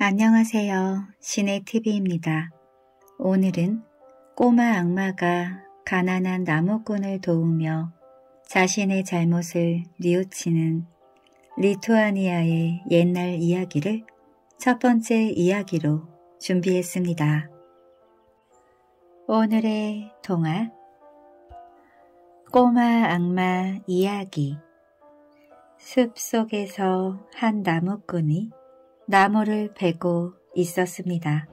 안녕하세요. 시네TV입니다. 오늘은 꼬마 악마가 가난한 나무꾼을 도우며 자신의 잘못을 뉘우치는 리투아니아의 옛날 이야기를 첫 번째 이야기로 준비했습니다. 오늘의 동화 꼬마 악마 이야기 숲속에서 한 나무꾼이 나무를 베고 있었습니다.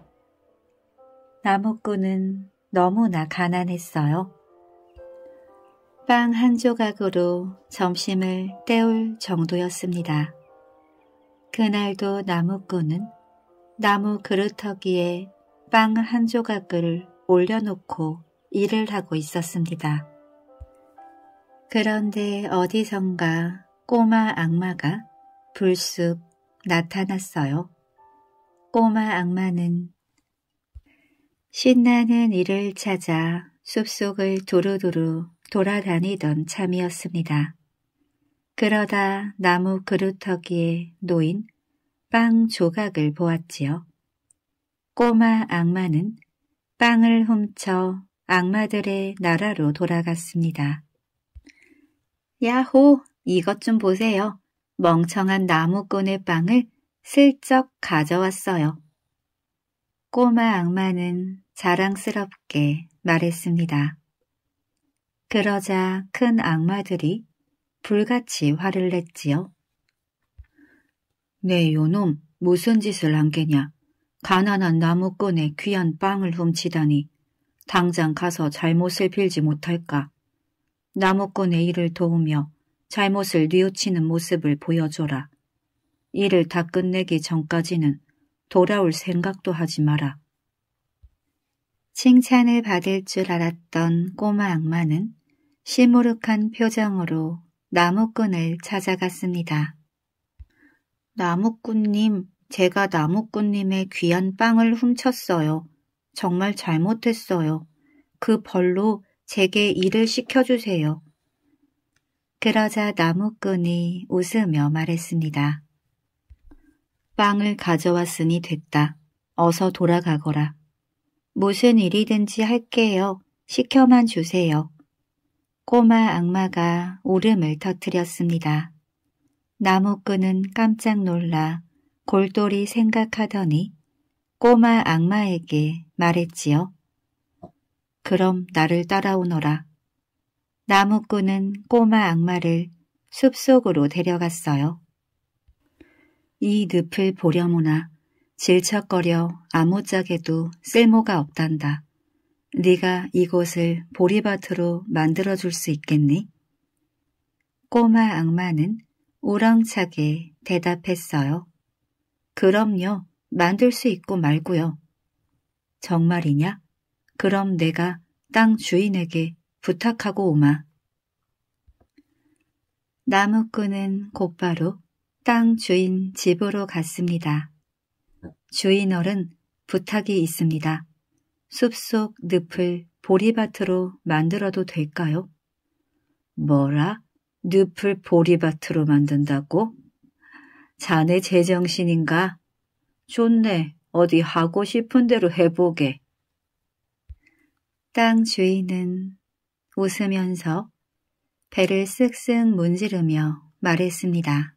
나무꾼은 너무나 가난했어요. 빵 한 조각으로 점심을 때울 정도였습니다. 그날도 나무꾼은 나무 그루터기에빵 한 조각을 올려놓고 일을 하고 있었습니다. 그런데 어디선가 꼬마 악마가 불쑥 나타났어요. 꼬마 악마는 신나는 이를 찾아 숲속을 두루두루 돌아다니던 참이었습니다. 그러다 나무 그루터기에 놓인 빵 조각을 보았지요. 꼬마 악마는 빵을 훔쳐 악마들의 나라로 돌아갔습니다. 야호! 이것 좀 보세요. 멍청한 나무꾼의 빵을 슬쩍 가져왔어요. 꼬마 악마는 자랑스럽게 말했습니다. 그러자 큰 악마들이 불같이 화를 냈지요. 네, 요놈 무슨 짓을 한 게냐. 가난한 나무꾼의 귀한 빵을 훔치다니 당장 가서 잘못을 빌지 못할까. 나무꾼의 일을 도우며 잘못을 뉘우치는 모습을 보여줘라. 일을 다 끝내기 전까지는 돌아올 생각도 하지 마라. 칭찬을 받을 줄 알았던 꼬마 악마는 시무룩한 표정으로 나무꾼을 찾아갔습니다. 나무꾼님, 제가 나무꾼님의 귀한 빵을 훔쳤어요. 정말 잘못했어요. 그 벌로 제게 일을 시켜주세요. 그러자 나무꾼이 웃으며 말했습니다. 빵을 가져왔으니 됐다. 어서 돌아가거라. 무슨 일이든지 할게요. 시켜만 주세요. 꼬마 악마가 울음을 터뜨렸습니다. 나무꾼은 깜짝 놀라 골똘히 생각하더니 꼬마 악마에게 말했지요. 그럼 나를 따라오너라. 나무꾼은 꼬마 악마를 숲속으로 데려갔어요. 이 늪을 보려모나 질척거려 아무짝에도 쓸모가 없단다. 네가 이곳을 보리밭으로 만들어줄 수 있겠니? 꼬마 악마는 우렁차게 대답했어요. 그럼요. 만들 수 있고 말고요. 정말이냐? 그럼 내가 땅 주인에게 부탁하고 오마. 나무꾼은 곧바로 땅 주인 집으로 갔습니다. 주인어른 부탁이 있습니다. 숲속 늪을 보리밭으로 만들어도 될까요? 뭐라? 늪을 보리밭으로 만든다고? 자네 제정신인가? 좋네. 어디 하고 싶은 대로 해보게. 땅 주인은 웃으면서 배를 쓱쓱 문지르며 말했습니다.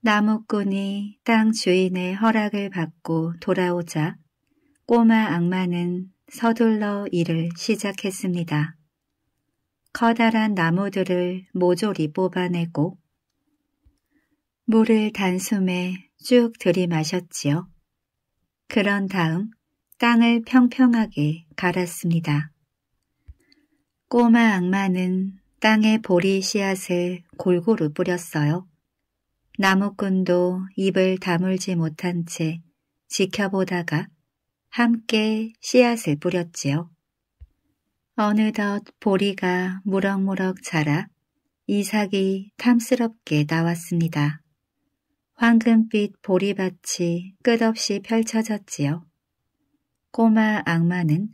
나무꾼이 땅 주인의 허락을 받고 돌아오자 꼬마 악마는 서둘러 일을 시작했습니다. 커다란 나무들을 모조리 뽑아내고 물을 단숨에 쭉 들이마셨지요. 그런 다음 땅을 평평하게 갈았습니다. 꼬마 악마는 땅에 보리 씨앗을 골고루 뿌렸어요. 나무꾼도 입을 다물지 못한 채 지켜보다가 함께 씨앗을 뿌렸지요. 어느덧 보리가 무럭무럭 자라 이삭이 탐스럽게 나왔습니다. 황금빛 보리밭이 끝없이 펼쳐졌지요. 꼬마 악마는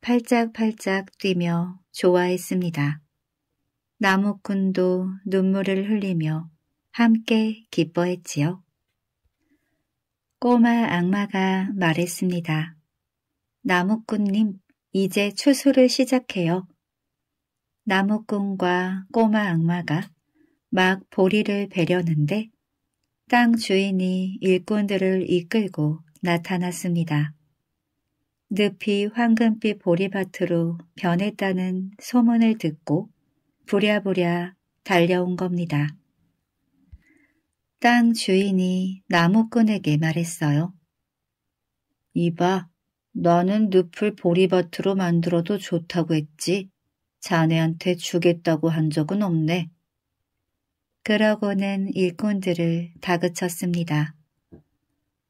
팔짝팔짝 뛰며 좋아했습니다. 나무꾼도 눈물을 흘리며 함께 기뻐했지요. 꼬마 악마가 말했습니다. 나무꾼님, 이제 추수를 시작해요. 나무꾼과 꼬마 악마가 막 보리를 베려는데 땅 주인이 일꾼들을 이끌고 나타났습니다. 늪이 황금빛 보리밭으로 변했다는 소문을 듣고 부랴부랴 달려온 겁니다. 땅 주인이 나무꾼에게 말했어요. 이봐, 나는 늪을 보리밭으로 만들어도 좋다고 했지. 자네한테 주겠다고 한 적은 없네. 그러고는 일꾼들을 다그쳤습니다.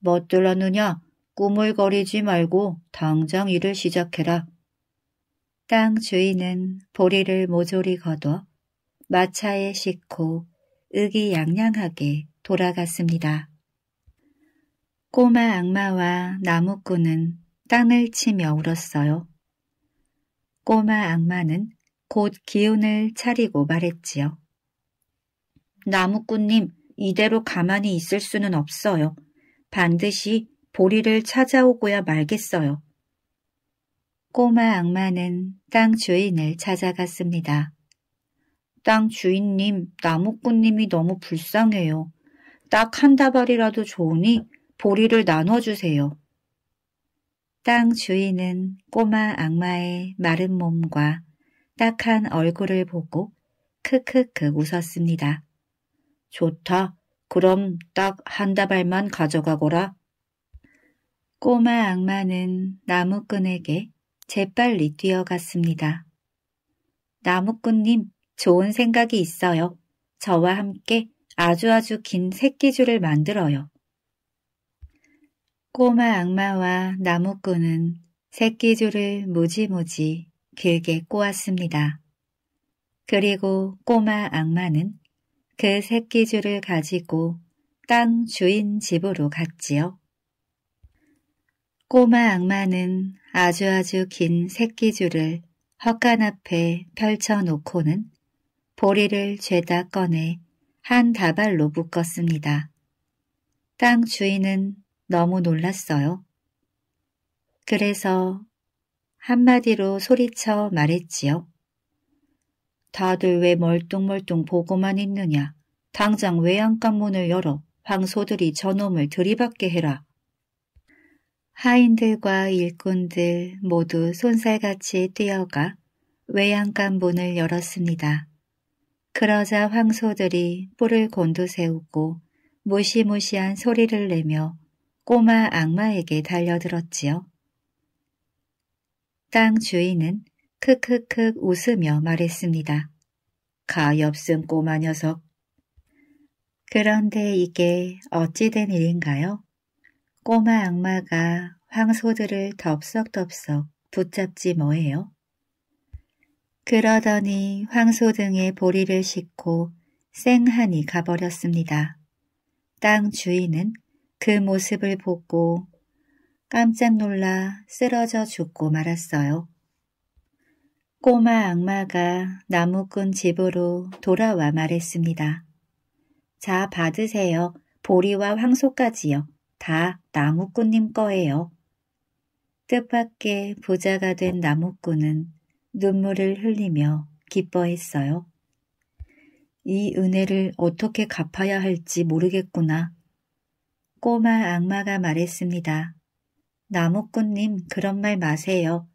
멋들었느냐? 꾸물거리지 말고 당장 일을 시작해라. 땅 주인은 보리를 모조리 거둬 마차에 싣고 의기양양하게 돌아갔습니다. 꼬마 악마와 나무꾼은 땅을 치며 울었어요. 꼬마 악마는 곧 기운을 차리고 말했지요. 나무꾼님, 이대로 가만히 있을 수는 없어요. 반드시 보리를 찾아오고야 말겠어요. 꼬마 악마는 땅 주인을 찾아갔습니다. 땅 주인님, 나무꾼님이 너무 불쌍해요. 딱 한 다발이라도 좋으니 보리를 나눠주세요. 땅 주인은 꼬마 악마의 마른 몸과 딱한 얼굴을 보고 크크크 웃었습니다. 좋다. 그럼 딱 한 다발만 가져가거라. 꼬마 악마는 나무꾼에게 재빨리 뛰어갔습니다. 나무꾼님, 좋은 생각이 있어요. 저와 함께 아주 아주 긴 새끼줄을 만들어요. 꼬마 악마와 나무꾼은 새끼줄을 무지무지 길게 꼬았습니다. 그리고 꼬마 악마는 그 새끼줄을 가지고 땅 주인 집으로 갔지요. 꼬마 악마는 아주아주 긴 새끼줄을 헛간 앞에 펼쳐놓고는 보리를 죄다 꺼내 한 다발로 묶었습니다. 땅 주인은 너무 놀랐어요. 그래서 한마디로 소리쳐 말했지요. 다들 왜 멀뚱멀뚱 보고만 있느냐. 당장 외양간 문을 열어 황소들이 저놈을 들이받게 해라. 하인들과 일꾼들 모두 손살같이 뛰어가 외양간 문을 열었습니다. 그러자 황소들이 뿔을 곤두세우고 무시무시한 소리를 내며 꼬마 악마에게 달려들었지요. 땅 주인은 크크크 웃으며 말했습니다. 가엾은 꼬마 녀석. 그런데 이게 어찌 된 일인가요? 꼬마 악마가 황소들을 덥석덥석 붙잡지 뭐예요? 그러더니 황소 등의 보리를 싣고 쌩하니 가버렸습니다. 땅 주인은 그 모습을 보고 깜짝 놀라 쓰러져 죽고 말았어요. 꼬마 악마가 나무꾼 집으로 돌아와 말했습니다. 자 받으세요. 보리와 황소까지요. 다 나무꾼님 거예요. 뜻밖의 부자가 된 나무꾼은 눈물을 흘리며 기뻐했어요. 이 은혜를 어떻게 갚아야 할지 모르겠구나. 꼬마 악마가 말했습니다. 나무꾼님 그런 말 마세요.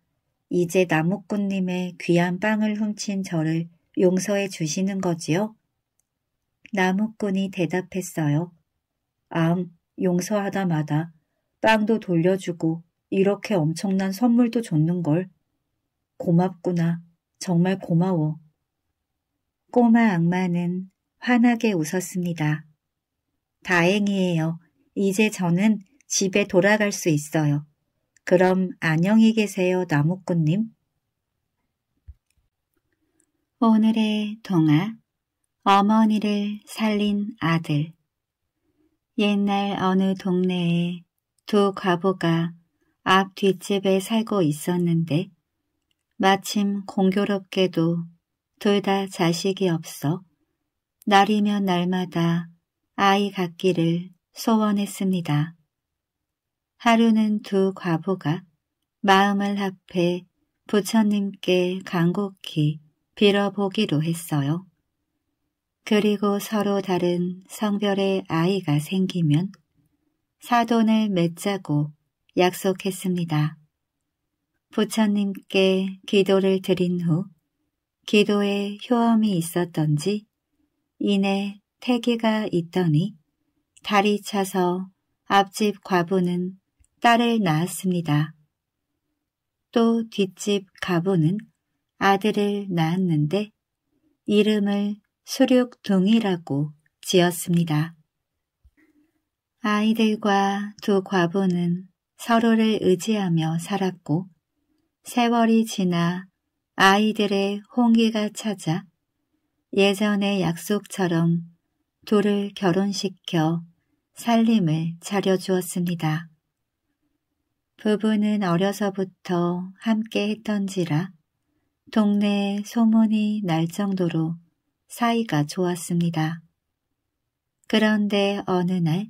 이제 나무꾼님의 귀한 빵을 훔친 저를 용서해 주시는 거지요? 나무꾼이 대답했어요. 암, 용서하다마다 빵도 돌려주고 이렇게 엄청난 선물도 줬는걸. 고맙구나. 정말 고마워. 꼬마 악마는 환하게 웃었습니다. 다행이에요. 이제 저는 집에 돌아갈 수 있어요. 그럼 안녕히 계세요, 나무꾼님. 오늘의 동화 어머니를 살린 아들 옛날 어느 동네에 두 과부가 앞 뒷집에 살고 있었는데 마침 공교롭게도 둘 다 자식이 없어 날이면 날마다 아이 갖기를 소원했습니다. 하루는 두 과부가 마음을 합해 부처님께 간곡히 빌어보기로 했어요. 그리고 서로 다른 성별의 아이가 생기면 사돈을 맺자고 약속했습니다. 부처님께 기도를 드린 후 기도에 효험이 있었던지 이내 태기가 있더니 달이 차서 앞집 과부는 딸을 낳았습니다. 또 뒷집 가부는 아들을 낳았는데 이름을 수륙동이라고 지었습니다. 아이들과 두 과부는 서로를 의지하며 살았고 세월이 지나 아이들의 홍기가 찾아 예전의 약속처럼 둘을 결혼시켜 살림을 차려주었습니다. 부부는 어려서부터 함께 했던지라 동네에 소문이 날 정도로 사이가 좋았습니다. 그런데 어느 날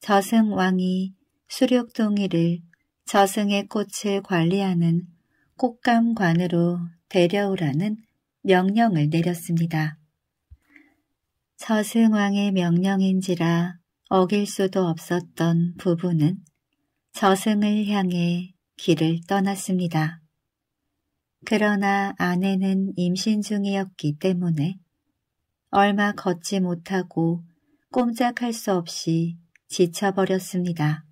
저승 왕이 수륙동이를 저승의 꽃을 관리하는 꽃감관으로 데려오라는 명령을 내렸습니다. 저승왕의 명령인지라 어길 수도 없었던 부부는 저승을 향해 길을 떠났습니다. 그러나 아내는 임신 중이었기 때문에 얼마 걷지 못하고 꼼짝할 수 없이 지쳐버렸습니다.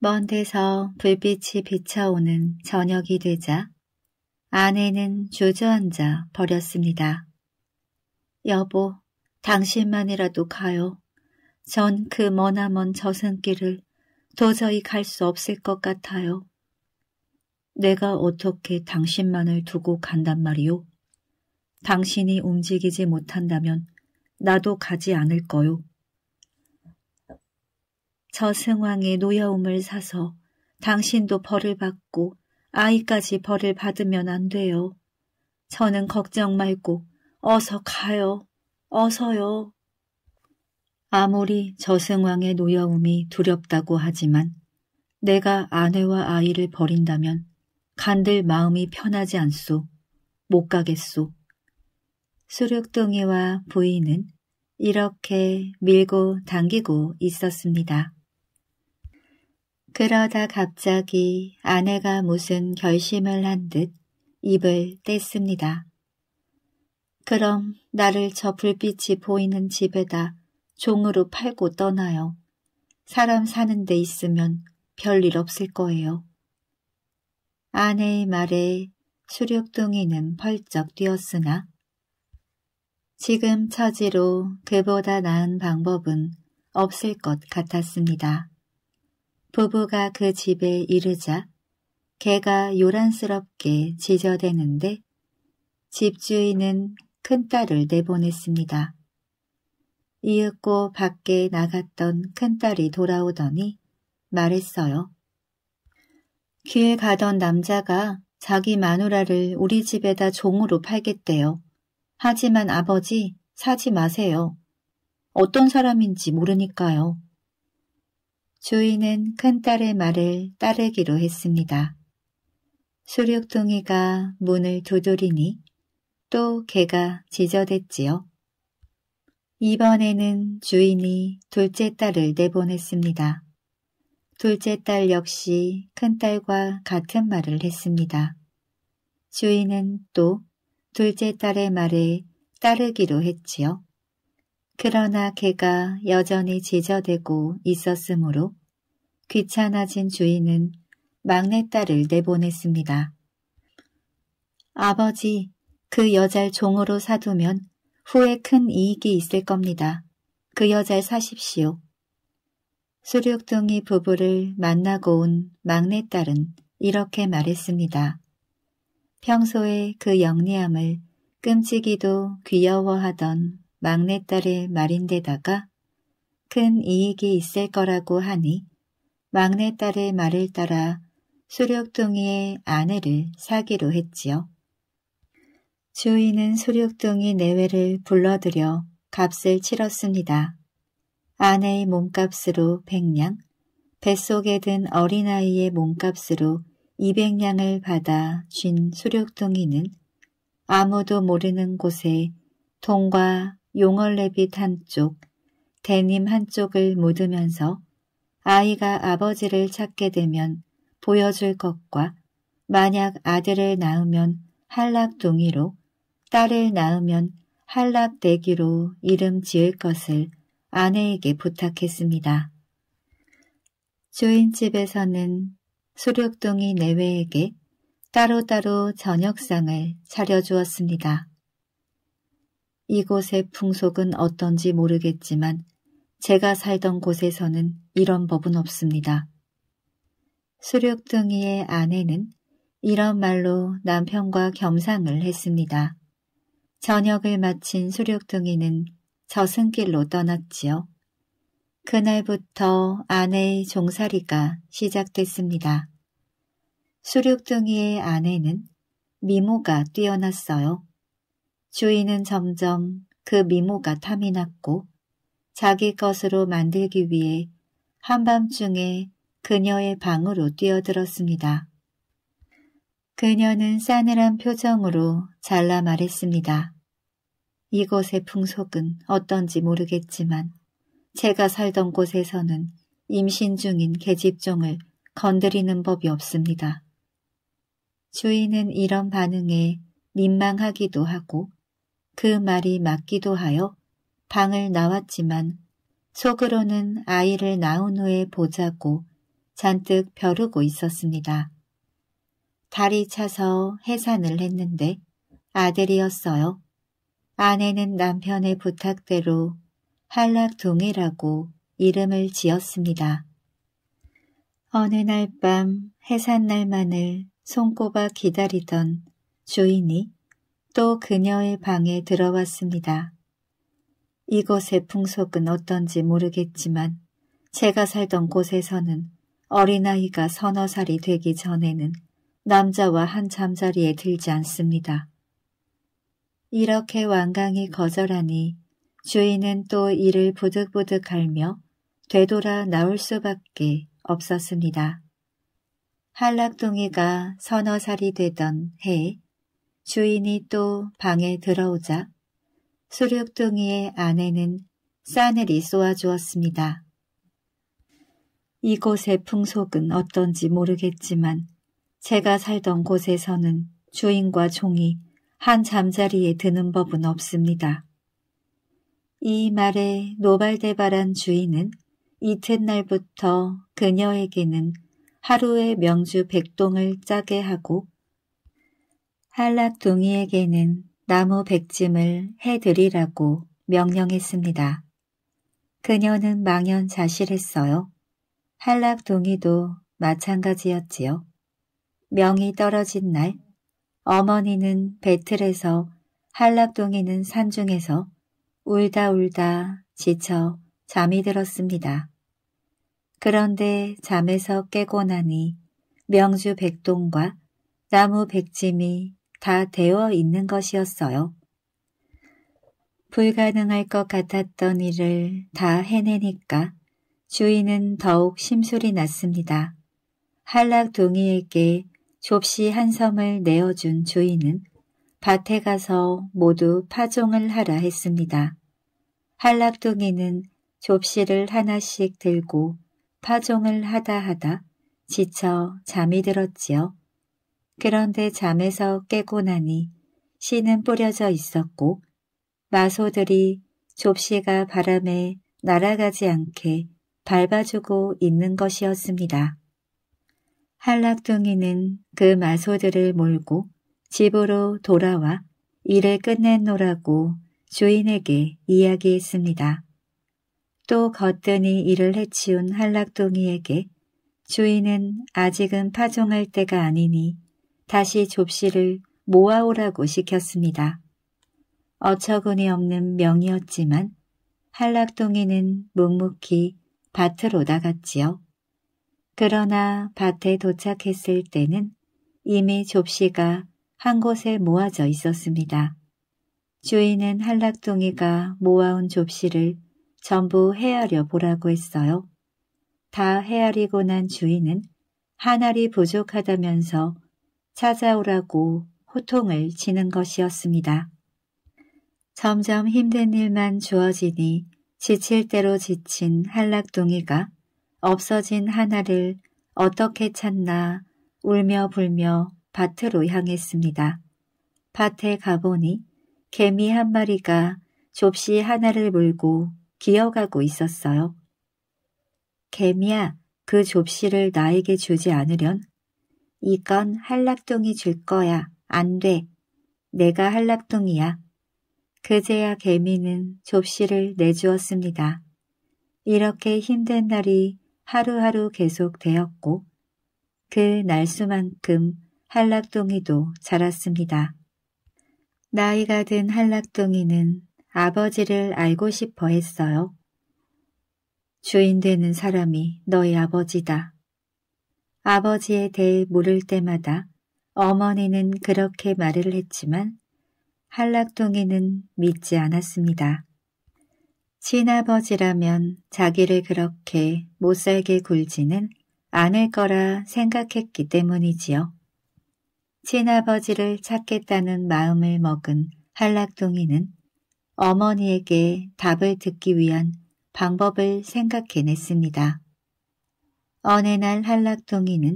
먼 데서 불빛이 비쳐오는 저녁이 되자 아내는 주저앉아 버렸습니다. 여보, 당신만이라도 가요. 전 그 머나먼 저승길을 도저히 갈 수 없을 것 같아요. 내가 어떻게 당신만을 두고 간단 말이오? 당신이 움직이지 못한다면 나도 가지 않을 거요. 저승왕의 노여움을 사서 당신도 벌을 받고 아이까지 벌을 받으면 안 돼요. 저는 걱정 말고 어서 가요. 어서요. 아무리 저승왕의 노여움이 두렵다고 하지만 내가 아내와 아이를 버린다면 간들 마음이 편하지 않소. 못 가겠소. 수륙동이와 부인은 이렇게 밀고 당기고 있었습니다. 그러다 갑자기 아내가 무슨 결심을 한 듯 입을 뗐습니다. 그럼 나를 저 불빛이 보이는 집에다 종으로 팔고 떠나요. 사람 사는 데 있으면 별일 없을 거예요. 아내의 말에 수륙둥이는 펄쩍 뛰었으나 지금 처지로 그보다 나은 방법은 없을 것 같았습니다. 부부가 그 집에 이르자 개가 요란스럽게 지저대는데 집주인은 큰딸을 내보냈습니다. 이윽고 밖에 나갔던 큰딸이 돌아오더니 말했어요. 길 가던 남자가 자기 마누라를 우리 집에다 종으로 팔겠대요. 하지만 아버지, 사지 마세요. 어떤 사람인지 모르니까요. 주인은 큰딸의 말을 따르기로 했습니다. 수륙둥이가 문을 두드리니 또 개가 지저댔지요. 이번에는 주인이 둘째 딸을 내보냈습니다. 둘째 딸 역시 큰딸과 같은 말을 했습니다. 주인은 또 둘째 딸의 말에 따르기로 했지요. 그러나 개가 여전히 지저대고 있었으므로 귀찮아진 주인은 막내딸을 내보냈습니다. 아버지, 그 여잘 종으로 사두면 후에 큰 이익이 있을 겁니다. 그 여잘 사십시오. 수륙둥이 부부를 만나고 온 막내딸은 이렇게 말했습니다. 평소에 그 영리함을 끔찍이도 귀여워하던 막내딸의 말인데다가 큰 이익이 있을 거라고 하니 막내딸의 말을 따라 수력둥이의 아내를 사기로 했지요. 주인은 수력둥이 내외를 불러들여 값을 치렀습니다. 아내의 몸값으로 백냥, 뱃속에 든 어린아이의 몸값으로 200냥을 받아 쥔 수륙둥이는 아무도 모르는 곳에 통과 용얼레빗 한쪽, 대님 한쪽을 묻으면서 아이가 아버지를 찾게 되면 보여줄 것과 만약 아들을 낳으면 한락둥이로 딸을 낳으면 한락대기로 이름 지을 것을 아내에게 부탁했습니다. 주인집에서는 수력동이 내외에게 따로따로 저녁상을 차려주었습니다. 이곳의 풍속은 어떤지 모르겠지만 제가 살던 곳에서는 이런 법은 없습니다. 수력둥이의 아내는 이런 말로 남편과 겸상을 했습니다. 저녁을 마친 수력둥이는 저승길로 떠났지요. 그날부터 아내의 종살이가 시작됐습니다. 수륙둥이의 아내는 미모가 뛰어났어요. 주인은 점점 그 미모가 탐이 났고 자기 것으로 만들기 위해 한밤중에 그녀의 방으로 뛰어들었습니다. 그녀는 싸늘한 표정으로 잘라 말했습니다. 이곳의 풍속은 어떤지 모르겠지만 제가 살던 곳에서는 임신 중인 계집종을 건드리는 법이 없습니다. 주인은 이런 반응에 민망하기도 하고 그 말이 맞기도 하여 방을 나왔지만 속으로는 아이를 낳은 후에 보자고 잔뜩 벼르고 있었습니다. 다리 차서 해산을 했는데 아들이었어요. 아내는 남편의 부탁대로 한락동이라고 이름을 지었습니다. 어느 날 밤 해산날만을 손꼽아 기다리던 주인이 또 그녀의 방에 들어왔습니다. 이곳의 풍속은 어떤지 모르겠지만 제가 살던 곳에서는 어린아이가 서너 살이 되기 전에는 남자와 한 잠자리에 들지 않습니다. 이렇게 완강히 거절하니 주인은 또 이를 부득부득 갈며 되돌아 나올 수밖에 없었습니다. 한락둥이가 서너 살이 되던 해 주인이 또 방에 들어오자 수륙둥이의 아내는 싸늘이 쏘아주었습니다. 이곳의 풍속은 어떤지 모르겠지만 제가 살던 곳에서는 주인과 종이 한 잠자리에 드는 법은 없습니다. 이 말에 노발대발한 주인은 이튿날부터 그녀에게는 하루에 명주 백동을 짜게 하고 한락둥이에게는 나무 백짐을 해드리라고 명령했습니다. 그녀는 망연자실했어요. 한락둥이도 마찬가지였지요. 명이 떨어진 날 어머니는 배틀에서 한락둥이는 산중에서 울다 울다 지쳐 잠이 들었습니다. 그런데 잠에서 깨고 나니 명주 백동과 나무 백짐이 다 되어 있는 것이었어요. 불가능할 것 같았던 일을 다 해내니까 주인은 더욱 심술이 났습니다. 한락동이에게 좁시 한 섬을 내어준 주인은 밭에 가서 모두 파종을 하라 했습니다. 한락둥이는 좁시를 하나씩 들고 파종을 하다 하다 지쳐 잠이 들었지요. 그런데 잠에서 깨고 나니 씨는 뿌려져 있었고 마소들이 좁씨가 바람에 날아가지 않게 밟아주고 있는 것이었습니다. 한락둥이는 그 마소들을 몰고 집으로 돌아와 일을 끝냈노라고 주인에게 이야기했습니다. 또 걷더니 일을 해치운 한락동이에게 주인은 아직은 파종할 때가 아니니 다시 좁시를 모아오라고 시켰습니다. 어처구니 없는 명이었지만 한락동이는 묵묵히 밭으로 나갔지요. 그러나 밭에 도착했을 때는 이미 좁시가 한 곳에 모아져 있었습니다. 주인은 한락둥이가 모아온 좁시를 전부 헤아려 보라고 했어요. 다 헤아리고 난 주인은 한 알이 부족하다면서 찾아오라고 호통을 치는 것이었습니다. 점점 힘든 일만 주어지니 지칠 대로 지친 한락둥이가 없어진 한알을 어떻게 찾나 울며 불며 밭으로 향했습니다. 밭에 가보니 개미 한 마리가 좁시 하나를 물고 기어가고 있었어요. 개미야, 그좁시를 나에게 주지 않으련? 이건 한락동이줄 거야. 안 돼. 내가 한락동이야 그제야 개미는 좁시를 내주었습니다. 이렇게 힘든 날이 하루하루 계속되었고 그 날수만큼 한락동이도 자랐습니다. 나이가 든 한락동이는 아버지를 알고 싶어 했어요. 주인 되는 사람이 너희 아버지다. 아버지에 대해 물을 때마다 어머니는 그렇게 말을 했지만 한락동이는 믿지 않았습니다. 친아버지라면 자기를 그렇게 못살게 굴지는 않을 거라 생각했기 때문이지요. 친아버지를 찾겠다는 마음을 먹은 한락동이는 어머니에게 답을 듣기 위한 방법을 생각해냈습니다. 어느 날 한락동이는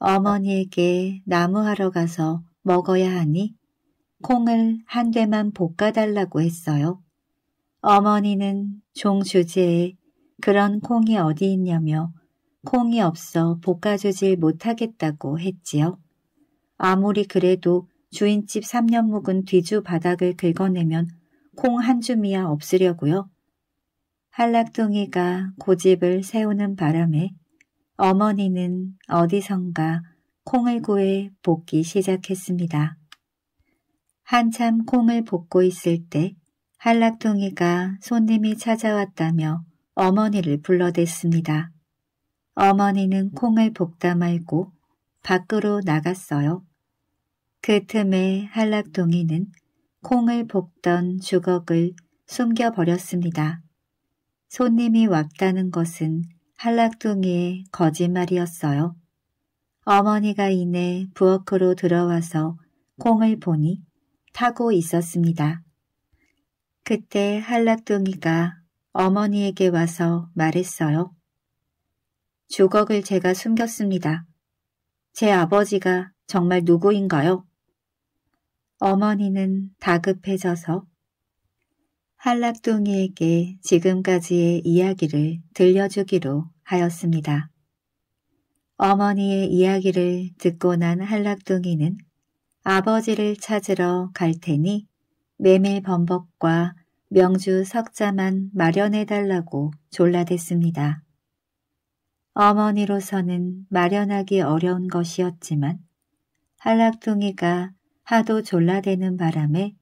어머니에게 나무하러 가서 먹어야 하니 콩을 한 대만 볶아달라고 했어요. 어머니는 종주제에 그런 콩이 어디 있냐며 콩이 없어 볶아주질 못하겠다고 했지요. 아무리 그래도 주인집 3년 묵은 뒤주 바닥을 긁어내면 콩 한 줌이야 없으려고요. 한락둥이가 고집을 세우는 바람에 어머니는 어디선가 콩을 구해 볶기 시작했습니다. 한참 콩을 볶고 있을 때 한락둥이가 손님이 찾아왔다며 어머니를 불러댔습니다. 어머니는 콩을 볶다 말고 밖으로 나갔어요. 그 틈에 한락동이는 콩을 볶던 주걱을 숨겨버렸습니다. 손님이 왔다는 것은 한락둥이의 거짓말이었어요. 어머니가 이내 부엌으로 들어와서 콩을 보니 타고 있었습니다. 그때 한락둥이가 어머니에게 와서 말했어요. 주걱을 제가 숨겼습니다. 제 아버지가 정말 누구인가요? 어머니는 다급해져서 한락둥이에게 지금까지의 이야기를 들려주기로 하였습니다. 어머니의 이야기를 듣고 난 한락둥이는 아버지를 찾으러 갈 테니 메밀범벅과 명주 석자만 마련해달라고 졸라댔습니다. 어머니로서는 마련하기 어려운 것이었지만 한락둥이가 하도 졸라대는 바람에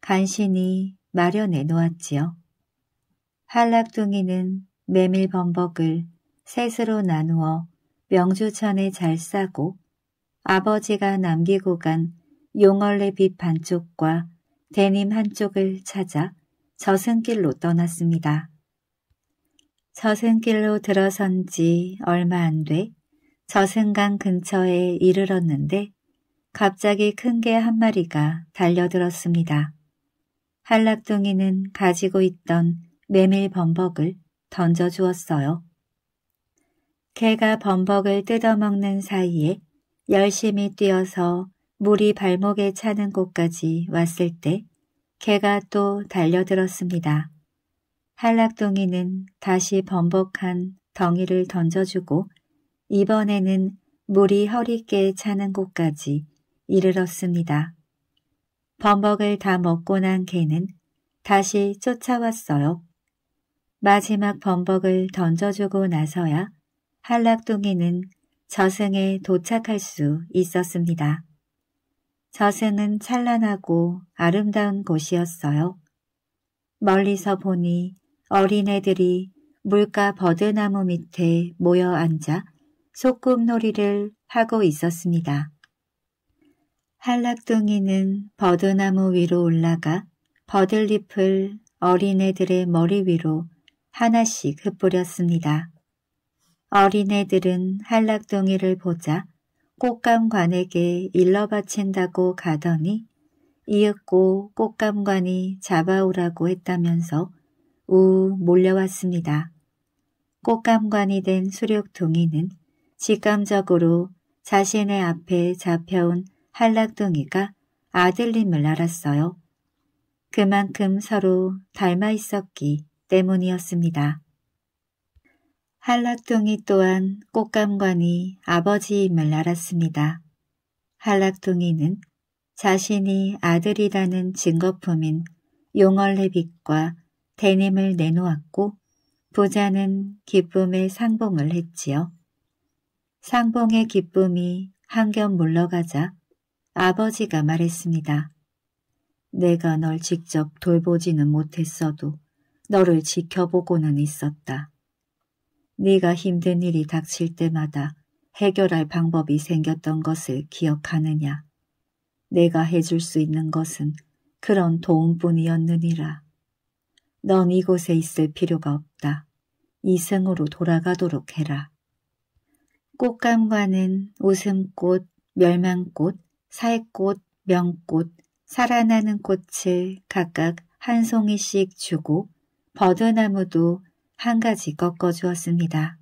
간신히 마련해 놓았지요. 한락둥이는 메밀 범벅을 셋으로 나누어 명주천에 잘 싸고 아버지가 남기고 간 용얼레 빛 반쪽과 데님 한쪽을 찾아 저승길로 떠났습니다. 저승길로 들어선 지 얼마 안 돼 저승강 근처에 이르렀는데 갑자기 큰 개 한 마리가 달려들었습니다. 한락둥이는 가지고 있던 메밀 범벅을 던져주었어요. 개가 범벅을 뜯어먹는 사이에 열심히 뛰어서 물이 발목에 차는 곳까지 왔을 때 개가 또 달려들었습니다. 한락동이는 다시 번복한 덩이를 던져주고 이번에는 물이 허리께 차는 곳까지 이르렀습니다. 범벅을 다 먹고 난 개는 다시 쫓아왔어요. 마지막 범벅을 던져주고 나서야 한락둥이는 저승에 도착할 수 있었습니다. 저승은 찬란하고 아름다운 곳이었어요. 멀리서 보니 어린애들이 물가 버드나무 밑에 모여 앉아 소꿉놀이를 하고 있었습니다. 한락둥이는 버드나무 위로 올라가 버들잎을 어린애들의 머리 위로 하나씩 흩뿌렸습니다. 어린애들은 한락둥이를 보자 꽃감관에게 일러 바친다고 가더니 이윽고 꽃감관이 잡아오라고 했다면서 우 몰려왔습니다. 꽃감관이 된수륙동이는 직감적으로 자신의 앞에 잡혀온 한락둥이가 아들님을 알았어요. 그만큼 서로 닮아 있었기 때문이었습니다. 한락둥이 또한 꽃감관이 아버지임을 알았습니다. 한락둥이는 자신이 아들이라는 증거품인 용얼레 빛과 대님을 내놓았고 부자는 기쁨의 상봉을 했지요. 상봉의 기쁨이 한겹 물러가자 아버지가 말했습니다. 내가 널 직접 돌보지는 못했어도 너를 지켜보고는 있었다. 네가 힘든 일이 닥칠 때마다 해결할 방법이 생겼던 것을 기억하느냐. 내가 해줄 수 있는 것은 그런 도움뿐이었느니라. 넌 이곳에 있을 필요가 없다. 이승으로 돌아가도록 해라. 꽃감과는 웃음꽃, 멸망꽃, 살꽃, 명꽃, 살아나는 꽃을 각각 한 송이씩 주고 버드나무도 한 가지 꺾어주었습니다.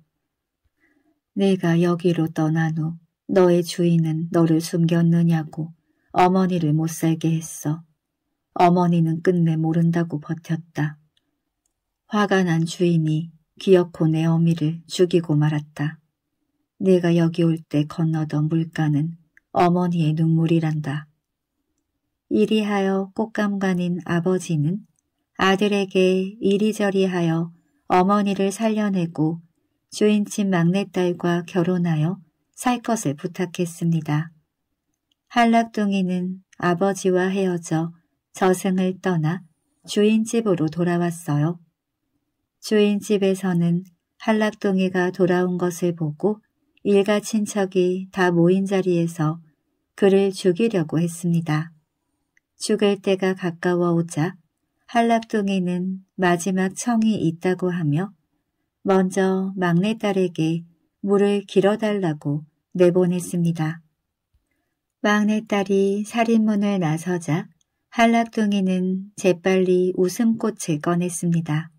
내가 여기로 떠난 후 너의 주인은 너를 숨겼느냐고 어머니를 못살게 했어. 어머니는 끝내 모른다고 버텼다. 화가 난 주인이 귀엽고 내 어미를 죽이고 말았다. 내가 여기 올 때 건너던 물가는 어머니의 눈물이란다. 이리하여 꽃감관인 아버지는 아들에게 이리저리하여 어머니를 살려내고 주인집 막내딸과 결혼하여 살 것을 부탁했습니다. 한락둥이는 아버지와 헤어져 저승을 떠나 주인집으로 돌아왔어요. 주인 집에서는 한락동이가 돌아온 것을 보고 일가 친척이 다 모인 자리에서 그를 죽이려고 했습니다. 죽을 때가 가까워 오자 한락동이는 마지막 청이 있다고 하며 먼저 막내딸에게 물을 길어달라고 내보냈습니다. 막내딸이 살인문을 나서자 한락둥이는 재빨리 웃음꽃을 꺼냈습니다.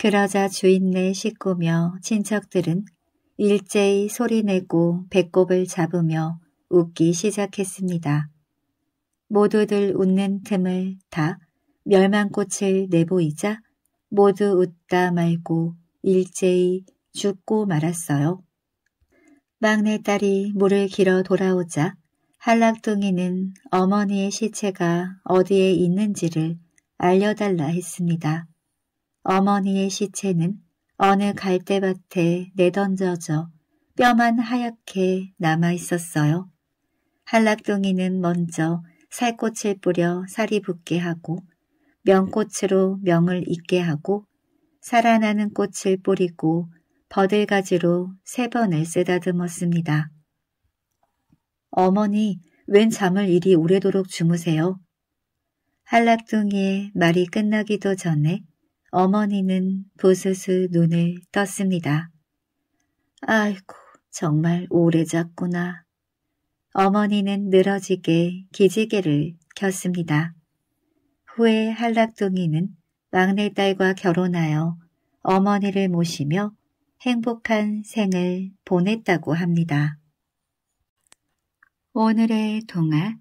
그러자 주인네 식구며 친척들은 일제히 소리내고 배꼽을 잡으며 웃기 시작했습니다. 모두들 웃는 틈을 다 멸망꽃을 내보이자 모두 웃다 말고 일제히 죽고 말았어요. 막내딸이 물을 길어 돌아오자 한락둥이는 어머니의 시체가 어디에 있는지를 알려달라 했습니다. 어머니의 시체는 어느 갈대밭에 내던져져 뼈만 하얗게 남아있었어요. 한락둥이는 먼저 살꽃을 뿌려 살이 붙게 하고 명꽃으로 명을 잇게 하고 살아나는 꽃을 뿌리고 버들가지로 세 번을 쓰다듬었습니다. 어머니, 웬 잠을 이리 오래도록 주무세요? 한락둥이의 말이 끝나기도 전에 어머니는 부스스 눈을 떴습니다. 아이고 정말 오래 잤구나. 어머니는 늘어지게 기지개를 켰습니다. 후에 한락둥이는 막내딸과 결혼하여 어머니를 모시며 행복한 생을 보냈다고 합니다. 오늘의 동화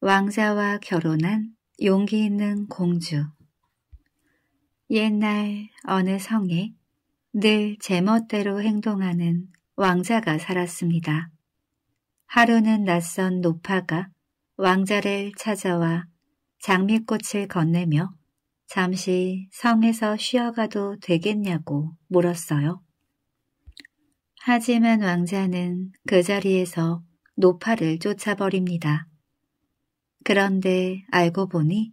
왕자와 결혼한 용기 있는 공주 옛날 어느 성에 늘 제멋대로 행동하는 왕자가 살았습니다. 하루는 낯선 노파가 왕자를 찾아와 장미꽃을 건네며 잠시 성에서 쉬어가도 되겠냐고 물었어요. 하지만 왕자는 그 자리에서 노파를 쫓아버립니다. 그런데 알고 보니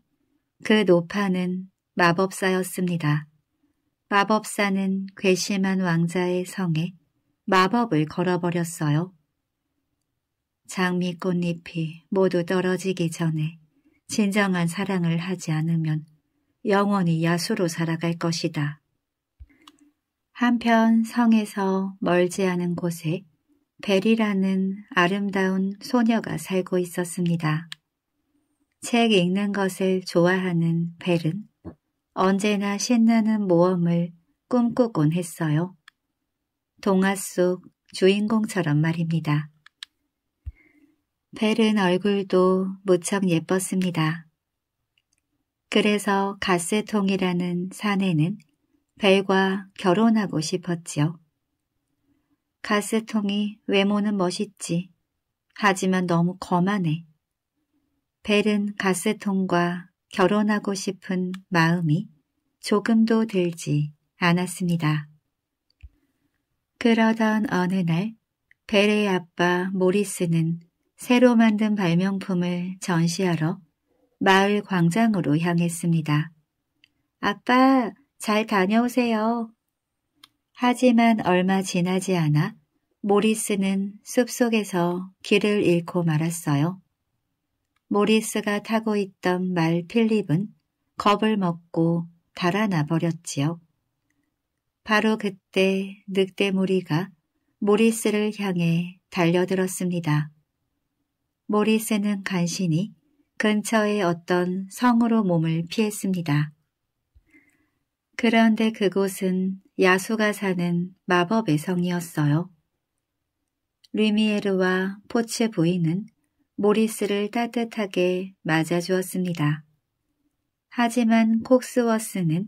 그 노파는 마법사였습니다. 마법사는 괘씸한 왕자의 성에 마법을 걸어버렸어요. 장미꽃잎이 모두 떨어지기 전에 진정한 사랑을 하지 않으면 영원히 야수로 살아갈 것이다. 한편 성에서 멀지 않은 곳에 베리라는 아름다운 소녀가 살고 있었습니다. 책 읽는 것을 좋아하는 벨은 언제나 신나는 모험을 꿈꾸곤 했어요. 동화 속 주인공처럼 말입니다. 벨은 얼굴도 무척 예뻤습니다. 그래서 가스통이라는 사내는 벨과 결혼하고 싶었지요. 가스통이 외모는 멋있지. 하지만 너무 거만해. 벨은 가스통과 결혼하고 싶은 마음이 조금도 들지 않았습니다. 그러던 어느 날 벨의 아빠 모리스는 새로 만든 발명품을 전시하러 마을 광장으로 향했습니다. 아빠, 잘 다녀오세요. 하지만 얼마 지나지 않아 모리스는 숲속에서 길을 잃고 말았어요. 모리스가 타고 있던 말 필립은 겁을 먹고 달아나 버렸지요. 바로 그때 늑대 무리가 모리스를 향해 달려들었습니다. 모리스는 간신히 근처의 어떤 성으로 몸을 피했습니다. 그런데 그곳은 야수가 사는 마법의 성이었어요. 리미에르와 포츠 부인은 모리스를 따뜻하게 맞아주었습니다. 하지만 콕스워스는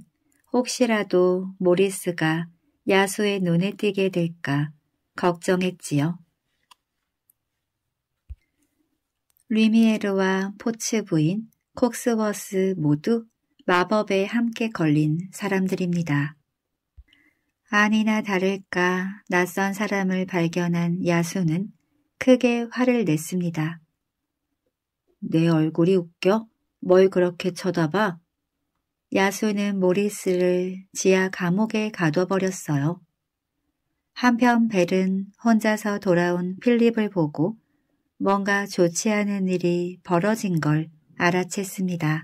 혹시라도 모리스가 야수의 눈에 띄게 될까 걱정했지요. 리미에르와 포츠 부인 콕스워스 모두 마법에 함께 걸린 사람들입니다. 아니나 다를까 낯선 사람을 발견한 야수는 크게 화를 냈습니다. 내 얼굴이 웃겨? 뭘 그렇게 쳐다봐? 야수는 모리스를 지하 감옥에 가둬버렸어요. 한편 벨은 혼자서 돌아온 필립을 보고 뭔가 좋지 않은 일이 벌어진 걸 알아챘습니다.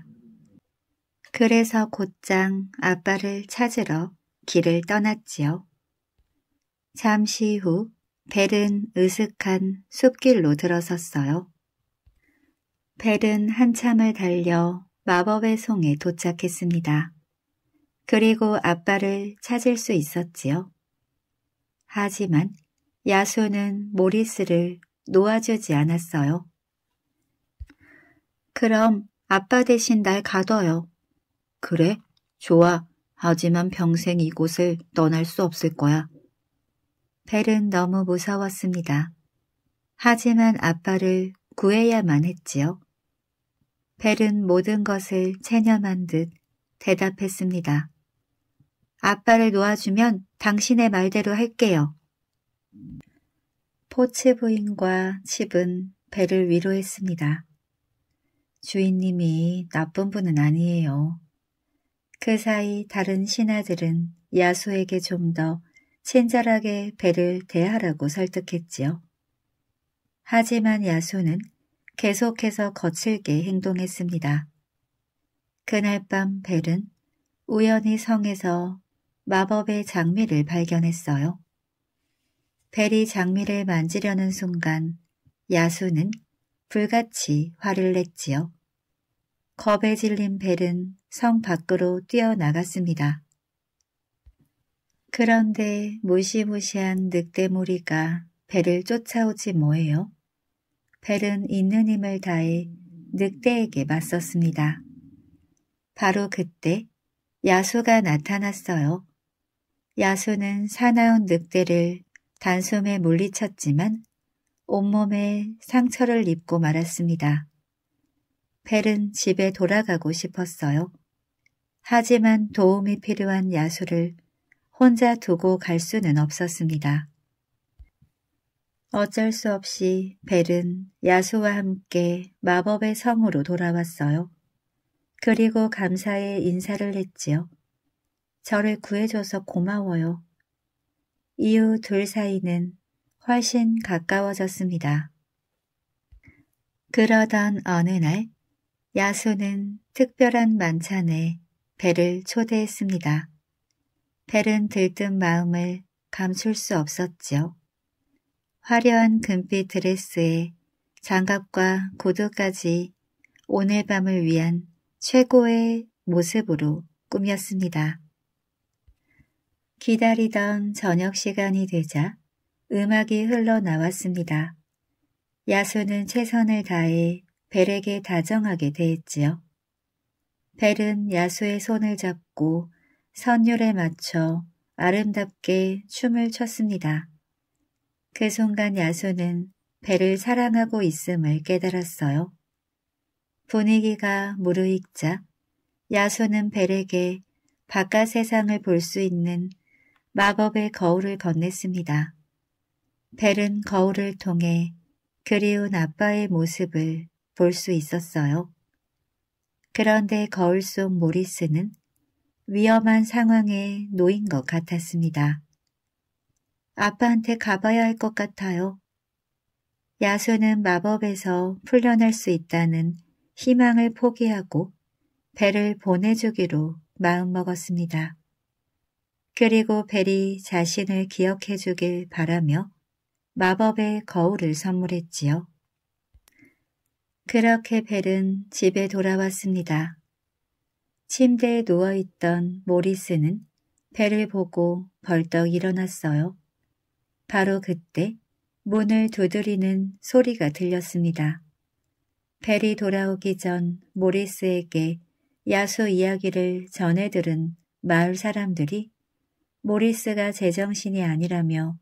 그래서 곧장 아빠를 찾으러 길을 떠났지요. 잠시 후 벨은 으슥한 숲길로 들어섰어요. 벨은 한참을 달려 마법의 송에 도착했습니다. 그리고 아빠를 찾을 수 있었지요. 하지만 야수는 모리스를 놓아주지 않았어요. 그럼 아빠 대신 날 가둬요. 그래? 좋아. 하지만 평생 이곳을 떠날 수 없을 거야. 벨은 너무 무서웠습니다. 하지만 아빠를 구해야만 했지요. 벨은 모든 것을 체념한 듯 대답했습니다. 아빠를 놓아주면 당신의 말대로 할게요. 포츠 부인과 칩은 벨을 위로했습니다. 주인님이 나쁜 분은 아니에요. 그 사이 다른 신하들은 야수에게 좀 더 친절하게 벨을 대하라고 설득했지요. 하지만 야수는 계속해서 거칠게 행동했습니다. 그날 밤 벨은 우연히 성에서 마법의 장미를 발견했어요. 벨이 장미를 만지려는 순간 야수는 불같이 화를 냈지요. 겁에 질린 벨은 성 밖으로 뛰어나갔습니다. 그런데 무시무시한 늑대무리가 배를 쫓아오지 뭐예요? 벨은 있는 힘을 다해 늑대에게 맞섰습니다. 바로 그때 야수가 나타났어요. 야수는 사나운 늑대를 단숨에 물리쳤지만 온몸에 상처를 입고 말았습니다. 벨은 집에 돌아가고 싶었어요. 하지만 도움이 필요한 야수를 혼자 두고 갈 수는 없었습니다. 어쩔 수 없이 벨은 야수와 함께 마법의 성으로 돌아왔어요. 그리고 감사의 인사를 했지요. 저를 구해줘서 고마워요. 이후 둘 사이는 훨씬 가까워졌습니다. 그러던 어느 날 야수는 특별한 만찬에 벨을 초대했습니다. 벨은 들뜬 마음을 감출 수 없었지요. 화려한 금빛 드레스에 장갑과 구두까지 오늘 밤을 위한 최고의 모습으로 꾸몄습니다. 기다리던 저녁 시간이 되자 음악이 흘러나왔습니다. 야수는 최선을 다해 벨에게 다정하게 대했지요. 벨은 야수의 손을 잡고 선율에 맞춰 아름답게 춤을 췄습니다. 그 순간 야수는 배를 사랑하고 있음을 깨달았어요. 분위기가 무르익자 야수는 벨에게 바깥 세상을 볼 수 있는 마법의 거울을 건넸습니다. 벨은 거울을 통해 그리운 아빠의 모습을 볼 수 있었어요. 그런데 거울 속 모리스는 위험한 상황에 놓인 것 같았습니다. 아빠한테 가봐야 할 것 같아요. 야수는 마법에서 풀려날 수 있다는 희망을 포기하고 배를 보내주기로 마음먹었습니다. 그리고 벨이 자신을 기억해주길 바라며 마법의 거울을 선물했지요. 그렇게 벨은 집에 돌아왔습니다. 침대에 누워있던 모리스는 벨을 보고 벌떡 일어났어요. 바로 그때 문을 두드리는 소리가 들렸습니다. 벨이 돌아오기 전 모리스에게 야수 이야기를 전해 들은 마을 사람들이 모리스가 제정신이 아니라며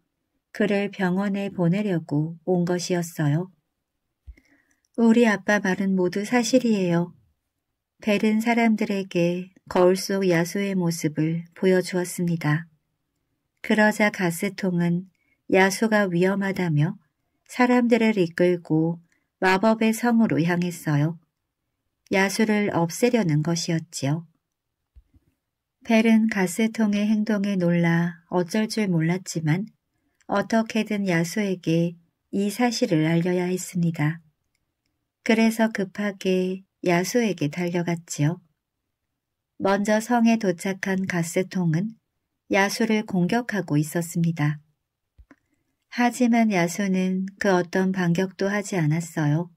그를 병원에 보내려고 온 것이었어요. 우리 아빠 말은 모두 사실이에요. 벨은 사람들에게 거울 속 야수의 모습을 보여주었습니다. 그러자 가스통은 야수가 위험하다며 사람들을 이끌고 마법의 성으로 향했어요. 야수를 없애려는 것이었지요. 벨은 가스통의 행동에 놀라 어쩔 줄 몰랐지만 어떻게든 야수에게 이 사실을 알려야 했습니다. 그래서 급하게 야수에게 달려갔지요. 먼저 성에 도착한 가스통은 야수를 공격하고 있었습니다. 하지만 야수는 그 어떤 반격도 하지 않았어요.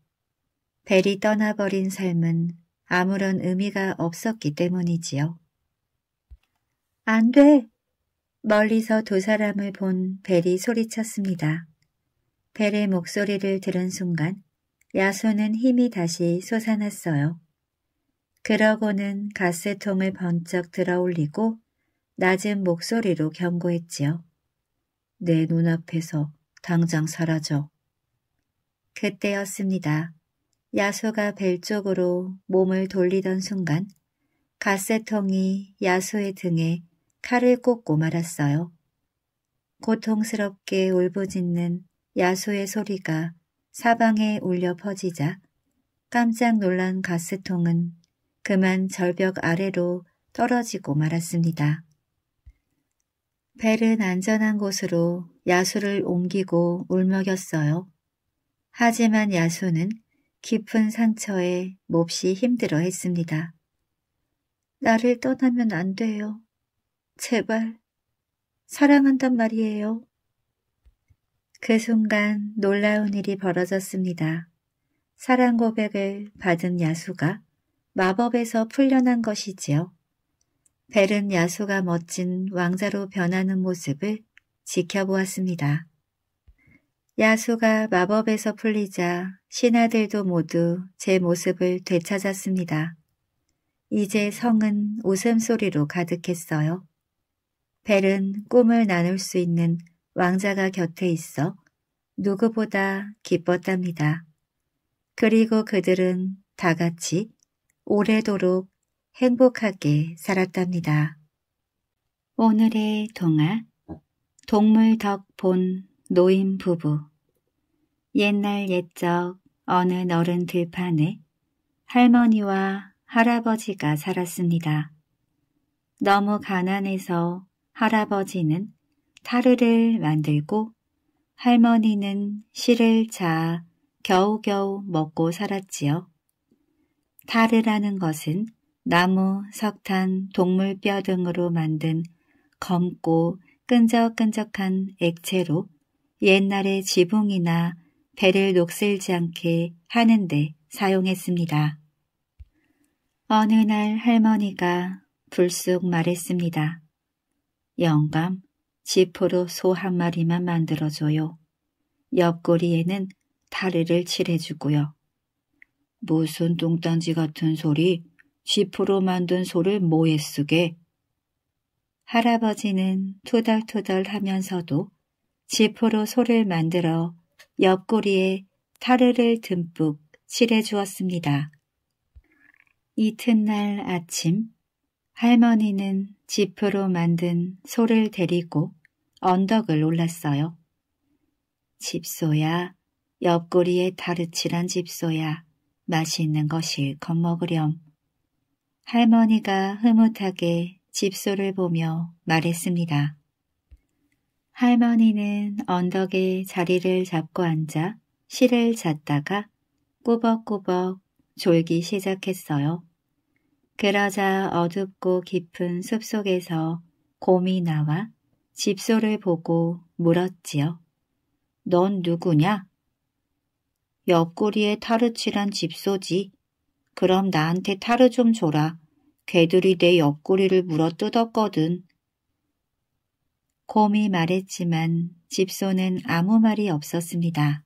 벨이 떠나버린 삶은 아무런 의미가 없었기 때문이지요. 안 돼! 멀리서 두 사람을 본 벨이 소리쳤습니다. 벨의 목소리를 들은 순간 야수는 힘이 다시 솟아났어요. 그러고는 가스통을 번쩍 들어올리고 낮은 목소리로 경고했지요. 내 눈앞에서 당장 사라져. 그때였습니다. 야수가 벨 쪽으로 몸을 돌리던 순간 가세통이 야수의 등에 칼을 꽂고 말았어요. 고통스럽게 울부짖는 야수의 소리가 사방에 울려 퍼지자 깜짝 놀란 가스통은 그만 절벽 아래로 떨어지고 말았습니다. 벨은 안전한 곳으로 야수를 옮기고 울먹였어요. 하지만 야수는 깊은 상처에 몹시 힘들어 했습니다. 나를 떠나면 안 돼요. 제발. 사랑한단 말이에요. 그 순간 놀라운 일이 벌어졌습니다. 사랑 고백을 받은 야수가 마법에서 풀려난 것이지요. 벨은 야소가 멋진 왕자로 변하는 모습을 지켜보았습니다. 야수가 마법에서 풀리자 신하들도 모두 제 모습을 되찾았습니다. 이제 성은 웃음소리로 가득했어요. 벨은 꿈을 나눌 수 있는 왕자가 곁에 있어 누구보다 기뻤답니다. 그리고 그들은 다 같이 오래도록 행복하게 살았답니다. 오늘의 동화 네. 동물덕 본 노인 부부 옛날 옛적 어느 어른 들판에 할머니와 할아버지가 살았습니다. 너무 가난해서 할아버지는 타르를 만들고 할머니는 실을 자 겨우겨우 먹고 살았지요. 타르라는 것은 나무, 석탄, 동물뼈 등으로 만든 검고 끈적끈적한 액체로 옛날에 지붕이나 배를 녹슬지 않게 하는데 사용했습니다. 어느 날 할머니가 불쑥 말했습니다. 영감, 지포로 소 한 마리만 만들어줘요. 옆구리에는 다리를 칠해주고요. 무슨 똥딴지 같은 소리 쥐포로 만든 소를 모에 쓰게? 할아버지는 투덜투덜 하면서도 지포로 소를 만들어 옆구리에 타르를 듬뿍 칠해주었습니다. 이튿날 아침 할머니는 지포로 만든 소를 데리고 언덕을 올랐어요. 집소야, 옆구리에 타르칠한 집소야, 맛있는 것이 겁먹으렴. 할머니가 흐뭇하게 집소를 보며 말했습니다. 할머니는 언덕에 자리를 잡고 앉아 실을 잤다가 꾸벅꾸벅 졸기 시작했어요. 그러자 어둡고 깊은 숲속에서 곰이 나와 집소를 보고 물었지요. 넌 누구냐? 옆구리에 타르칠한 집소지. 그럼 나한테 타르 좀 줘라. 개들이 내 옆구리를 물어 뜯었거든. 곰이 말했지만 집소는 아무 말이 없었습니다.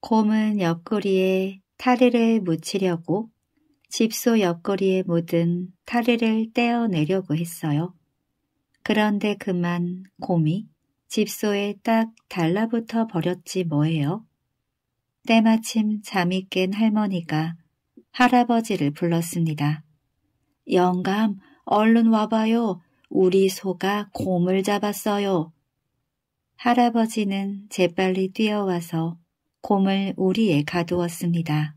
곰은 옆구리에 타르를 묻히려고 집소 옆구리에 묻은 타르를 떼어내려고 했어요. 그런데 그만 곰이 집소에 딱 달라붙어 버렸지 뭐예요. 때마침 잠이 깬 할머니가 할아버지를 불렀습니다. 영감, 얼른 와봐요. 우리 소가 곰을 잡았어요. 할아버지는 재빨리 뛰어와서 곰을 우리에 가두었습니다.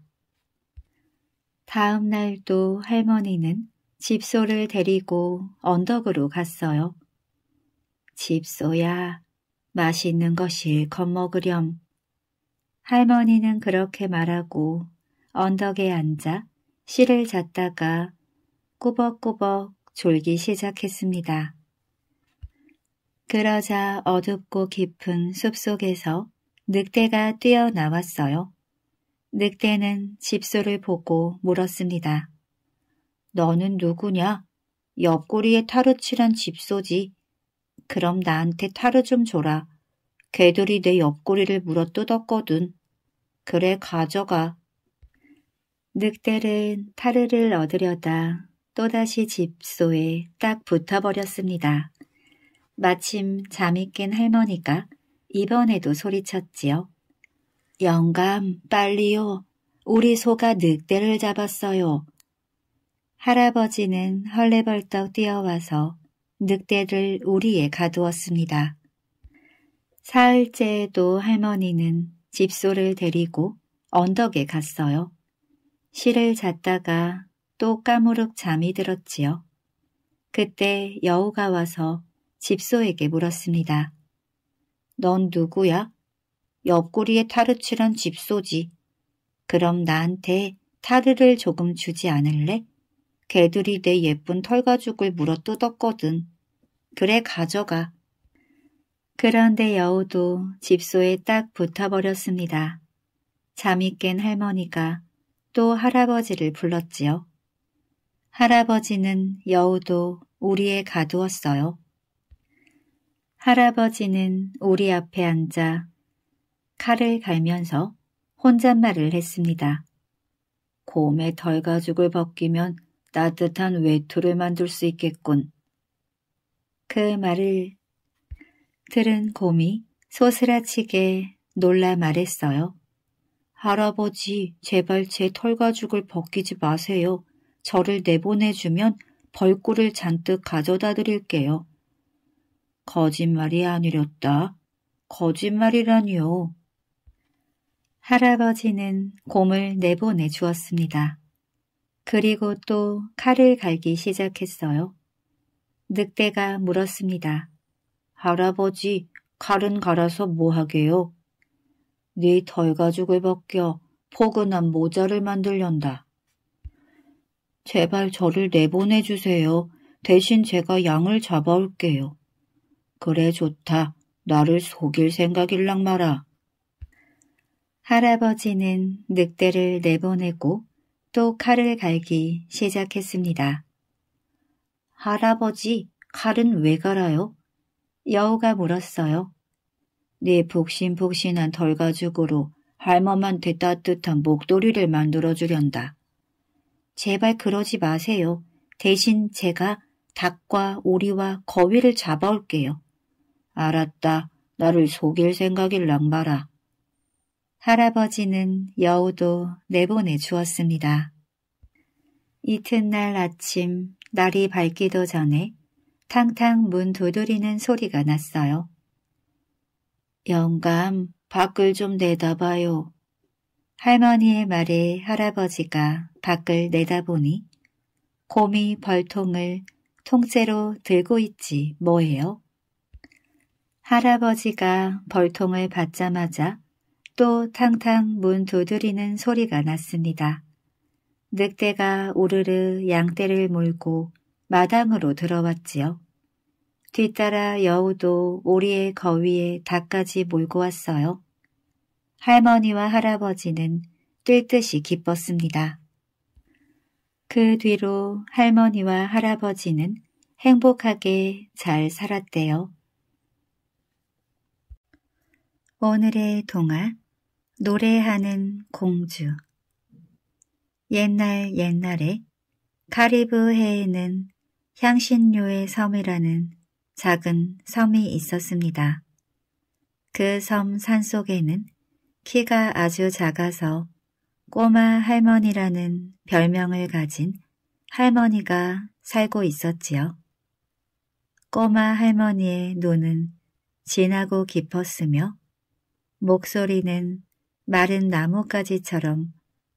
다음 날도 할머니는 집소를 데리고 언덕으로 갔어요. 집소야, 맛있는 것이 겁먹으렴. 할머니는 그렇게 말하고 언덕에 앉아 씨를 잤다가 꾸벅꾸벅 졸기 시작했습니다. 그러자 어둡고 깊은 숲속에서 늑대가 뛰어나왔어요. 늑대는 집소를 보고 물었습니다. 너는 누구냐? 옆구리에 타르 칠한 집소지. 그럼 나한테 타르 좀 줘라. 개들이 내 옆구리를 물어 뜯었거든. 그래 가져가. 늑대는 타르를 얻으려다 또다시 집소에 딱 붙어버렸습니다. 마침 잠이 깬 할머니가 이번에도 소리쳤지요. 영감, 빨리요. 우리 소가 늑대를 잡았어요. 할아버지는 헐레벌떡 뛰어와서 늑대를 우리에 가두었습니다. 사흘째에도 할머니는 집소를 데리고 언덕에 갔어요. 실을 잤다가 또 까무룩 잠이 들었지요. 그때 여우가 와서 집소에게 물었습니다. 넌 누구야? 옆구리에 타르칠한 집소지. 그럼 나한테 타르를 조금 주지 않을래? 개들이 내 예쁜 털 가죽을 물어 뜯었거든. 그래 가져가. 그런데 여우도 집소에 딱 붙어버렸습니다. 잠이 깬 할머니가 또 할아버지를 불렀지요. 할아버지는 여우도 우리에 가두었어요. 할아버지는 우리 앞에 앉아 칼을 갈면서 혼잣말을 했습니다. 곰의 덜 가죽을 벗기면 따뜻한 외투를 만들 수 있겠군. 그 말을 들은 곰이 소스라치게 놀라 말했어요. 할아버지, 제발 제 털가죽을 벗기지 마세요. 저를 내보내주면 벌꿀을 잔뜩 가져다 드릴게요. 거짓말이 아니렸다. 거짓말이라니요. 할아버지는 곰을 내보내 주었습니다. 그리고 또 칼을 갈기 시작했어요. 늑대가 물었습니다. 할아버지, 칼은 갈아서 뭐하게요? 네 덜 가죽을 벗겨 포근한 모자를 만들련다. 제발 저를 내보내주세요. 대신 제가 양을 잡아올게요. 그래 좋다. 나를 속일 생각일랑 마라. 할아버지는 늑대를 내보내고 또 칼을 갈기 시작했습니다. 할아버지, 칼은 왜 갈아요? 여우가 물었어요. 네 복신복신한 덜가죽으로 할멈한테 따뜻한 목도리를 만들어주련다. 제발 그러지 마세요. 대신 제가 닭과 오리와 거위를 잡아올게요. 알았다. 나를 속일 생각일랑 마라. 할아버지는 여우도 내보내 주었습니다. 이튿날 아침 날이 밝기도 전에 탕탕 문 두드리는 소리가 났어요. 영감, 밖을 좀 내다봐요. 할머니의 말에 할아버지가 밖을 내다보니 곰이 벌통을 통째로 들고 있지 뭐예요? 할아버지가 벌통을 받자마자 또 탕탕 문 두드리는 소리가 났습니다. 늑대가 우르르 양떼를 몰고 마당으로 들어왔지요. 뒤따라 여우도 오리의 거위에 닭까지 몰고 왔어요. 할머니와 할아버지는 뛸 듯이 기뻤습니다. 그 뒤로 할머니와 할아버지는 행복하게 잘 살았대요. 오늘의 동화 노래하는 공주 옛날 옛날에 카리브 해에는 향신료의 섬이라는 작은 섬이 있었습니다. 그 섬 산속에는 키가 아주 작아서 꼬마 할머니라는 별명을 가진 할머니가 살고 있었지요. 꼬마 할머니의 눈은 진하고 깊었으며 목소리는 마른 나뭇가지처럼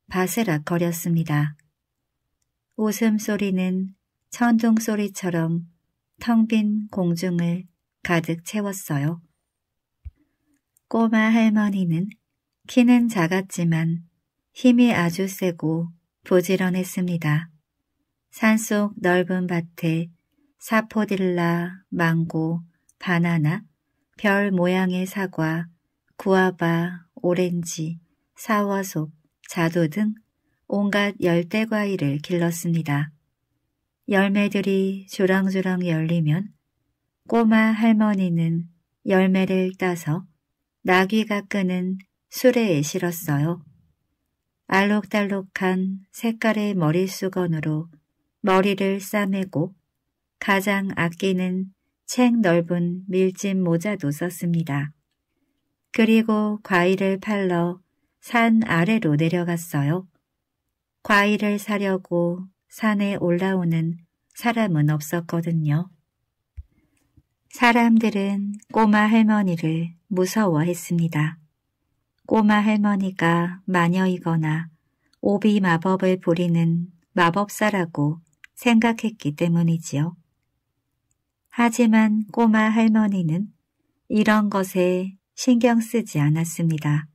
바스락거렸습니다. 웃음소리는 천둥 소리처럼 텅 빈 공중을 가득 채웠어요. 꼬마 할머니는 키는 작았지만 힘이 아주 세고 부지런했습니다. 산 속 넓은 밭에 사포딜라, 망고, 바나나, 별 모양의 사과, 구아바, 오렌지, 사워속, 자두 등 온갖 열대 과일을 길렀습니다. 열매들이 주랑주랑 열리면 꼬마 할머니는 열매를 따서 나귀가 끄는 수레에 실었어요. 알록달록한 색깔의 머리수건으로 머리를 싸매고 가장 아끼는 책 넓은 밀짚 모자도 썼습니다. 그리고 과일을 팔러 산 아래로 내려갔어요. 과일을 사려고 산에 올라오는 사람은 없었거든요. 사람들은 꼬마 할머니를 무서워했습니다. 꼬마 할머니가 마녀이거나 오비 마법을 부리는 마법사라고 생각했기 때문이지요. 하지만 꼬마 할머니는 이런 것에 신경 쓰지 않았습니다.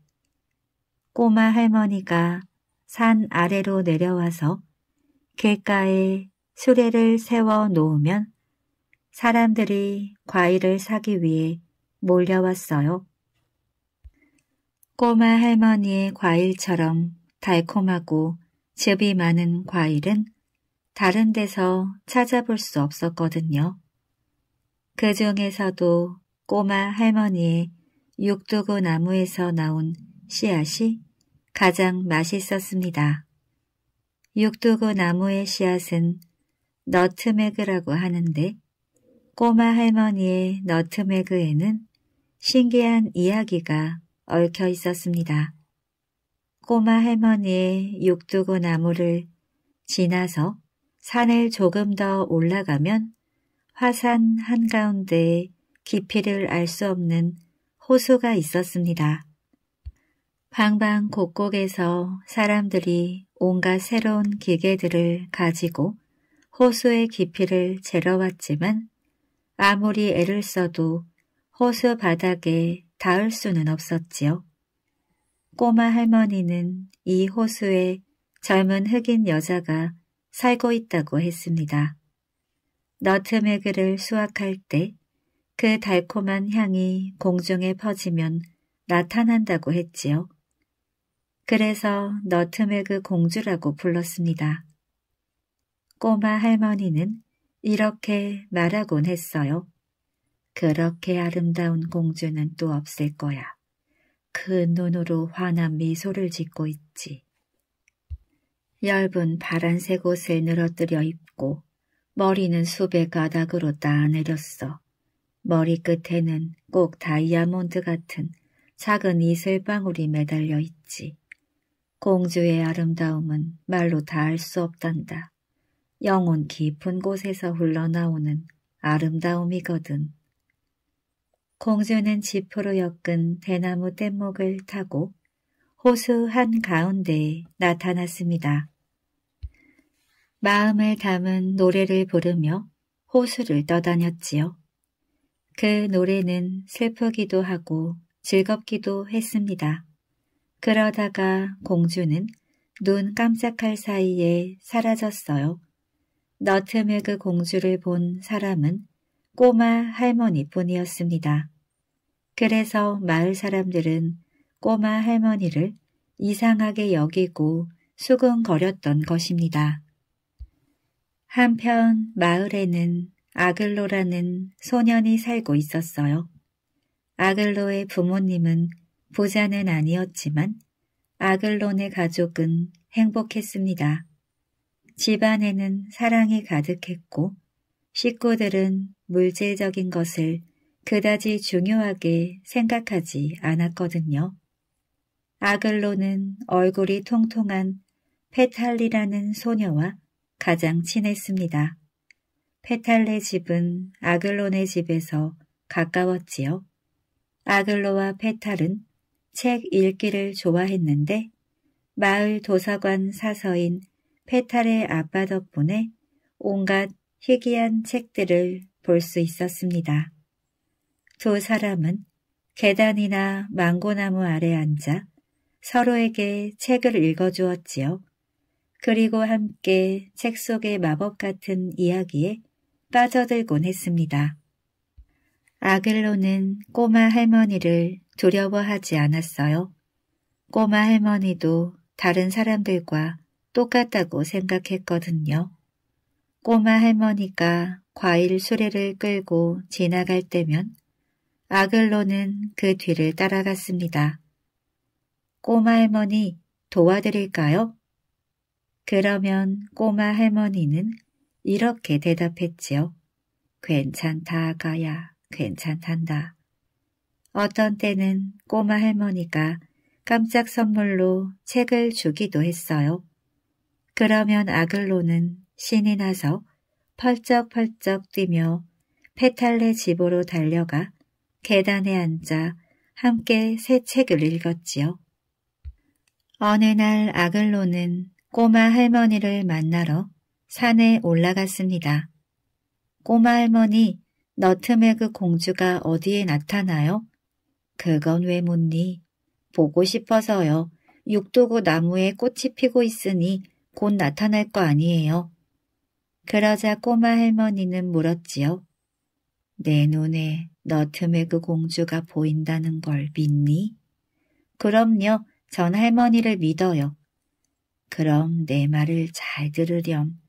꼬마 할머니가 산 아래로 내려와서 길가에 수레를 세워 놓으면 사람들이 과일을 사기 위해 몰려왔어요. 꼬마 할머니의 과일처럼 달콤하고 즙이 많은 과일은 다른 데서 찾아볼 수 없었거든요. 그 중에서도 꼬마 할머니의 육두구 나무에서 나온 씨앗이 가장 맛있었습니다. 육두구 나무의 씨앗은 너트메그라고 하는데 꼬마 할머니의 너트메그에는 신기한 이야기가 얽혀 있었습니다. 꼬마 할머니의 육두구 나무를 지나서 산을 조금 더 올라가면 화산 한가운데에 깊이를 알 수 없는 호수가 있었습니다. 방방 곳곳에서 사람들이 온갖 새로운 기계들을 가지고 호수의 깊이를 재러왔지만 아무리 애를 써도 호수 바닥에 닿을 수는 없었지요. 꼬마 할머니는 이 호수에 젊은 흑인 여자가 살고 있다고 했습니다. 너트그를 수확할 때 그 달콤한 향이 공중에 퍼지면 나타난다고 했지요. 그래서 너트맥그 공주라고 불렀습니다. 꼬마 할머니는 이렇게 말하곤 했어요. 그렇게 아름다운 공주는 또 없을 거야. 그 눈으로 환한 미소를 짓고 있지. 얇은 파란색 옷을 늘어뜨려 입고 머리는 수백 가닥으로 따내렸어. 머리끝에는 꼭 다이아몬드 같은 작은 이슬방울이 매달려 있지. 공주의 아름다움은 말로 다 알 수 없단다. 영혼 깊은 곳에서 흘러나오는 아름다움이거든. 공주는 지포로 엮은 대나무 뗏목을 타고 호수 한가운데에 나타났습니다. 마음을 담은 노래를 부르며 호수를 떠다녔지요. 그 노래는 슬프기도 하고 즐겁기도 했습니다. 그러다가 공주는 눈 깜짝할 사이에 사라졌어요. 너트메그 공주를 본 사람은 꼬마 할머니뿐이었습니다. 그래서 마을 사람들은 꼬마 할머니를 이상하게 여기고 수근거렸던 것입니다. 한편 마을에는 아글로라는 소년이 살고 있었어요. 아글로의 부모님은 부자는 아니었지만 아글론의 가족은 행복했습니다. 집안에는 사랑이 가득했고 식구들은 물질적인 것을 그다지 중요하게 생각하지 않았거든요. 아글론은 얼굴이 통통한 페탈리라는 소녀와 가장 친했습니다. 페탈레 집은 아글론의 집에서 가까웠지요. 아글로와 페탈은 책 읽기를 좋아했는데 마을 도서관 사서인 페탈의 아빠 덕분에 온갖 희귀한 책들을 볼 수 있었습니다. 두 사람은 계단이나 망고나무 아래 앉아 서로에게 책을 읽어주었지요. 그리고 함께 책 속의 마법 같은 이야기에 빠져들곤 했습니다. 아글로는 꼬마 할머니를 두려워하지 않았어요. 꼬마 할머니도 다른 사람들과 똑같다고 생각했거든요. 꼬마 할머니가 과일 수레를 끌고 지나갈 때면 아글로는 그 뒤를 따라갔습니다. 꼬마 할머니 도와드릴까요? 그러면 꼬마 할머니는 이렇게 대답했지요. 괜찮다, 가야. 괜찮단다. 어떤 때는 꼬마 할머니가 깜짝 선물로 책을 주기도 했어요. 그러면 아글로는 신이 나서 펄쩍펄쩍 뛰며 페탈레 집으로 달려가 계단에 앉아 함께 새 책을 읽었지요. 어느 날 아글로는 꼬마 할머니를 만나러 산에 올라갔습니다. 꼬마 할머니, 너트메그 공주가 어디에 나타나요? 그건 왜 묻니? 보고 싶어서요. 육도구 나무에 꽃이 피고 있으니 곧 나타날 거 아니에요. 그러자 꼬마 할머니는 물었지요. 내 눈에 너 틈에 그 공주가 보인다는 걸 믿니? 그럼요. 전 할머니를 믿어요. 그럼 내 말을 잘 들으렴.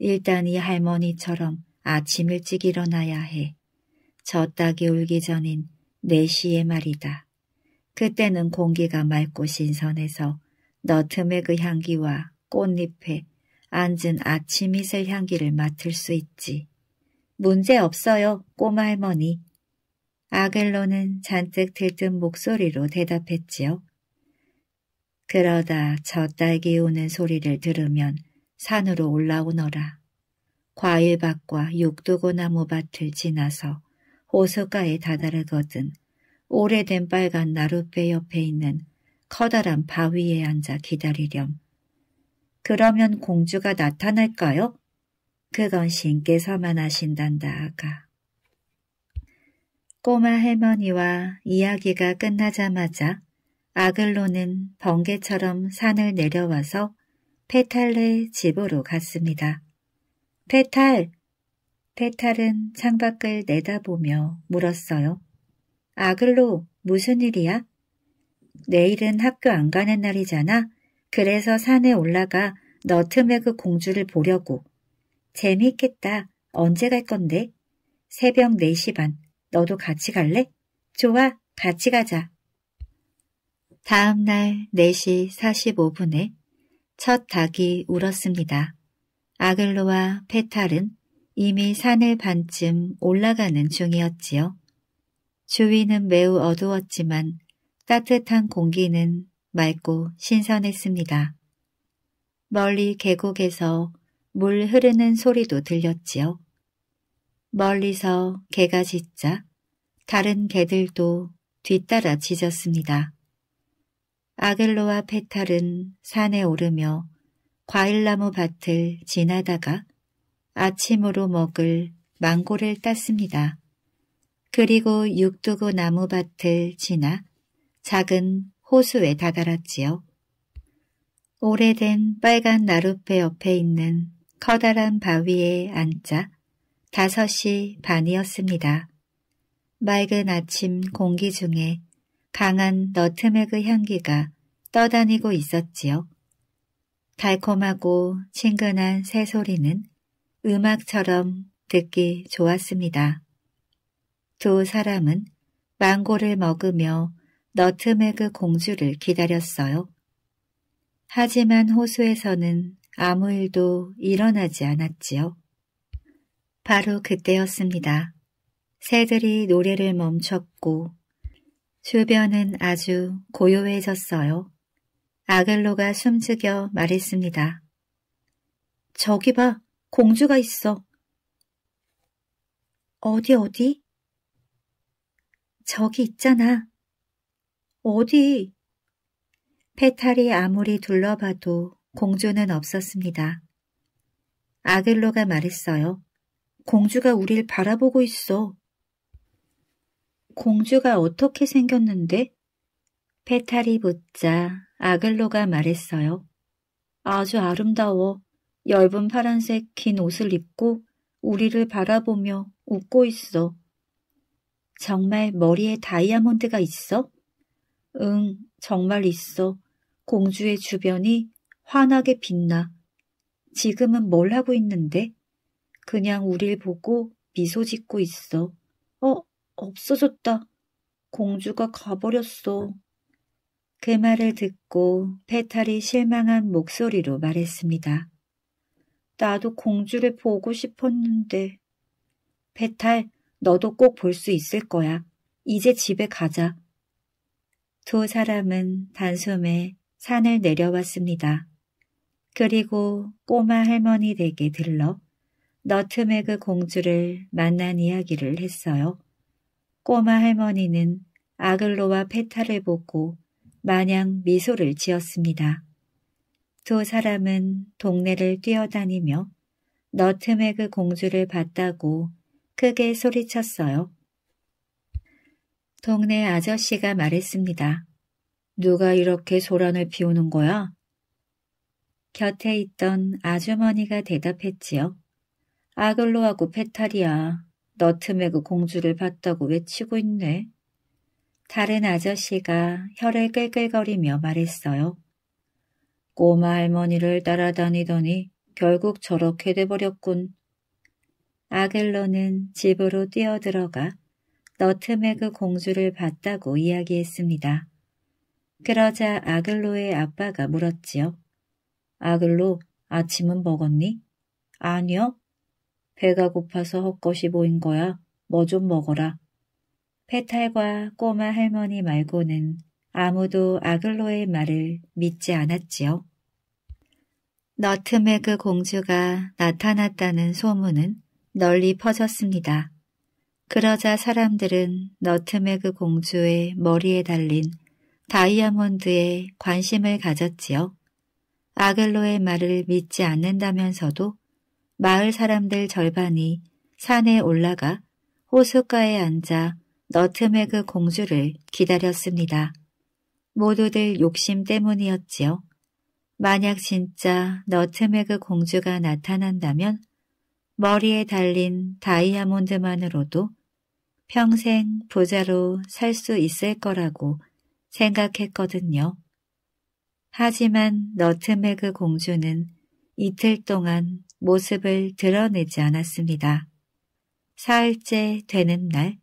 일단 이 할머니처럼 아침 일찍 일어나야 해. 저딱이 울기 전인 4시에 말이다. 그때는 공기가 맑고 신선해서 너트의 맥 그 향기와 꽃잎에 앉은 아침 이슬 향기를 맡을 수 있지. 문제 없어요, 꼬마 할머니. 아겔로는 잔뜩 들뜬 목소리로 대답했지요. 그러다 저 딸기 우는 소리를 들으면 산으로 올라오너라. 과일밭과 육두고나무밭을 지나서 오소가에 다다르거든 오래된 빨간 나룻배 옆에 있는 커다란 바위에 앉아 기다리렴. 그러면 공주가 나타날까요? 그건 신께서만 하신단다 아가. 꼬마 할머니와 이야기가 끝나자마자 아글로는 번개처럼 산을 내려와서 페탈의 집으로 갔습니다. 페탈, 페탈은 창밖을 내다보며 물었어요. 아글로, 무슨 일이야? 내일은 학교 안 가는 날이잖아. 그래서 산에 올라가 너트메그 공주를 보려고. 재미있겠다. 언제 갈 건데? 새벽 4시 반. 너도 같이 갈래? 좋아, 같이 가자. 다음 날 4시 45분에 첫 닭이 울었습니다. 아글로와 페탈은 이미 산을 반쯤 올라가는 중이었지요. 주위는 매우 어두웠지만 따뜻한 공기는 맑고 신선했습니다. 멀리 계곡에서 물 흐르는 소리도 들렸지요. 멀리서 개가 짖자 다른 개들도 뒤따라 짖었습니다. 아글로와 페탈은 산에 오르며 과일나무 밭을 지나다가 아침으로 먹을 망고를 땄습니다. 그리고 육두구 나무밭을 지나 작은 호수에 다다랐지요. 오래된 빨간 나룻배 옆에 있는 커다란 바위에 앉자 5시 반이었습니다. 맑은 아침 공기 중에 강한 너트맥의 향기가 떠다니고 있었지요. 달콤하고 친근한 새소리는 음악처럼 듣기 좋았습니다. 두 사람은 망고를 먹으며 너트맥그 공주를 기다렸어요. 하지만 호수에서는 아무 일도 일어나지 않았지요. 바로 그때였습니다. 새들이 노래를 멈췄고 주변은 아주 고요해졌어요. 아글로가 숨죽여 말했습니다. 저기 봐, 공주가 있어. 어디 어디? 저기 있잖아. 어디? 페탈이 아무리 둘러봐도 공주는 없었습니다. 아글로가 말했어요. 공주가 우릴 바라보고 있어. 공주가 어떻게 생겼는데? 페탈이 붙자 아글로가 말했어요. 아주 아름다워. 엷은 파란색 긴 옷을 입고 우리를 바라보며 웃고 있어. 정말 머리에 다이아몬드가 있어? 응, 정말 있어. 공주의 주변이 환하게 빛나. 지금은 뭘 하고 있는데? 그냥 우릴 보고 미소 짓고 있어. 어, 없어졌다. 공주가 가버렸어. 그 말을 듣고 페탈이 실망한 목소리로 말했습니다. 나도 공주를 보고 싶었는데. 배탈, 너도 꼭 볼 수 있을 거야. 이제 집에 가자. 두 사람은 단숨에 산을 내려왔습니다. 그리고 꼬마 할머니 댁에 들러 너트맥그 공주를 만난 이야기를 했어요. 꼬마 할머니는 아글로와 페타를 보고 마냥 미소를 지었습니다. 두 사람은 동네를 뛰어다니며 너트맥 그 공주를 봤다고 크게 소리쳤어요. 동네 아저씨가 말했습니다. 누가 이렇게 소란을 피우는 거야? 곁에 있던 아주머니가 대답했지요. 아글로하고 페탈이야. 너트맥 그 공주를 봤다고 외치고 있네. 다른 아저씨가 혀를 끌끌거리며 말했어요. 꼬마 할머니를 따라다니더니 결국 저렇게 돼버렸군. 아겔로는 집으로 뛰어들어가 너트메그 공주를 봤다고 이야기했습니다. 그러자 아글로의 아빠가 물었지요. 아글로, 아침은 먹었니? 아니요. 배가 고파서 헛것이 보인 거야. 뭐 좀 먹어라. 페탈과 꼬마 할머니 말고는 아무도 아글로의 말을 믿지 않았지요. 너트메그 공주가 나타났다는 소문은 널리 퍼졌습니다. 그러자 사람들은 너트메그 공주의 머리에 달린 다이아몬드에 관심을 가졌지요. 아글로의 말을 믿지 않는다면서도 마을 사람들 절반이 산에 올라가 호숫가에 앉아 너트메그 공주를 기다렸습니다. 모두들 욕심 때문이었지요. 만약 진짜 너트맥그 공주가 나타난다면 머리에 달린 다이아몬드만으로도 평생 부자로 살 수 있을 거라고 생각했거든요. 하지만 너트맥그 공주는 이틀 동안 모습을 드러내지 않았습니다. 사흘째 되는 날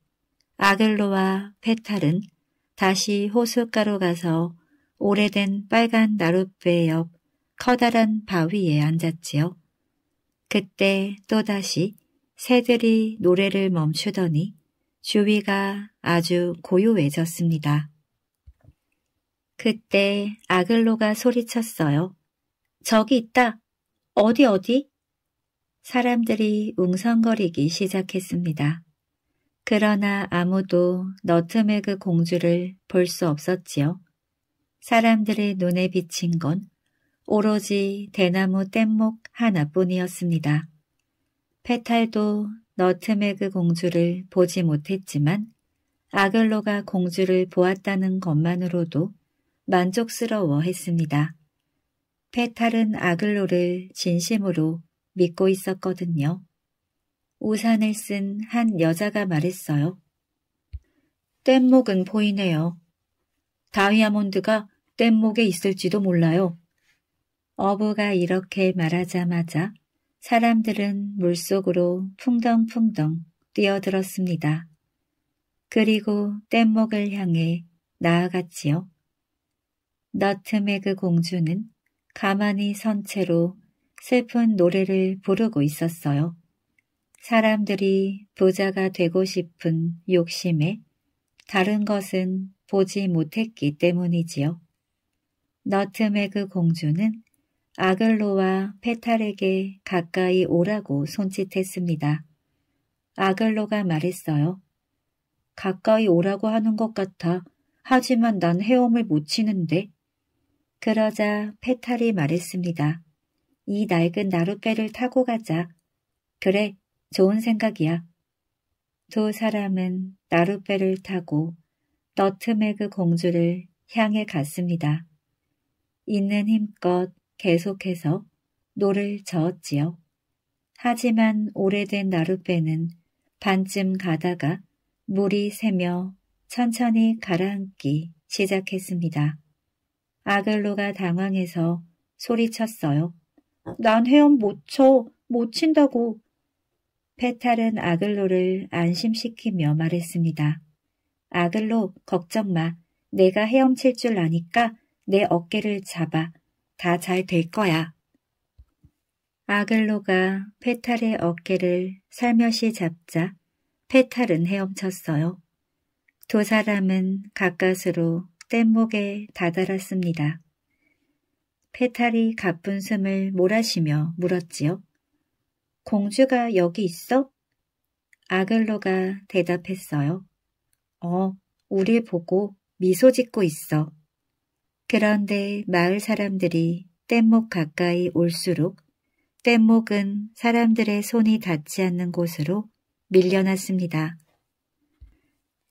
아글로와 페탈은 다시 호숫가로 가서 오래된 빨간 나룻배 옆 커다란 바위에 앉았지요. 그때 또다시 새들이 노래를 멈추더니 주위가 아주 고요해졌습니다. 그때 아글로가 소리쳤어요. 저기 있다. 어디 어디? 사람들이 웅성거리기 시작했습니다. 그러나 아무도 너트메그 공주를 볼 수 없었지요. 사람들의 눈에 비친 건 오로지 대나무 뗏목 하나뿐이었습니다. 페탈도 너트메그 공주를 보지 못했지만 아글로가 공주를 보았다는 것만으로도 만족스러워 했습니다. 페탈은 아글로를 진심으로 믿고 있었거든요. 우산을 쓴 한 여자가 말했어요. 뗏목은 보이네요. 다이아몬드가 뗏목에 있을지도 몰라요. 어부가 이렇게 말하자마자 사람들은 물속으로 풍덩풍덩 뛰어들었습니다. 그리고 뗏목을 향해 나아갔지요. 너트메그 공주는 가만히 선 채로 슬픈 노래를 부르고 있었어요. 사람들이 부자가 되고 싶은 욕심에 다른 것은 보지 못했기 때문이지요. 너트메그 공주는 아글로와 페탈에게 가까이 오라고 손짓했습니다. 아글로가 말했어요. 가까이 오라고 하는 것 같아. 하지만 난 헤엄을 못 치는데. 그러자 페탈이 말했습니다. 이 낡은 나룻배를 타고 가자. 그래, 좋은 생각이야. 두 사람은 나룻배를 타고 너트메그 공주를 향해 갔습니다. 있는 힘껏 계속해서 노를 저었지요. 하지만 오래된 나룻배는 반쯤 가다가 물이 새며 천천히 가라앉기 시작했습니다. 아글로가 당황해서 소리쳤어요. 난 헤엄 못 쳐, 못 친다고. 페탈은 아글로를 안심시키며 말했습니다. 아글로, 걱정 마. 내가 헤엄칠 줄 아니까 내 어깨를 잡아. 다 잘 될 거야. 아글로가 페탈의 어깨를 살며시 잡자 페탈은 헤엄쳤어요. 두 사람은 가까스로 뗏목에 다다랐습니다. 페탈이 가쁜 숨을 몰아쉬며 물었지요. 공주가 여기 있어? 아글로가 대답했어요. 어, 우리 보고 미소 짓고 있어. 그런데 마을 사람들이 뗏목 가까이 올수록 뗏목은 사람들의 손이 닿지 않는 곳으로 밀려났습니다.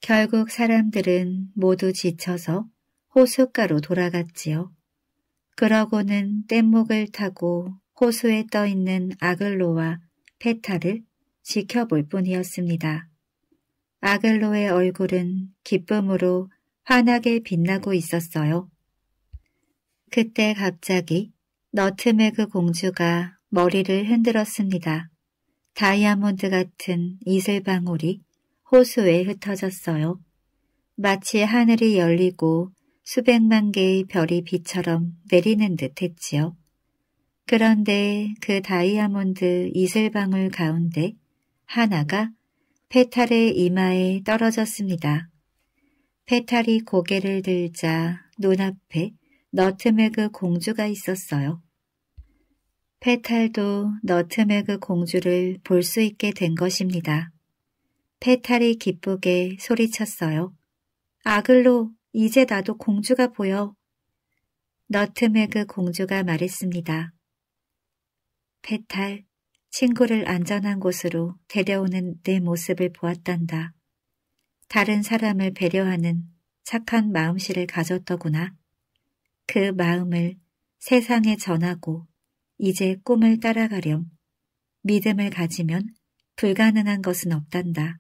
결국 사람들은 모두 지쳐서 호숫가로 돌아갔지요. 그러고는 뗏목을 타고 호수에 떠있는 아글로와 페타를 지켜볼 뿐이었습니다. 아글로의 얼굴은 기쁨으로 환하게 빛나고 있었어요. 그때 갑자기 너트메그 공주가 머리를 흔들었습니다. 다이아몬드 같은 이슬방울이 호수에 흩어졌어요. 마치 하늘이 열리고 수백만 개의 별이 비처럼 내리는 듯 했지요. 그런데 그 다이아몬드 이슬방울 가운데 하나가 페탈의 이마에 떨어졌습니다. 페탈이 고개를 들자 눈앞에 너트메그 공주가 있었어요. 페탈도 너트메그 공주를 볼 수 있게 된 것입니다. 페탈이 기쁘게 소리쳤어요. 아글로, 이제 나도 공주가 보여. 너트메그 공주가 말했습니다. 페탈, 친구를 안전한 곳으로 데려오는 내 모습을 보았단다. 다른 사람을 배려하는 착한 마음씨를 가졌더구나. 그 마음을 세상에 전하고 이제 꿈을 따라가렴. 믿음을 가지면 불가능한 것은 없단다.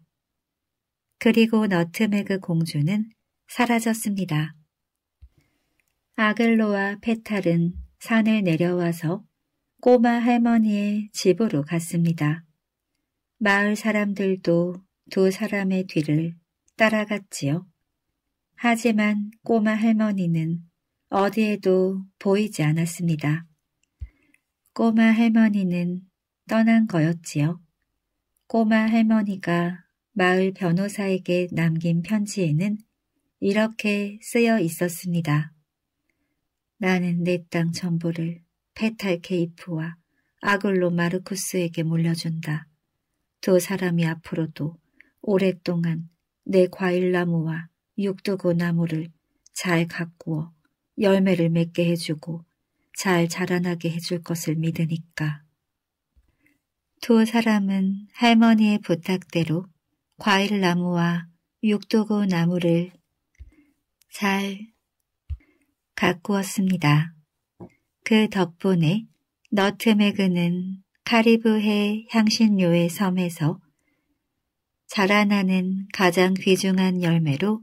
그리고 너트메그 공주는 사라졌습니다. 아글로와 페탈은 산을 내려와서 꼬마 할머니의 집으로 갔습니다. 마을 사람들도 두 사람의 뒤를 따라갔지요. 하지만 꼬마 할머니는 어디에도 보이지 않았습니다. 꼬마 할머니는 떠난 거였지요. 꼬마 할머니가 마을 변호사에게 남긴 편지에는 이렇게 쓰여 있었습니다. 나는 내 땅 전부를 페탈 케이프와 아글로 마르쿠스에게 물려준다. 두 사람이 앞으로도 오랫동안 내 과일나무와 육두구 나무를 잘 가꾸어 열매를 맺게 해주고 잘 자라나게 해줄 것을 믿으니까. 두 사람은 할머니의 부탁대로 과일나무와 육두구 나무를 잘 가꾸었습니다. 그 덕분에 너트메그는 카리브해 향신료의 섬에서 자라나는 가장 귀중한 열매로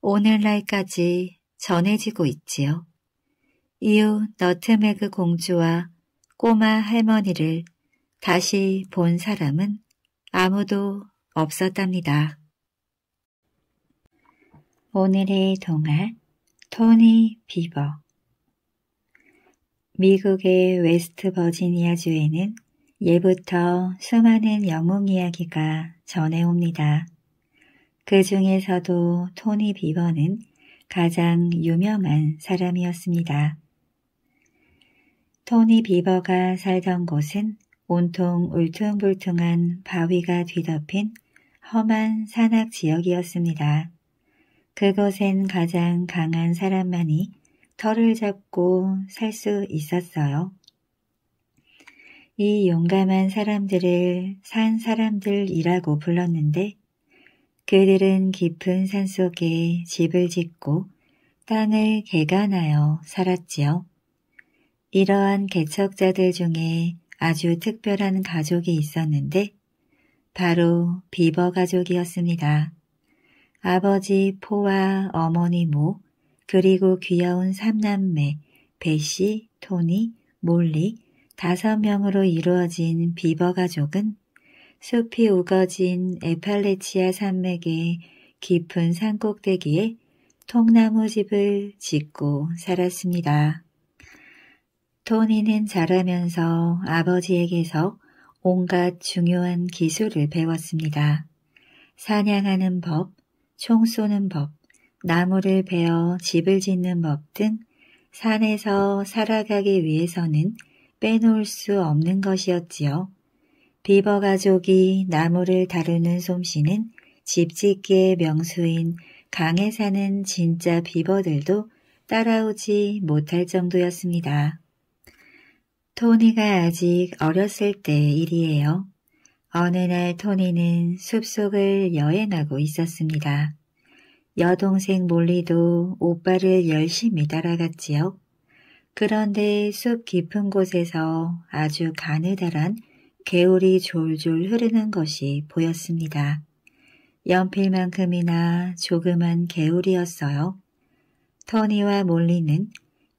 오늘날까지 전해지고 있지요. 이후 너트메그 공주와 꼬마 할머니를 다시 본 사람은 아무도 없었답니다. 오늘의 동화 토니 비버 미국의 웨스트 버지니아주에는 예부터 수많은 영웅 이야기가 전해옵니다. 그 중에서도 토니 비버는 가장 유명한 사람이었습니다. 토니 비버가 살던 곳은 온통 울퉁불퉁한 바위가 뒤덮인 험한 산악 지역이었습니다. 그곳엔 가장 강한 사람만이 털을 잡고 살 수 있었어요. 이 용감한 사람들을 산 사람들이라고 불렀는데 그들은 깊은 산 속에 집을 짓고 땅을 개간하여 살았지요. 이러한 개척자들 중에 아주 특별한 가족이 있었는데 바로 비버 가족이었습니다. 아버지 포와 어머니 모, 그리고 귀여운 삼남매 베시, 토니, 몰리 다섯 명으로 이루어진 비버 가족은 숲이 우거진 에팔레치아 산맥의 깊은 산꼭대기에 통나무 집을 짓고 살았습니다. 토니는 자라면서 아버지에게서 온갖 중요한 기술을 배웠습니다. 사냥하는 법, 총 쏘는 법, 나무를 베어 집을 짓는 법 등 산에서 살아가기 위해서는 빼놓을 수 없는 것이었지요. 비버 가족이 나무를 다루는 솜씨는 집짓기의 명수인 강에 사는 진짜 비버들도 따라오지 못할 정도였습니다. 토니가 아직 어렸을 때 일이에요. 어느 날 토니는 숲속을 여행하고 있었습니다. 여동생 몰리도 오빠를 열심히 따라갔지요. 그런데 숲 깊은 곳에서 아주 가느다란 개울이 졸졸 흐르는 것이 보였습니다. 연필만큼이나 조그만 개울이었어요. 토니와 몰리는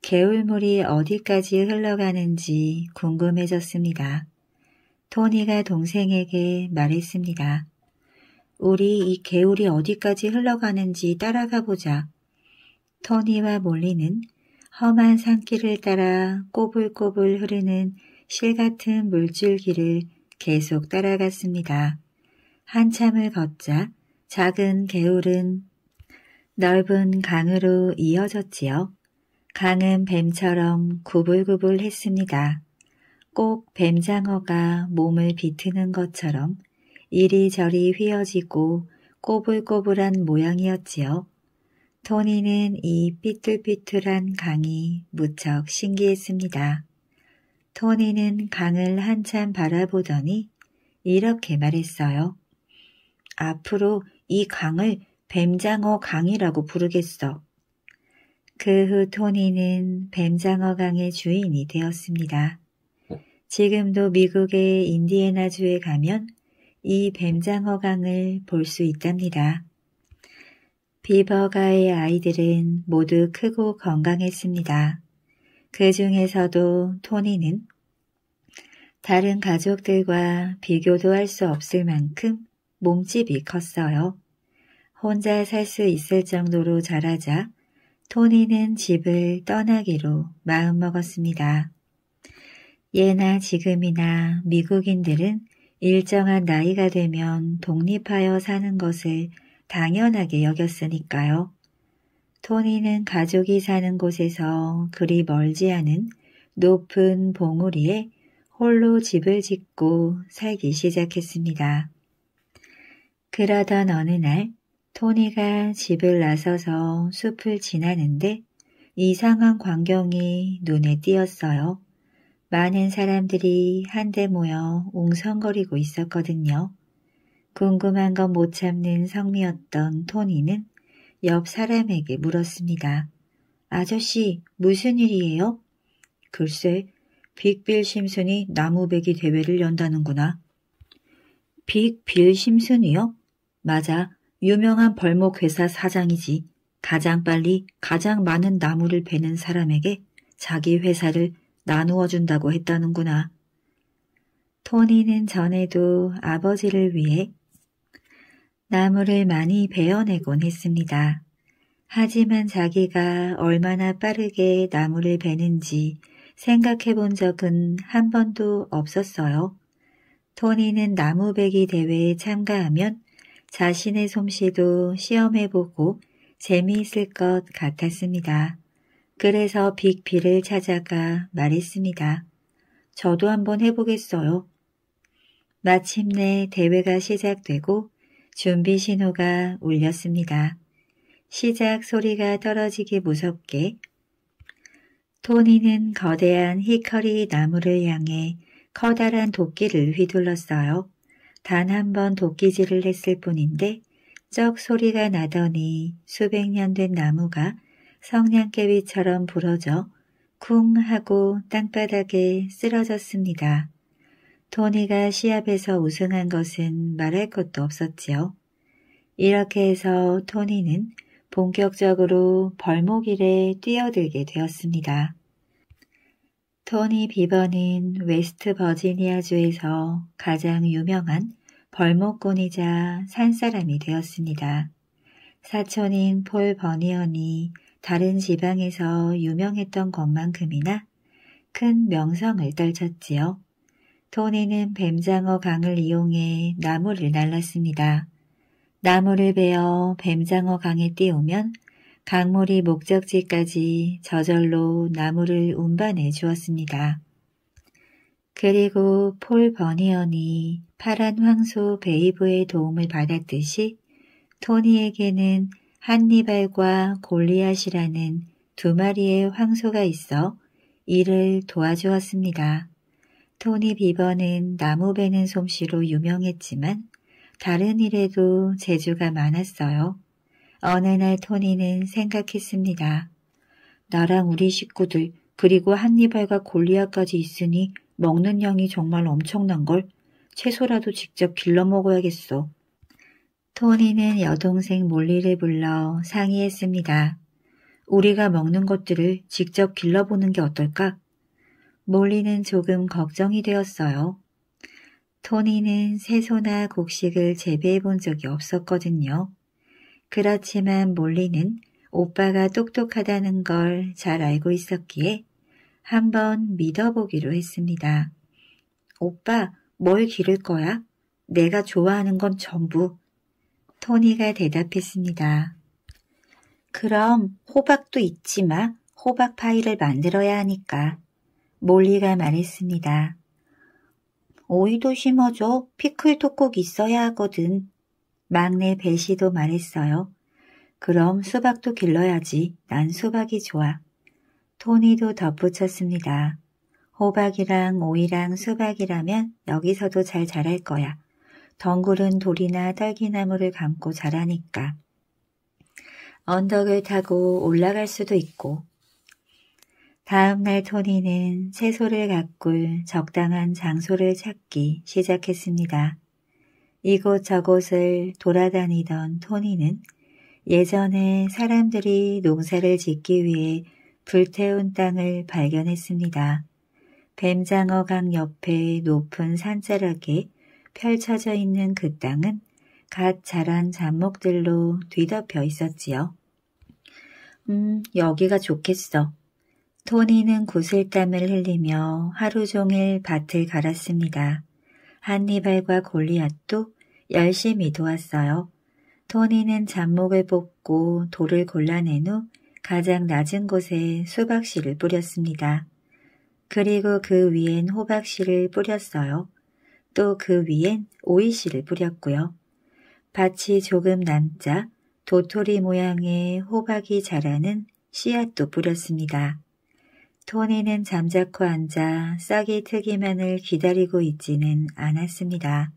개울물이 어디까지 흘러가는지 궁금해졌습니다. 토니가 동생에게 말했습니다. 우리 이 개울이 어디까지 흘러가는지 따라가 보자. 토니와 몰리는 험한 산길을 따라 꼬불꼬불 흐르는 실 같은 물줄기를 계속 따라갔습니다. 한참을 걷자 작은 개울은 넓은 강으로 이어졌지요. 강은 뱀처럼 구불구불 했습니다. 꼭 뱀장어가 몸을 비트는 것처럼 이리저리 휘어지고 꼬불꼬불한 모양이었지요. 토니는 이 삐뚤삐뚤한 강이 무척 신기했습니다. 토니는 강을 한참 바라보더니 이렇게 말했어요. 앞으로 이 강을 뱀장어 강이라고 부르겠어. 그 후 토니는 뱀장어 강의 주인이 되었습니다. 어. 지금도 미국의 인디애나주에 가면 이 뱀장어강을 볼 수 있답니다. 비버가의 아이들은 모두 크고 건강했습니다. 그 중에서도 토니는 다른 가족들과 비교도 할 수 없을 만큼 몸집이 컸어요. 혼자 살 수 있을 정도로 자라자 토니는 집을 떠나기로 마음먹었습니다. 예나 지금이나 미국인들은 일정한 나이가 되면 독립하여 사는 것을 당연하게 여겼으니까요. 토니는 가족이 사는 곳에서 그리 멀지 않은 높은 봉우리에 홀로 집을 짓고 살기 시작했습니다. 그러던 어느 날 토니가 집을 나서서 숲을 지나는데 이상한 광경이 눈에 띄었어요. 많은 사람들이 한데 모여 웅성거리고 있었거든요. 궁금한 건 못 참는 성미였던 토니는 옆 사람에게 물었습니다. 아저씨, 무슨 일이에요? 글쎄, 빅빌 심슨이 나무배기 대회를 연다는구나. 빅빌 심슨이요? 맞아. 유명한 벌목회사 사장이지. 가장 빨리 가장 많은 나무를 베는 사람에게 자기 회사를 나누어 준다고 했다는구나. 토니는 전에도 아버지를 위해 나무를 많이 베어내곤 했습니다. 하지만 자기가 얼마나 빠르게 나무를 베는지 생각해 본 적은 한 번도 없었어요. 토니는 나무베기 대회에 참가하면 자신의 솜씨도 시험해보고 재미있을 것 같았습니다. 그래서 빅피를 찾아가 말했습니다. 저도 한번 해보겠어요. 마침내 대회가 시작되고 준비 신호가 울렸습니다. 시작 소리가 떨어지기 무섭게 토니는 거대한 히커리 나무를 향해 커다란 도끼를 휘둘렀어요. 단 한번 도끼질을 했을 뿐인데 쩍 소리가 나더니 수백 년 된 나무가 성냥개비처럼 부러져 쿵 하고 땅바닥에 쓰러졌습니다. 토니가 시합에서 우승한 것은 말할 것도 없었지요. 이렇게 해서 토니는 본격적으로 벌목일에 뛰어들게 되었습니다. 토니 비버는 웨스트 버지니아주에서 가장 유명한 벌목꾼이자 산사람이 되었습니다. 사촌인 폴 버니언이 다른 지방에서 유명했던 것만큼이나 큰 명성을 떨쳤지요. 토니는 뱀장어 강을 이용해 나무를 날랐습니다. 나무를 베어 뱀장어 강에 띄우면 강물이 목적지까지 저절로 나무를 운반해 주었습니다. 그리고 폴 버니언이 파란 황소 베이브의 도움을 받았듯이 토니에게는 한니발과 골리앗이라는 두 마리의 황소가 있어 이를 도와주었습니다. 토니 비버는 나무 베는 솜씨로 유명했지만 다른 일에도 재주가 많았어요. 어느 날 토니는 생각했습니다. 나랑 우리 식구들 그리고 한니발과 골리앗까지 있으니 먹는 양이 정말 엄청난걸. 채소라도 직접 길러 먹어야겠어. 토니는 여동생 몰리를 불러 상의했습니다. 우리가 먹는 것들을 직접 길러보는 게 어떨까? 몰리는 조금 걱정이 되었어요. 토니는 새소나 곡식을 재배해 본 적이 없었거든요. 그렇지만 몰리는 오빠가 똑똑하다는 걸 잘 알고 있었기에 한번 믿어보기로 했습니다. 오빠, 뭘 기를 거야? 내가 좋아하는 건 전부 토니가 대답했습니다. 그럼 호박도 잊지 마. 호박 파이를 만들어야 하니까. 몰리가 말했습니다. 오이도 심어줘. 피클도 꼭 있어야 하거든. 막내 베시도 말했어요. 그럼 수박도 길러야지. 난 수박이 좋아. 토니도 덧붙였습니다. 호박이랑 오이랑 수박이라면 여기서도 잘 자랄 거야. 덩굴은 돌이나 딸기나무를 감고 자라니까. 언덕을 타고 올라갈 수도 있고. 다음 날 토니는 채소를 가꿀 적당한 장소를 찾기 시작했습니다. 이곳저곳을 돌아다니던 토니는 예전에 사람들이 농사를 짓기 위해 불태운 땅을 발견했습니다. 뱀장어강 옆에 높은 산자락에 펼쳐져 있는 그 땅은 갓 자란 잡목들로 뒤덮여 있었지요. 음, 여기가 좋겠어. 토니는 구슬땀을 흘리며 하루 종일 밭을 갈았습니다. 한니발과 골리앗도 열심히 도왔어요. 토니는 잡목을 뽑고 돌을 골라낸 후 가장 낮은 곳에 수박씨를 뿌렸습니다. 그리고 그 위엔 호박씨를 뿌렸어요. 또그 위엔 오이씨를 뿌렸고요. 밭이 조금 남자 도토리 모양의 호박이 자라는 씨앗도 뿌렸습니다. 토니는 잠자코 앉아 싹이 트기만을 기다리고 있지는 않았습니다.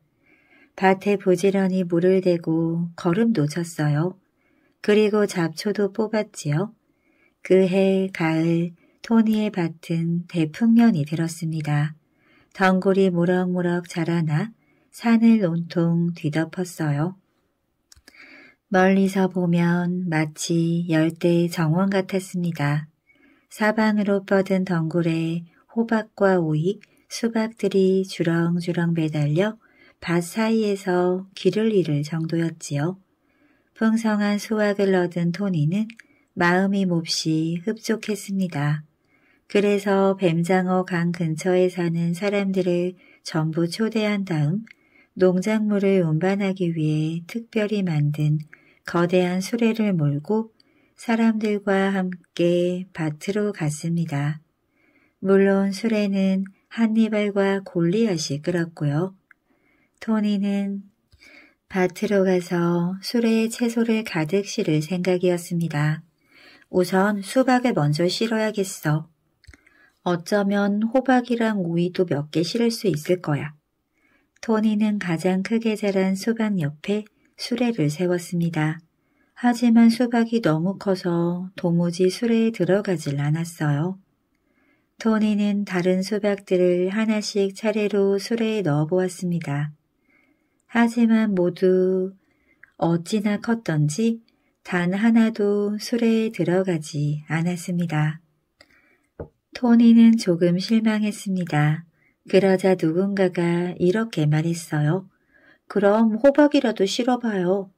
밭에 부지런히 물을 대고 걸음도 쳤어요. 그리고 잡초도 뽑았지요. 그 해 가을 토니의 밭은 대풍년이 들었습니다. 덩굴이 무럭무럭 자라나 산을 온통 뒤덮었어요. 멀리서 보면 마치 열대의 정원 같았습니다. 사방으로 뻗은 덩굴에 호박과 오이, 수박들이 주렁주렁 매달려 밭 사이에서 길을 잃을 정도였지요. 풍성한 수확을 얻은 토니는 마음이 몹시 흡족했습니다. 그래서 뱀장어 강 근처에 사는 사람들을 전부 초대한 다음 농작물을 운반하기 위해 특별히 만든 거대한 수레를 몰고 사람들과 함께 밭으로 갔습니다. 물론 수레는 한니발과 골리앗이 끌었고요. 토니는 밭으로 가서 수레에 채소를 가득 실을 생각이었습니다. 우선 수박을 먼저 실어야겠어. 어쩌면 호박이랑 오이도 몇 개 실을 수 있을 거야. 토니는 가장 크게 자란 수박 옆에 수레를 세웠습니다. 하지만 수박이 너무 커서 도무지 수레에 들어가질 않았어요. 토니는 다른 수박들을 하나씩 차례로 수레에 넣어보았습니다. 하지만 모두 어찌나 컸던지 단 하나도 수레에 들어가지 않았습니다. 토니는 조금 실망했습니다. 그러자 누군가가 이렇게 말했어요. 그럼 호박이라도 실어봐요.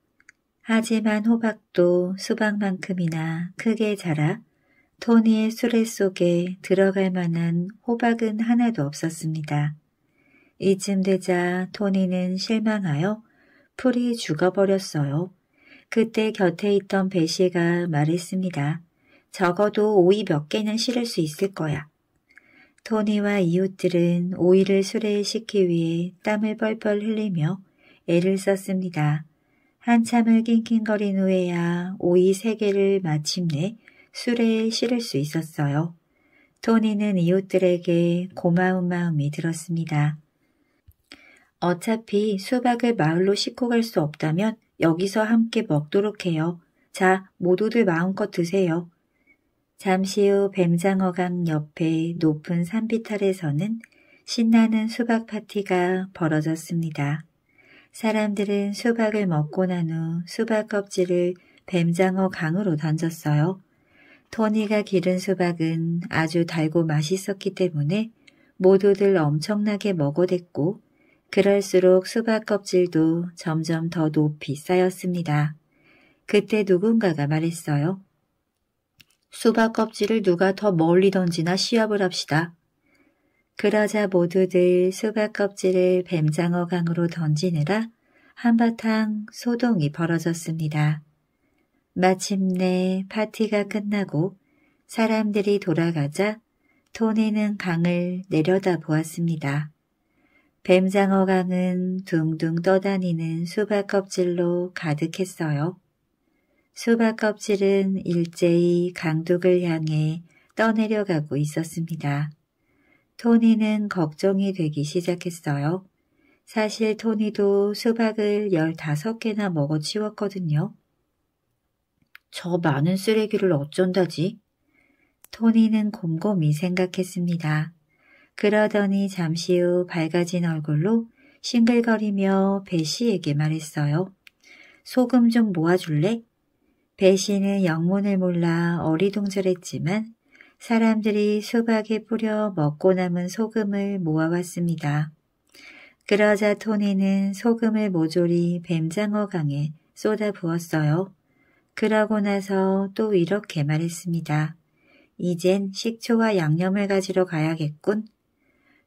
하지만 호박도 수박만큼이나 크게 자라 토니의 수레 속에 들어갈 만한 호박은 하나도 없었습니다. 이쯤 되자 토니는 실망하여 풀이 죽어버렸어요. 그때 곁에 있던 베시가 말했습니다. 적어도 오이 몇 개는 실을 수 있을 거야. 토니와 이웃들은 오이를 수레에키기 위해 땀을 뻘뻘 흘리며 애를 썼습니다. 한참을 낑낑거린 후에야 오이 세 개를 마침내 수레에 실을 수 있었어요. 토니는 이웃들에게 고마운 마음이 들었습니다. 어차피 수박을 마을로 싣고 갈 수 없다면 여기서 함께 먹도록 해요. 자, 모두들 마음껏 드세요. 잠시 후 뱀장어강 옆에 높은 산비탈에서는 신나는 수박 파티가 벌어졌습니다. 사람들은 수박을 먹고 난 후 수박 껍질을 뱀장어 강으로 던졌어요. 토니가 기른 수박은 아주 달고 맛있었기 때문에 모두들 엄청나게 먹어댔고 그럴수록 수박 껍질도 점점 더 높이 쌓였습니다. 그때 누군가가 말했어요. 수박 껍질을 누가 더 멀리 던지나 시합을 합시다. 그러자 모두들 수박 껍질을 뱀장어 강으로 던지느라 한바탕 소동이 벌어졌습니다. 마침내 파티가 끝나고 사람들이 돌아가자 토니는 강을 내려다 보았습니다. 뱀장어 강은 둥둥 떠다니는 수박 껍질로 가득했어요. 수박 껍질은 일제히 강둑을 향해 떠내려가고 있었습니다. 토니는 걱정이 되기 시작했어요. 사실 토니도 수박을 15개나 먹어 치웠거든요. 저 많은 쓰레기를 어쩐다지? 토니는 곰곰이 생각했습니다. 그러더니 잠시 후 밝아진 얼굴로 싱글거리며 베시에게 말했어요. 소금 좀 모아줄래? 배신은 영문을 몰라 어리둥절했지만 사람들이 수박에 뿌려 먹고 남은 소금을 모아왔습니다. 그러자 토니는 소금을 모조리 뱀장어 강에 쏟아 부었어요. 그러고 나서 또 이렇게 말했습니다. 이젠 식초와 양념을 가지러 가야겠군.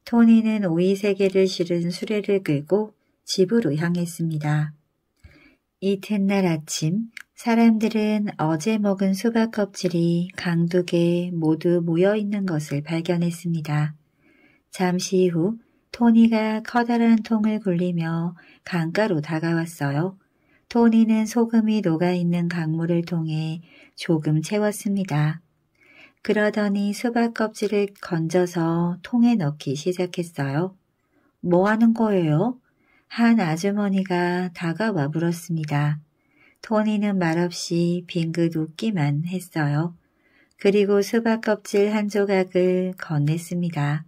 토니는 오이 세 개를 실은 수레를 끌고 집으로 향했습니다. 이튿날 아침 사람들은 어제 먹은 수박 껍질이 강둑에 모두 모여 있는 것을 발견했습니다. 잠시 후 토니가 커다란 통을 굴리며 강가로 다가왔어요. 토니는 소금이 녹아있는 강물을 통해 조금 채웠습니다. 그러더니 수박 껍질을 건져서 통에 넣기 시작했어요. 뭐 하는 거예요? 한 아주머니가 다가와 물었습니다. 토니는 말없이 빙긋 웃기만 했어요. 그리고 수박 껍질 한 조각을 건넸습니다.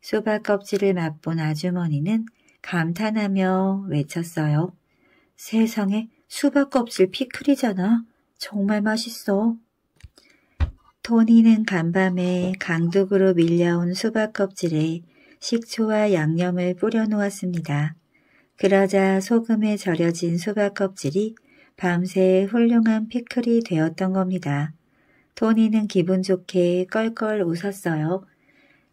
수박 껍질을 맛본 아주머니는 감탄하며 외쳤어요. 세상에 수박 껍질 피클이잖아. 정말 맛있어. 토니는 간밤에 강둑으로 밀려온 수박 껍질에 식초와 양념을 뿌려 놓았습니다. 그러자 소금에 절여진 수박 껍질이 밤새 훌륭한 피클이 되었던 겁니다. 토니는 기분 좋게 껄껄 웃었어요.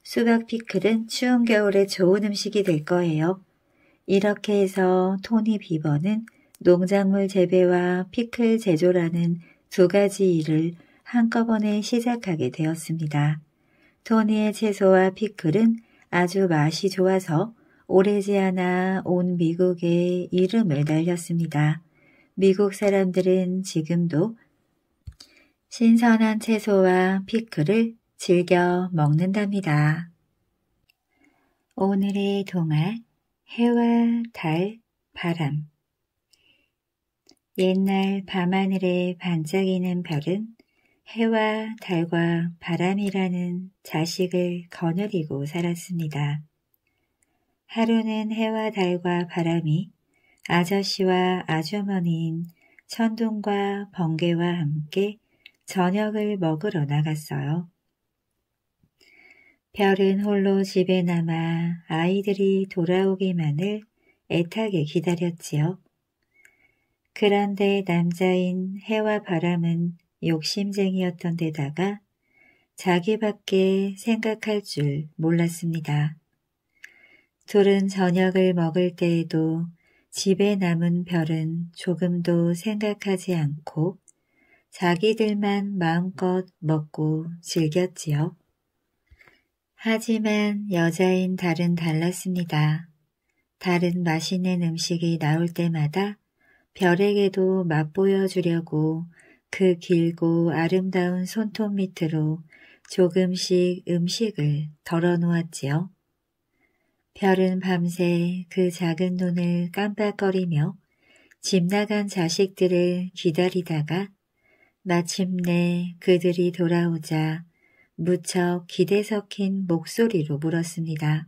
수박 피클은 추운 겨울에 좋은 음식이 될 거예요. 이렇게 해서 토니 비버는 농작물 재배와 피클 제조라는 두 가지 일을 한꺼번에 시작하게 되었습니다. 토니의 채소와 피클은 아주 맛이 좋아서 오래지 않아 온 미국에 이름을 날렸습니다. 미국 사람들은 지금도 신선한 채소와 피클을 즐겨 먹는답니다. 오늘의 동화 해와 달, 바람 옛날 밤하늘에 반짝이는 별은 해와 달과 바람이라는 자식을 거느리고 살았습니다. 하루는 해와 달과 바람이 아저씨와 아주머니인 천둥과 번개와 함께 저녁을 먹으러 나갔어요. 별은 홀로 집에 남아 아이들이 돌아오기만을 애타게 기다렸지요. 그런데 남자인 해와 바람은 욕심쟁이였던 데다가 자기밖에 생각할 줄 몰랐습니다. 둘은 저녁을 먹을 때에도 집에 남은 별은 조금도 생각하지 않고 자기들만 마음껏 먹고 즐겼지요. 하지만 여자인 달은 달랐습니다. 달은 맛있는 음식이 나올 때마다 별에게도 맛보여 주려고 그 길고 아름다운 손톱 밑으로 조금씩 음식을 덜어 놓았지요. 별은 밤새 그 작은 눈을 깜빡거리며 집 나간 자식들을 기다리다가 마침내 그들이 돌아오자 무척 기대 섞인 목소리로 물었습니다.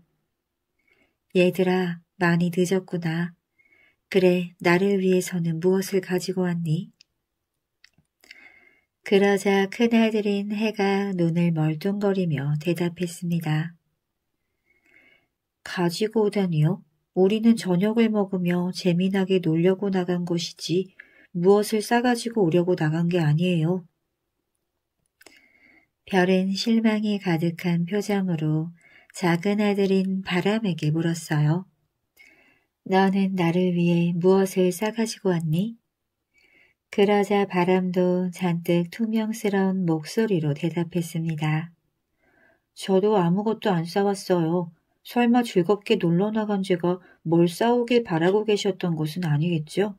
얘들아, 많이 늦었구나. 그래, 나를 위해서는 무엇을 가지고 왔니? 그러자 큰아들인 해가 눈을 멀뚱거리며 대답했습니다. 가지고 오다니요? 우리는 저녁을 먹으며 재미나게 놀려고 나간 것이지 무엇을 싸가지고 오려고 나간 게 아니에요. 별은 실망이 가득한 표정으로 작은 아들인 바람에게 물었어요. 너는 나를 위해 무엇을 싸가지고 왔니? 그러자 바람도 잔뜩 투명스러운 목소리로 대답했습니다. 저도 아무것도 안 싸웠어요. 설마 즐겁게 놀러 나간 제가 뭘 싸우길 바라고 계셨던 것은 아니겠죠?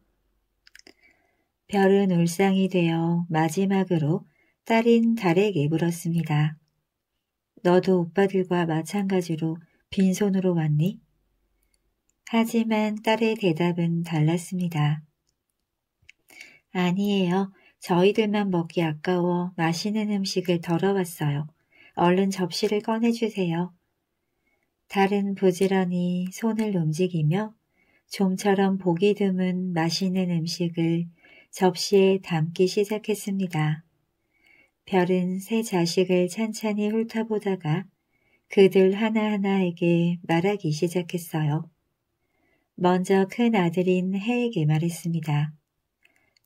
별은 울상이 되어 마지막으로 딸인 달에게 물었습니다. 너도 오빠들과 마찬가지로 빈손으로 왔니? 하지만 딸의 대답은 달랐습니다. 아니에요. 저희들만 먹기 아까워 맛있는 음식을 덜어왔어요. 얼른 접시를 꺼내주세요. 달은 부지런히 손을 움직이며 좀처럼 보기 드문 맛있는 음식을 접시에 담기 시작했습니다. 별은 새 자식을 찬찬히 훑어보다가 그들 하나하나에게 말하기 시작했어요. 먼저 큰 아들인 해에게 말했습니다.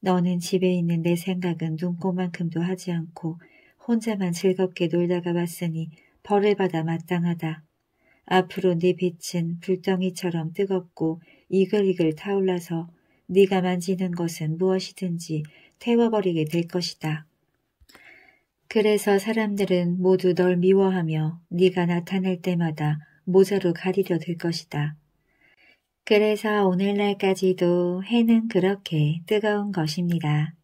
너는 집에 있는 내 생각은 눈꼽만큼도 하지 않고 혼자만 즐겁게 놀다가 왔으니 벌을 받아 마땅하다. 앞으로 네 빛은 불덩이처럼 뜨겁고 이글이글 타올라서 네가 만지는 것은 무엇이든지 태워버리게 될 것이다. 그래서 사람들은 모두 널 미워하며 네가 나타날 때마다 모자로 가리려 될 것이다. 그래서 오늘날까지도 해는 그렇게 뜨거운 것입니다.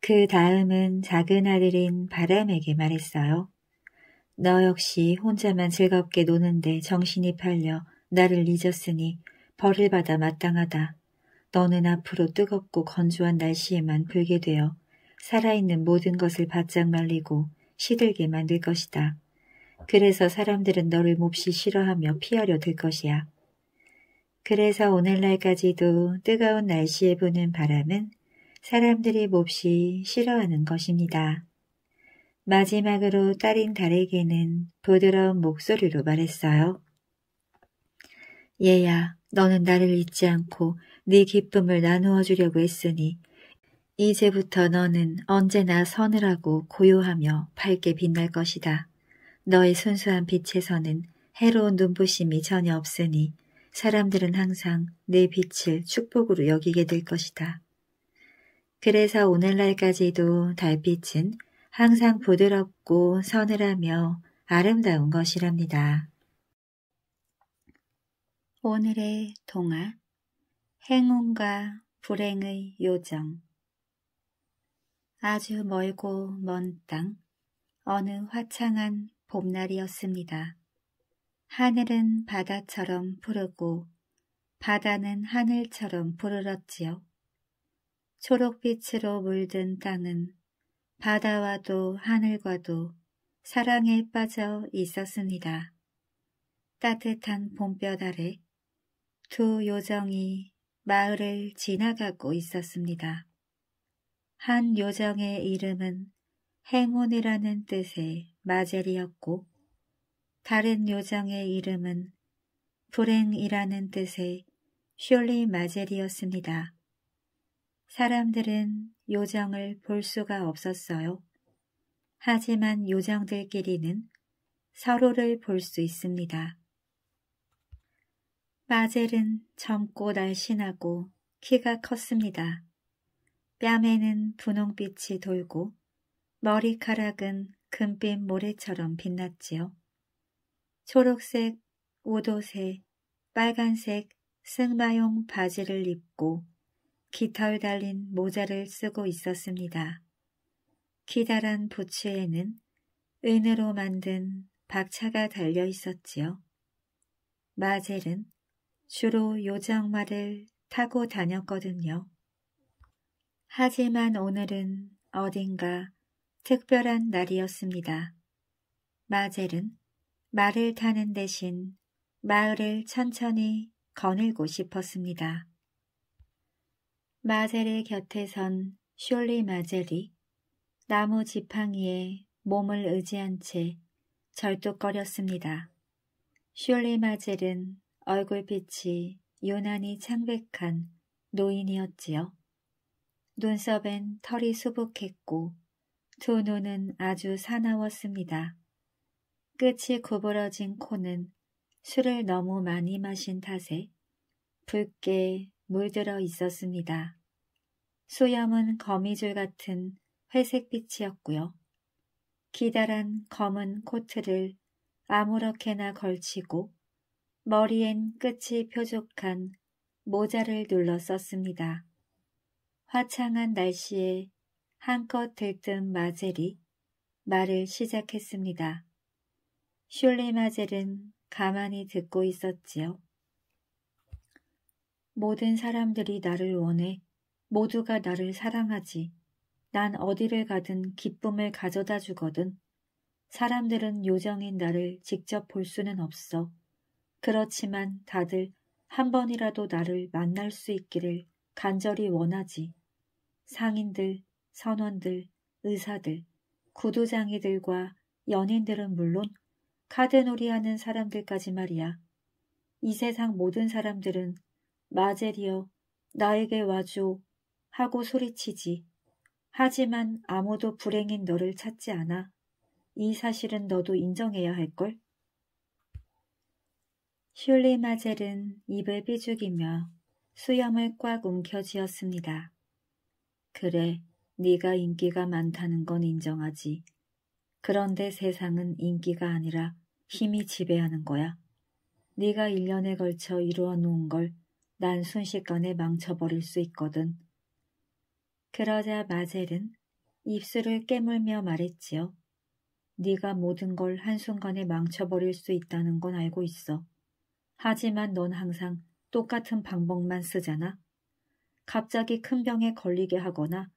그 다음은 작은 아들인 바람에게 말했어요. 너 역시 혼자만 즐겁게 노는데 정신이 팔려 나를 잊었으니 벌을 받아 마땅하다. 너는 앞으로 뜨겁고 건조한 날씨에만 불게 되어 살아있는 모든 것을 바짝 말리고 시들게 만들 것이다. 그래서 사람들은 너를 몹시 싫어하며 피하려 들 것이야. 그래서 오늘날까지도 뜨거운 날씨에 부는 바람은 사람들이 몹시 싫어하는 것입니다. 마지막으로 딸인 달에게는 부드러운 목소리로 말했어요. 얘야, 너는 나를 잊지 않고 네 기쁨을 나누어 주려고 했으니 이제부터 너는 언제나 서늘하고 고요하며 밝게 빛날 것이다. 너의 순수한 빛에서는 해로운 눈부심이 전혀 없으니 사람들은 항상 내 빛을 축복으로 여기게 될 것이다. 그래서 오늘날까지도 달빛은 항상 부드럽고 서늘하며 아름다운 것이랍니다. 오늘의 동화 행운과 불행의 요정 아주 멀고 먼 땅 어느 화창한 봄날이었습니다. 하늘은 바다처럼 푸르고 바다는 하늘처럼 푸르렀지요. 초록빛으로 물든 땅은 바다와도 하늘과도 사랑에 빠져 있었습니다. 따뜻한 봄볕 아래 두 요정이 마을을 지나가고 있었습니다. 한 요정의 이름은 행운이라는 뜻의 마젤이었고 다른 요정의 이름은 불행이라는 뜻의 슐리 마젤이었습니다. 사람들은 요정을 볼 수가 없었어요. 하지만 요정들끼리는 서로를 볼 수 있습니다. 마젤은 젊고 날씬하고 키가 컸습니다. 뺨에는 분홍빛이 돌고 머리카락은 금빛 모래처럼 빛났지요. 초록색 옷옷에 빨간색 승마용 바지를 입고 깃털 달린 모자를 쓰고 있었습니다. 기다란 부츠에는 은으로 만든 박차가 달려 있었지요. 마젤은 주로 요정마를 타고 다녔거든요. 하지만 오늘은 어딘가 특별한 날이었습니다. 마젤은 말을 타는 대신 마을을 천천히 거닐고 싶었습니다. 마젤의 곁에 선 슐리 마젤이 나무 지팡이에 몸을 의지한 채 절뚝거렸습니다. 슐리 마젤은 얼굴빛이 유난히 창백한 노인이었지요. 눈썹엔 털이 수북했고 두 눈은 아주 사나웠습니다. 끝이 구부러진 코는 술을 너무 많이 마신 탓에 붉게 물들어 있었습니다. 수염은 거미줄 같은 회색빛이었고요. 기다란 검은 코트를 아무렇게나 걸치고 머리엔 끝이 뾰족한 모자를 눌러 썼습니다. 화창한 날씨에 한껏 들뜬 마젤이 말을 시작했습니다. 슐리 마젤은 가만히 듣고 있었지요. 모든 사람들이 나를 원해. 모두가 나를 사랑하지. 난 어디를 가든 기쁨을 가져다 주거든. 사람들은 요정인 나를 직접 볼 수는 없어. 그렇지만 다들 한 번이라도 나를 만날 수 있기를 간절히 원하지. 상인들, 선원들, 의사들, 구두장이들과 연인들은 물론 카드놀이 하는 사람들까지 말이야. 이 세상 모든 사람들은 마젤이여 나에게 와줘 하고 소리치지. 하지만 아무도 불행인 너를 찾지 않아. 이 사실은 너도 인정해야 할걸? 슐리 마젤은 입을 삐죽이며 수염을 꽉 움켜쥐었습니다. 그래, 네가 인기가 많다는 건 인정하지. 그런데 세상은 인기가 아니라 힘이 지배하는 거야. 네가 1년에 걸쳐 이루어 놓은 걸난 순식간에 망쳐버릴 수 있거든. 그러자 마젤은 입술을 깨물며 말했지요. 네가 모든 걸 한순간에 망쳐버릴 수 있다는 건 알고 있어. 하지만 넌 항상 똑같은 방법만 쓰잖아. 갑자기 큰 병에 걸리게 하거나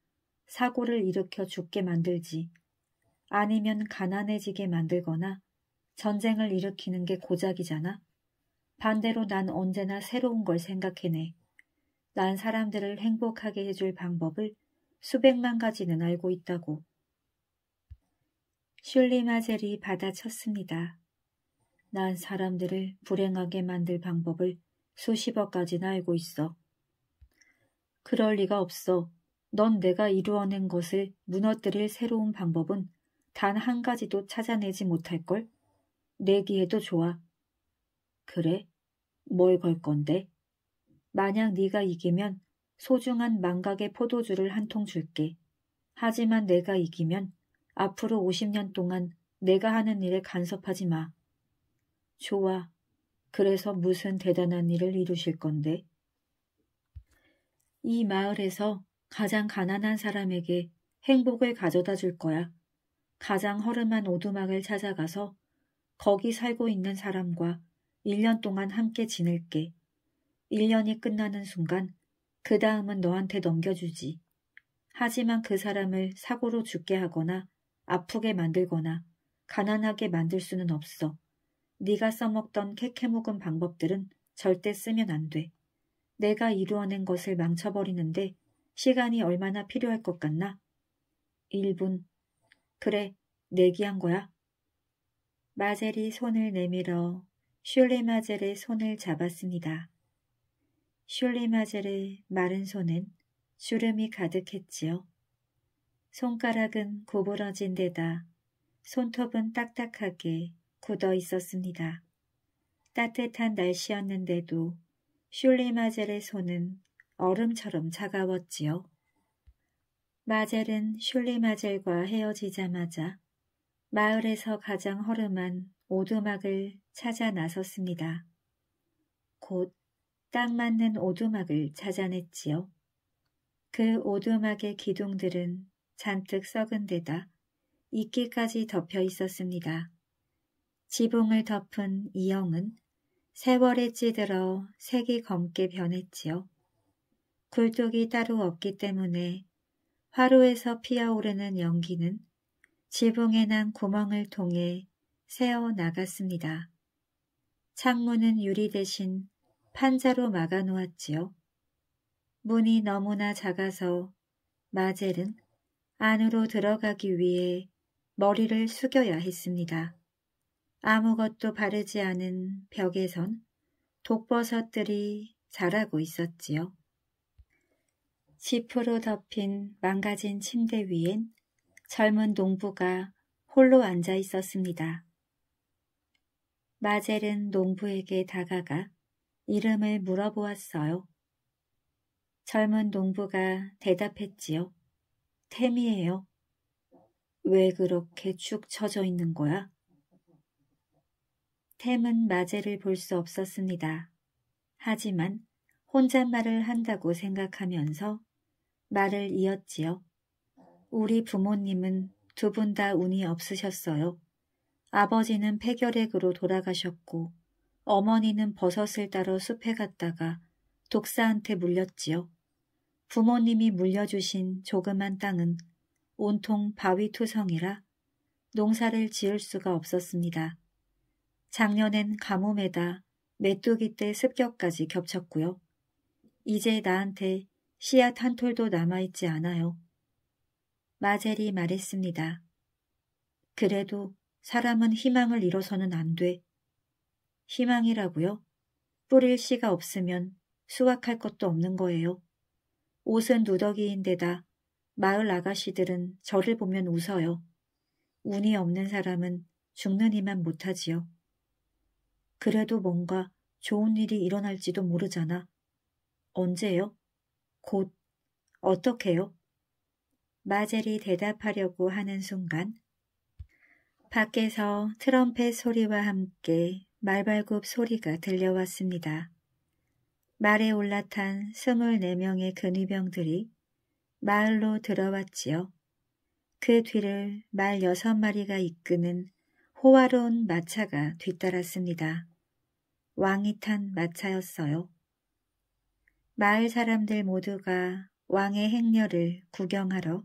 사고를 일으켜 죽게 만들지. 아니면 가난해지게 만들거나 전쟁을 일으키는 게 고작이잖아. 반대로 난 언제나 새로운 걸 생각해내. 난 사람들을 행복하게 해줄 방법을 수백만 가지는 알고 있다고. 슐리마젤이 받아쳤습니다. 난 사람들을 불행하게 만들 방법을 수십억 가지나 알고 있어. 그럴 리가 없어. 넌 내가 이루어낸 것을 무너뜨릴 새로운 방법은 단 한 가지도 찾아내지 못할걸? 내기에도 좋아. 그래? 뭘 걸 건데? 만약 네가 이기면 소중한 망각의 포도주를 한 통 줄게. 하지만 내가 이기면 앞으로 50년 동안 내가 하는 일에 간섭하지 마. 좋아. 그래서 무슨 대단한 일을 이루실 건데? 이 마을에서 가장 가난한 사람에게 행복을 가져다 줄 거야. 가장 허름한 오두막을 찾아가서 거기 살고 있는 사람과 1년 동안 함께 지낼게. 1년이 끝나는 순간 그 다음은 너한테 넘겨주지. 하지만 그 사람을 사고로 죽게 하거나 아프게 만들거나 가난하게 만들 수는 없어. 네가 써먹던 캐캐묵은 방법들은 절대 쓰면 안 돼. 내가 이루어낸 것을 망쳐버리는데 시간이 얼마나 필요할 것 같나? 1분. 그래, 내기한 거야. 마젤이 손을 내밀어 슐리마젤의 손을 잡았습니다. 슐리마젤의 마른 손은 주름이 가득했지요. 손가락은 구부러진 데다 손톱은 딱딱하게 굳어 있었습니다. 따뜻한 날씨였는데도 슐리마젤의 손은 얼음처럼 차가웠지요. 마젤은 슐리마젤과 헤어지자마자 마을에서 가장 허름한 오두막을 찾아 나섰습니다. 곧 딱 맞는 오두막을 찾아냈지요. 그 오두막의 기둥들은 잔뜩 썩은 데다 이끼까지 덮여 있었습니다. 지붕을 덮은 이형은 세월에 찌들어 색이 검게 변했지요. 굴뚝이 따로 없기 때문에 화로에서 피어오르는 연기는 지붕에 난 구멍을 통해 새어 나갔습니다. 창문은 유리 대신 판자로 막아놓았지요. 문이 너무나 작아서 마젤은 안으로 들어가기 위해 머리를 숙여야 했습니다. 아무것도 바르지 않은 벽에선 독버섯들이 자라고 있었지요. 지프로 덮인 망가진 침대 위엔 젊은 농부가 홀로 앉아 있었습니다. 마젤은 농부에게 다가가 이름을 물어보았어요. 젊은 농부가 대답했지요. 템이에요. 왜 그렇게 축 처져 있는 거야? 템은 마젤을 볼 수 없었습니다. 하지만 혼잣말을 한다고 생각하면서 말을 이었지요. 우리 부모님은 두 분 다 운이 없으셨어요. 아버지는 폐결핵으로 돌아가셨고 어머니는 버섯을 따러 숲에 갔다가 독사한테 물렸지요. 부모님이 물려주신 조그만 땅은 온통 바위투성이라 농사를 지을 수가 없었습니다. 작년엔 가뭄에다 메뚜기 때 습격까지 겹쳤고요. 이제 나한테 씨앗 한 톨도 남아있지 않아요. 마젤이 말했습니다. 그래도 사람은 희망을 잃어서는 안 돼. 희망이라고요? 뿌릴 씨가 없으면 수확할 것도 없는 거예요. 옷은 누더기인데다 마을 아가씨들은 저를 보면 웃어요. 운이 없는 사람은 죽는 이만 못하지요. 그래도 뭔가 좋은 일이 일어날지도 모르잖아. 언제요? 곧. 어떻게요? 마젤이 대답하려고 하는 순간 밖에서 트럼펫 소리와 함께 말발굽 소리가 들려왔습니다. 말에 올라탄 24명의 근위병들이 마을로 들어왔지요. 그 뒤를 말 6마리가 이끄는 호화로운 마차가 뒤따랐습니다. 왕이 탄 마차였어요. 마을 사람들 모두가 왕의 행렬을 구경하러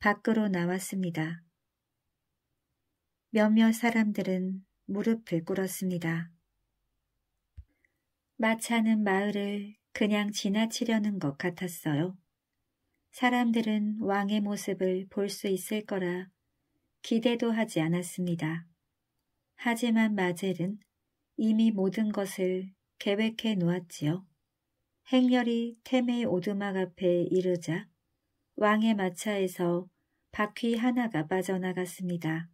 밖으로 나왔습니다. 몇몇 사람들은 무릎을 꿇었습니다. 마차는 마을을 그냥 지나치려는 것 같았어요. 사람들은 왕의 모습을 볼 수 있을 거라 기대도 하지 않았습니다. 하지만 마젤은 이미 모든 것을 계획해 놓았지요. 행렬이 템의 오두막 앞에 이르자 왕의 마차에서 바퀴 하나가 빠져나갔습니다.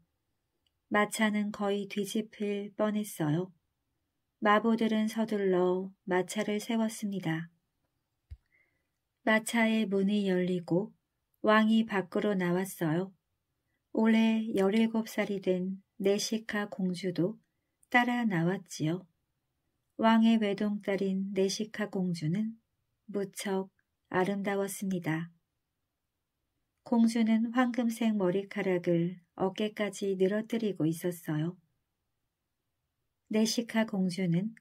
마차는 거의 뒤집힐 뻔했어요. 마보들은 서둘러 마차를 세웠습니다. 마차의 문이 열리고 왕이 밖으로 나왔어요. 올해 17살이 된 네시카 공주도 따라 나왔지요. 왕의 외동딸인 네시카 공주는 무척 아름다웠습니다. 공주는 황금색 머리카락을 어깨까지 늘어뜨리고 있었어요. 네시카 공주는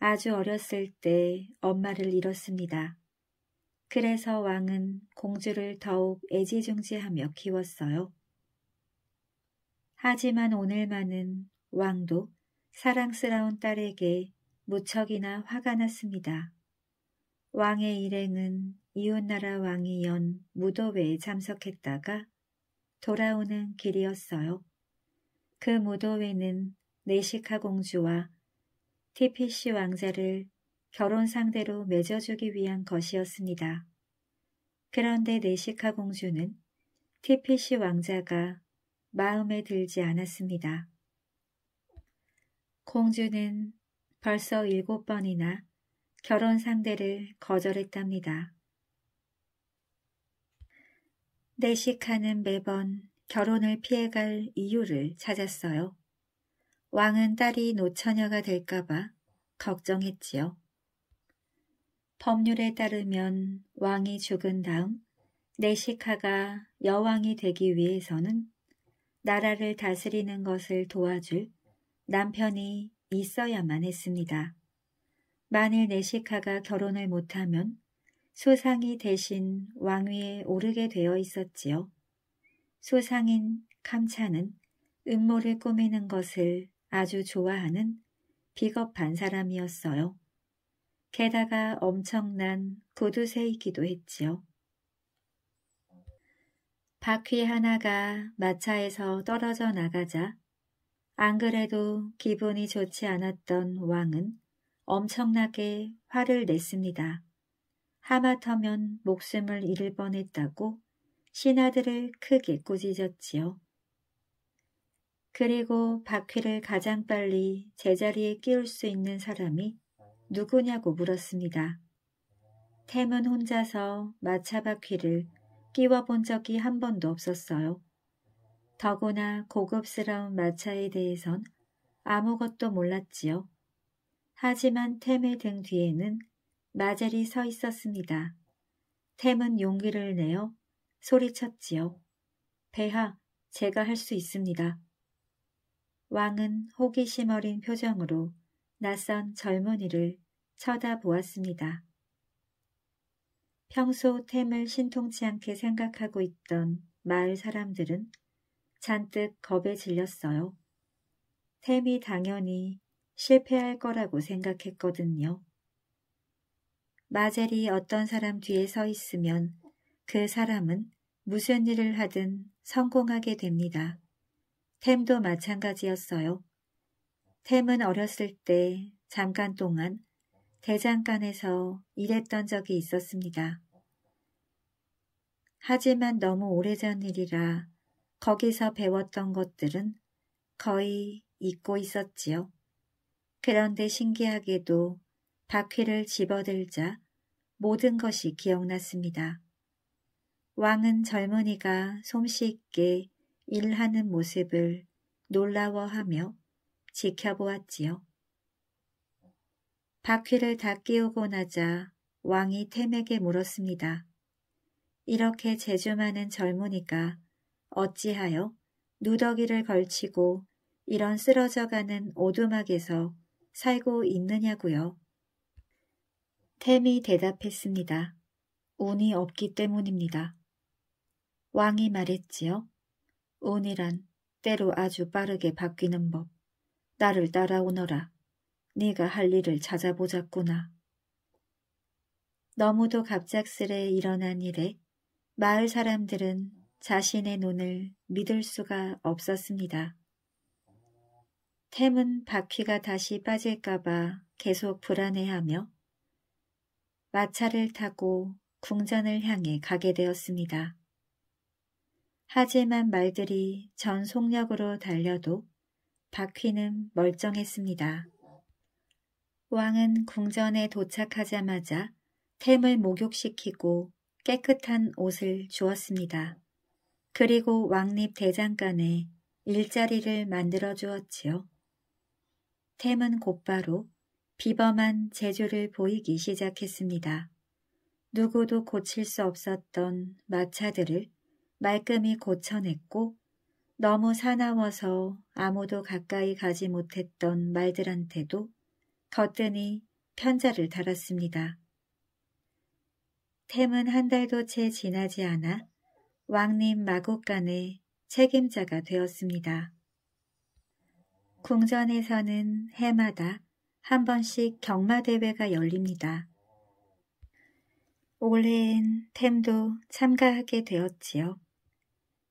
아주 어렸을 때 엄마를 잃었습니다. 그래서 왕은 공주를 더욱 애지중지하며 키웠어요. 하지만 오늘만은 왕도 사랑스러운 딸에게 무척이나 화가 났습니다. 왕의 일행은 이웃나라 왕이 연 무도회에 참석했다가 돌아오는 길이었어요. 그 무도회는 네시카 공주와 티피시 왕자를 결혼 상대로 맺어주기 위한 것이었습니다. 그런데 네시카 공주는 티피시 왕자가 마음에 들지 않았습니다. 공주는 벌써 일곱 번이나 결혼 상대를 거절했답니다. 내식하는 매번 결혼을 피해갈 이유를 찾았어요. 왕은 딸이 노처녀가 될까봐 걱정했지요. 법률에 따르면 왕이 죽은 다음 내시카가 여왕이 되기 위해서는 나라를 다스리는 것을 도와줄 남편이 있어야만 했습니다. 만일 내시카가 결혼을 못하면 소상이 대신 왕위에 오르게 되어 있었지요. 소상인 감차는 음모를 꾸미는 것을 아주 좋아하는 비겁한 사람이었어요. 게다가 엄청난 구두쇠이기도 했지요. 바퀴 하나가 마차에서 떨어져 나가자 안 그래도 기분이 좋지 않았던 왕은 엄청나게 화를 냈습니다. 하마터면 목숨을 잃을 뻔했다고 신하들을 크게 꾸짖었지요. 그리고 바퀴를 가장 빨리 제자리에 끼울 수 있는 사람이 누구냐고 물었습니다. 템은 혼자서 마차바퀴를 끼워본 적이 한 번도 없었어요. 더구나 고급스러운 마차에 대해선 아무것도 몰랐지요. 하지만 템의 등 뒤에는 마젤이 서 있었습니다. 템은 용기를 내어 소리쳤지요. 배하, 제가 할 수 있습니다. 왕은 호기심 어린 표정으로 낯선 젊은이를 쳐다보았습니다. 평소 템을 신통치 않게 생각하고 있던 마을 사람들은 잔뜩 겁에 질렸어요. 템이 당연히 실패할 거라고 생각했거든요. 마젤이 어떤 사람 뒤에 서 있으면 그 사람은 무슨 일을 하든 성공하게 됩니다. 템도 마찬가지였어요. 템은 어렸을 때 잠깐 동안 대장간에서 일했던 적이 있었습니다. 하지만 너무 오래전 일이라 거기서 배웠던 것들은 거의 잊고 있었지요. 그런데 신기하게도 바퀴를 집어들자 모든 것이 기억났습니다. 왕은 젊은이가 솜씨 있게 일하는 모습을 놀라워하며 지켜보았지요. 바퀴를 다 끼우고 나자 왕이 템에게 물었습니다. 이렇게 재주 많은 젊은이가 어찌하여 누더기를 걸치고 이런 쓰러져가는 오두막에서 살고 있느냐고요. 템이 대답했습니다. 운이 없기 때문입니다. 왕이 말했지요. 운이란 때로 아주 빠르게 바뀌는 법. 나를 따라오너라. 네가 할 일을 찾아보자꾸나. 너무도 갑작스레 일어난 일에 마을 사람들은 자신의 눈을 믿을 수가 없었습니다. 템은 바퀴가 다시 빠질까봐 계속 불안해하며 마차를 타고 궁전을 향해 가게 되었습니다. 하지만 말들이 전 속력으로 달려도 바퀴는 멀쩡했습니다. 왕은 궁전에 도착하자마자 템을 목욕시키고 깨끗한 옷을 주었습니다. 그리고 왕립 대장간에 일자리를 만들어 주었지요. 템은 곧바로 비범한 재주를 보이기 시작했습니다. 누구도 고칠 수 없었던 마차들을 말끔히 고쳐냈고 너무 사나워서 아무도 가까이 가지 못했던 말들한테도 거뜬히 편자를 달았습니다. 템은 한 달도 채 지나지 않아 왕님 마곡간의 책임자가 되었습니다. 궁전에서는 해마다 한 번씩 경마대회가 열립니다. 올해엔 템도 참가하게 되었지요.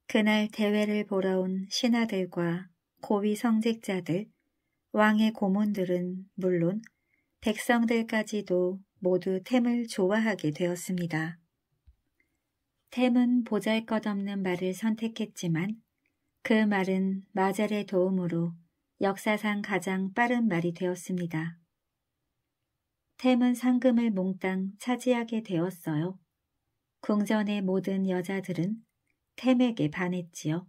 그날 대회를 보러 온 신하들과 고위 성직자들, 왕의 고문들은 물론 백성들까지도 모두 템을 좋아하게 되었습니다. 템은 보잘것없는 말을 선택했지만 그 말은 마젤의 도움으로 역사상 가장 빠른 말이 되었습니다. 템은 상금을 몽땅 차지하게 되었어요. 궁전의 모든 여자들은 템에게 반했지요.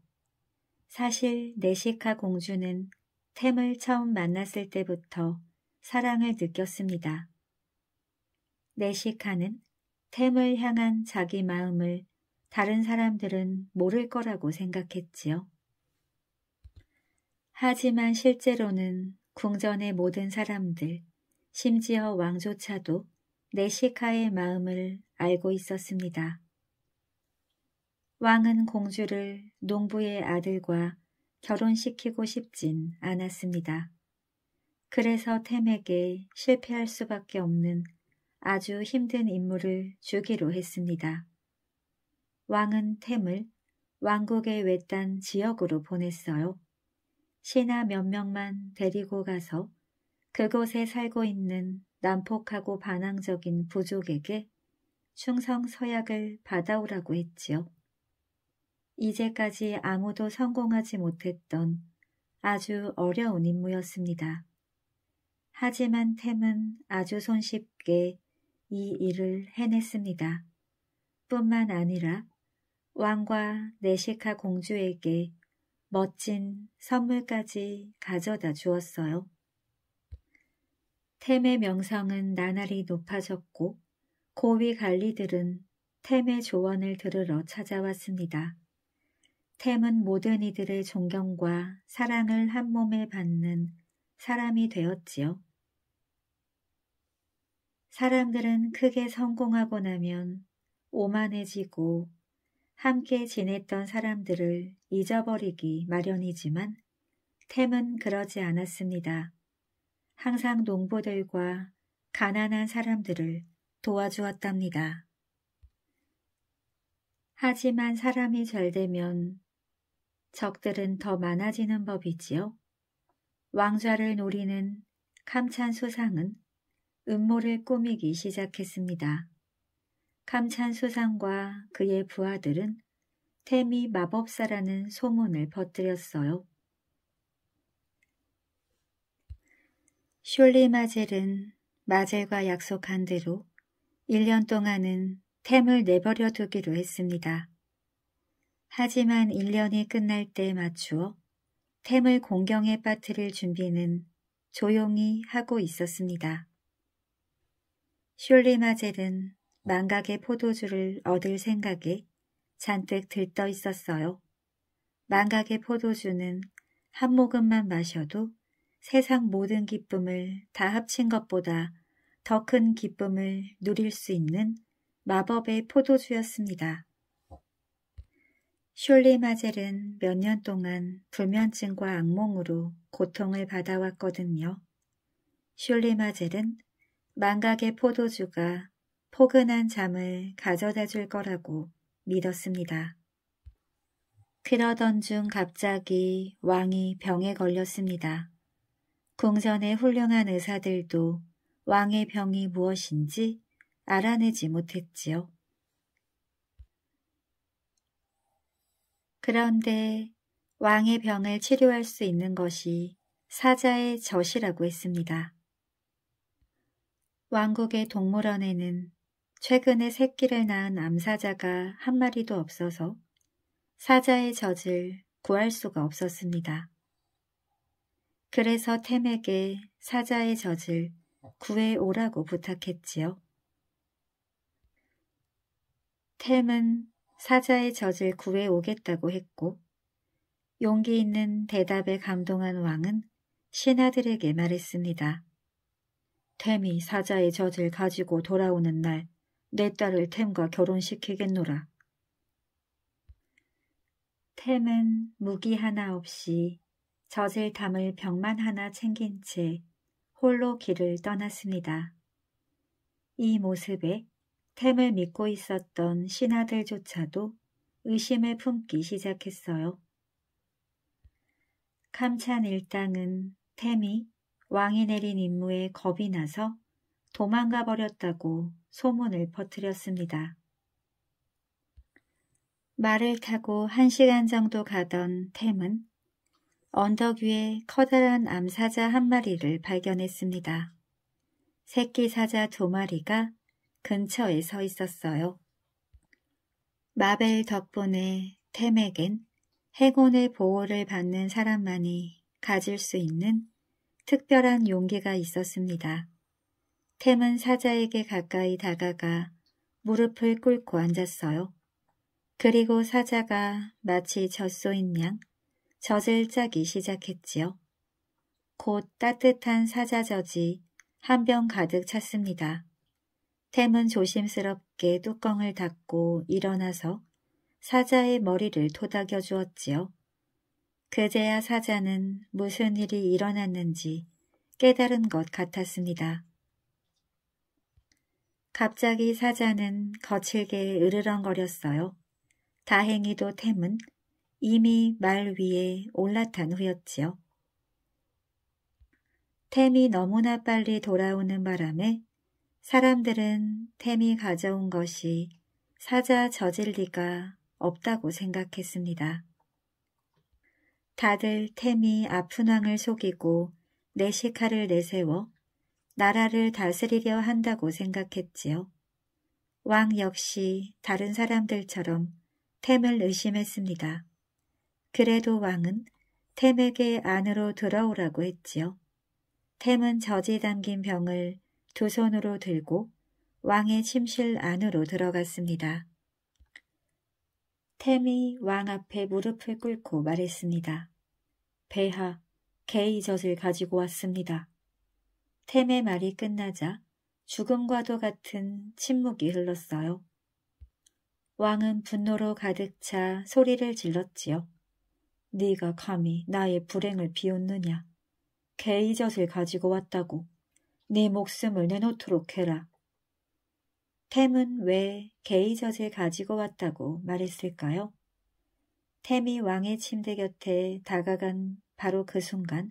사실 네시카 공주는 템을 처음 만났을 때부터 사랑을 느꼈습니다. 네시카는 템을 향한 자기 마음을 다른 사람들은 모를 거라고 생각했지요. 하지만 실제로는 궁전의 모든 사람들, 심지어 왕조차도 네시카의 마음을 알고 있었습니다. 왕은 공주를 농부의 아들과 결혼시키고 싶진 않았습니다. 그래서 템에게 실패할 수밖에 없는 아주 힘든 임무를 주기로 했습니다. 왕은 템을 왕국의 외딴 지역으로 보냈어요. 신하 몇 명만 데리고 가서 그곳에 살고 있는 난폭하고 반항적인 부족에게 충성 서약을 받아오라고 했지요. 이제까지 아무도 성공하지 못했던 아주 어려운 임무였습니다. 하지만 템은 아주 손쉽게 이 일을 해냈습니다. 뿐만 아니라 왕과 네시카 공주에게 멋진 선물까지 가져다 주었어요. 템의 명성은 나날이 높아졌고 고위 관리들은 템의 조언을 들으러 찾아왔습니다. 템은 모든 이들의 존경과 사랑을 한 몸에 받는 사람이 되었지요. 사람들은 크게 성공하고 나면 오만해지고 함께 지냈던 사람들을 잊어버리기 마련이지만 템은 그러지 않았습니다. 항상 농부들과 가난한 사람들을 도와주었답니다. 하지만 사람이 잘 되면 적들은 더 많아지는 법이지요. 왕좌를 노리는 캄찬 수상은 음모를 꾸미기 시작했습니다. 감찬수상과 그의 부하들은 템이 마법사라는 소문을 퍼뜨렸어요. 슐리 마젤은 마젤과 약속한 대로 1년 동안은 템을 내버려 두기로 했습니다. 하지만 1년이 끝날 때에 맞추어 템을 공경에 빠뜨릴 준비는 조용히 하고 있었습니다. 슐리 마젤은 망각의 포도주를 얻을 생각에 잔뜩 들떠 있었어요. 망각의 포도주는 한 모금만 마셔도 세상 모든 기쁨을 다 합친 것보다 더 큰 기쁨을 누릴 수 있는 마법의 포도주였습니다. 슐리 마젤은 몇 년 동안 불면증과 악몽으로 고통을 받아왔거든요. 슐리 마젤은 망각의 포도주가 포근한 잠을 가져다 줄 거라고 믿었습니다. 그러던 중 갑자기 왕이 병에 걸렸습니다. 궁전의 훌륭한 의사들도 왕의 병이 무엇인지 알아내지 못했지요. 그런데 왕의 병을 치료할 수 있는 것이 사자의 젖이라고 했습니다. 왕국의 동물원에는 최근에 새끼를 낳은 암사자가 한 마리도 없어서 사자의 젖을 구할 수가 없었습니다. 그래서 템에게 사자의 젖을 구해오라고 부탁했지요. 템은 사자의 젖을 구해오겠다고 했고 용기 있는 대답에 감동한 왕은 신하들에게 말했습니다. 템이 사자의 젖을 가지고 돌아오는 날내 딸을 템과 결혼시키겠노라. 템은 무기 하나 없이 젖을 담을 병만 하나 챙긴 채 홀로 길을 떠났습니다. 이 모습에 템을 믿고 있었던 신하들조차도 의심을 품기 시작했어요. 캄찬 일당은 템이 왕이 내린 임무에 겁이 나서 도망가 버렸다고 소문을 퍼뜨렸습니다. 말을 타고 한 시간 정도 가던 템은 언덕 위에 커다란 암사자 한 마리를 발견했습니다. 새끼 사자 두 마리가 근처에 서 있었어요. 마벨 덕분에 템에겐 행운의 보호를 받는 사람만이 가질 수 있는 특별한 용기가 있었습니다. 템은 사자에게 가까이 다가가 무릎을 꿇고 앉았어요. 그리고 사자가 마치 젖소인 양 젖을 짜기 시작했지요. 곧 따뜻한 사자젖이 한 병 가득 찼습니다. 템은 조심스럽게 뚜껑을 닫고 일어나서 사자의 머리를 토닥여 주었지요. 그제야 사자는 무슨 일이 일어났는지 깨달은 것 같았습니다. 갑자기 사자는 거칠게 으르렁거렸어요. 다행히도 템은 이미 말 위에 올라탄 후였지요. 템이 너무나 빨리 돌아오는 바람에 사람들은 템이 가져온 것이 사자 젖을 리가 없다고 생각했습니다. 다들 템이 아픈 왕을 속이고 내시카를 내세워 나라를 다스리려 한다고 생각했지요. 왕 역시 다른 사람들처럼 템을 의심했습니다. 그래도 왕은 템에게 안으로 들어오라고 했지요. 템은 저지 담긴 병을 두 손으로 들고 왕의 침실 안으로 들어갔습니다. 템이 왕 앞에 무릎을 꿇고 말했습니다. 배하, 개의젖을 가지고 왔습니다. 템의 말이 끝나자 죽음과도 같은 침묵이 흘렀어요. 왕은 분노로 가득 차 소리를 질렀지요. 네가 감히 나의 불행을 비웃느냐. 개이젖을 가지고 왔다고 네 목숨을 내놓도록 해라. 템은 왜 개이젖을 가지고 왔다고 말했을까요? 템이 왕의 침대 곁에 다가간 바로 그 순간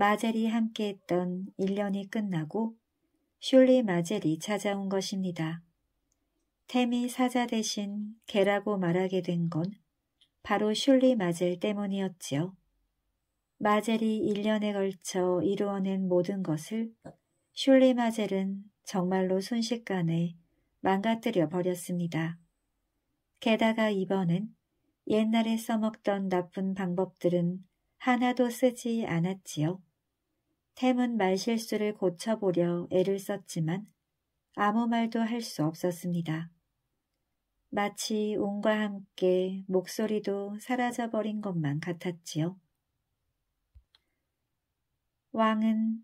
마젤이 함께했던 1년이 끝나고 슐리 마젤이 찾아온 것입니다. 템이 사자 대신 개라고 말하게 된 건 바로 슐리 마젤 때문이었지요. 마젤이 1년에 걸쳐 이루어낸 모든 것을 슐리 마젤은 정말로 순식간에 망가뜨려 버렸습니다. 게다가 이번엔 옛날에 써먹던 나쁜 방법들은 하나도 쓰지 않았지요. 템은 말실수를 고쳐보려 애를 썼지만 아무 말도 할 수 없었습니다. 마치 운과 함께 목소리도 사라져버린 것만 같았지요. 왕은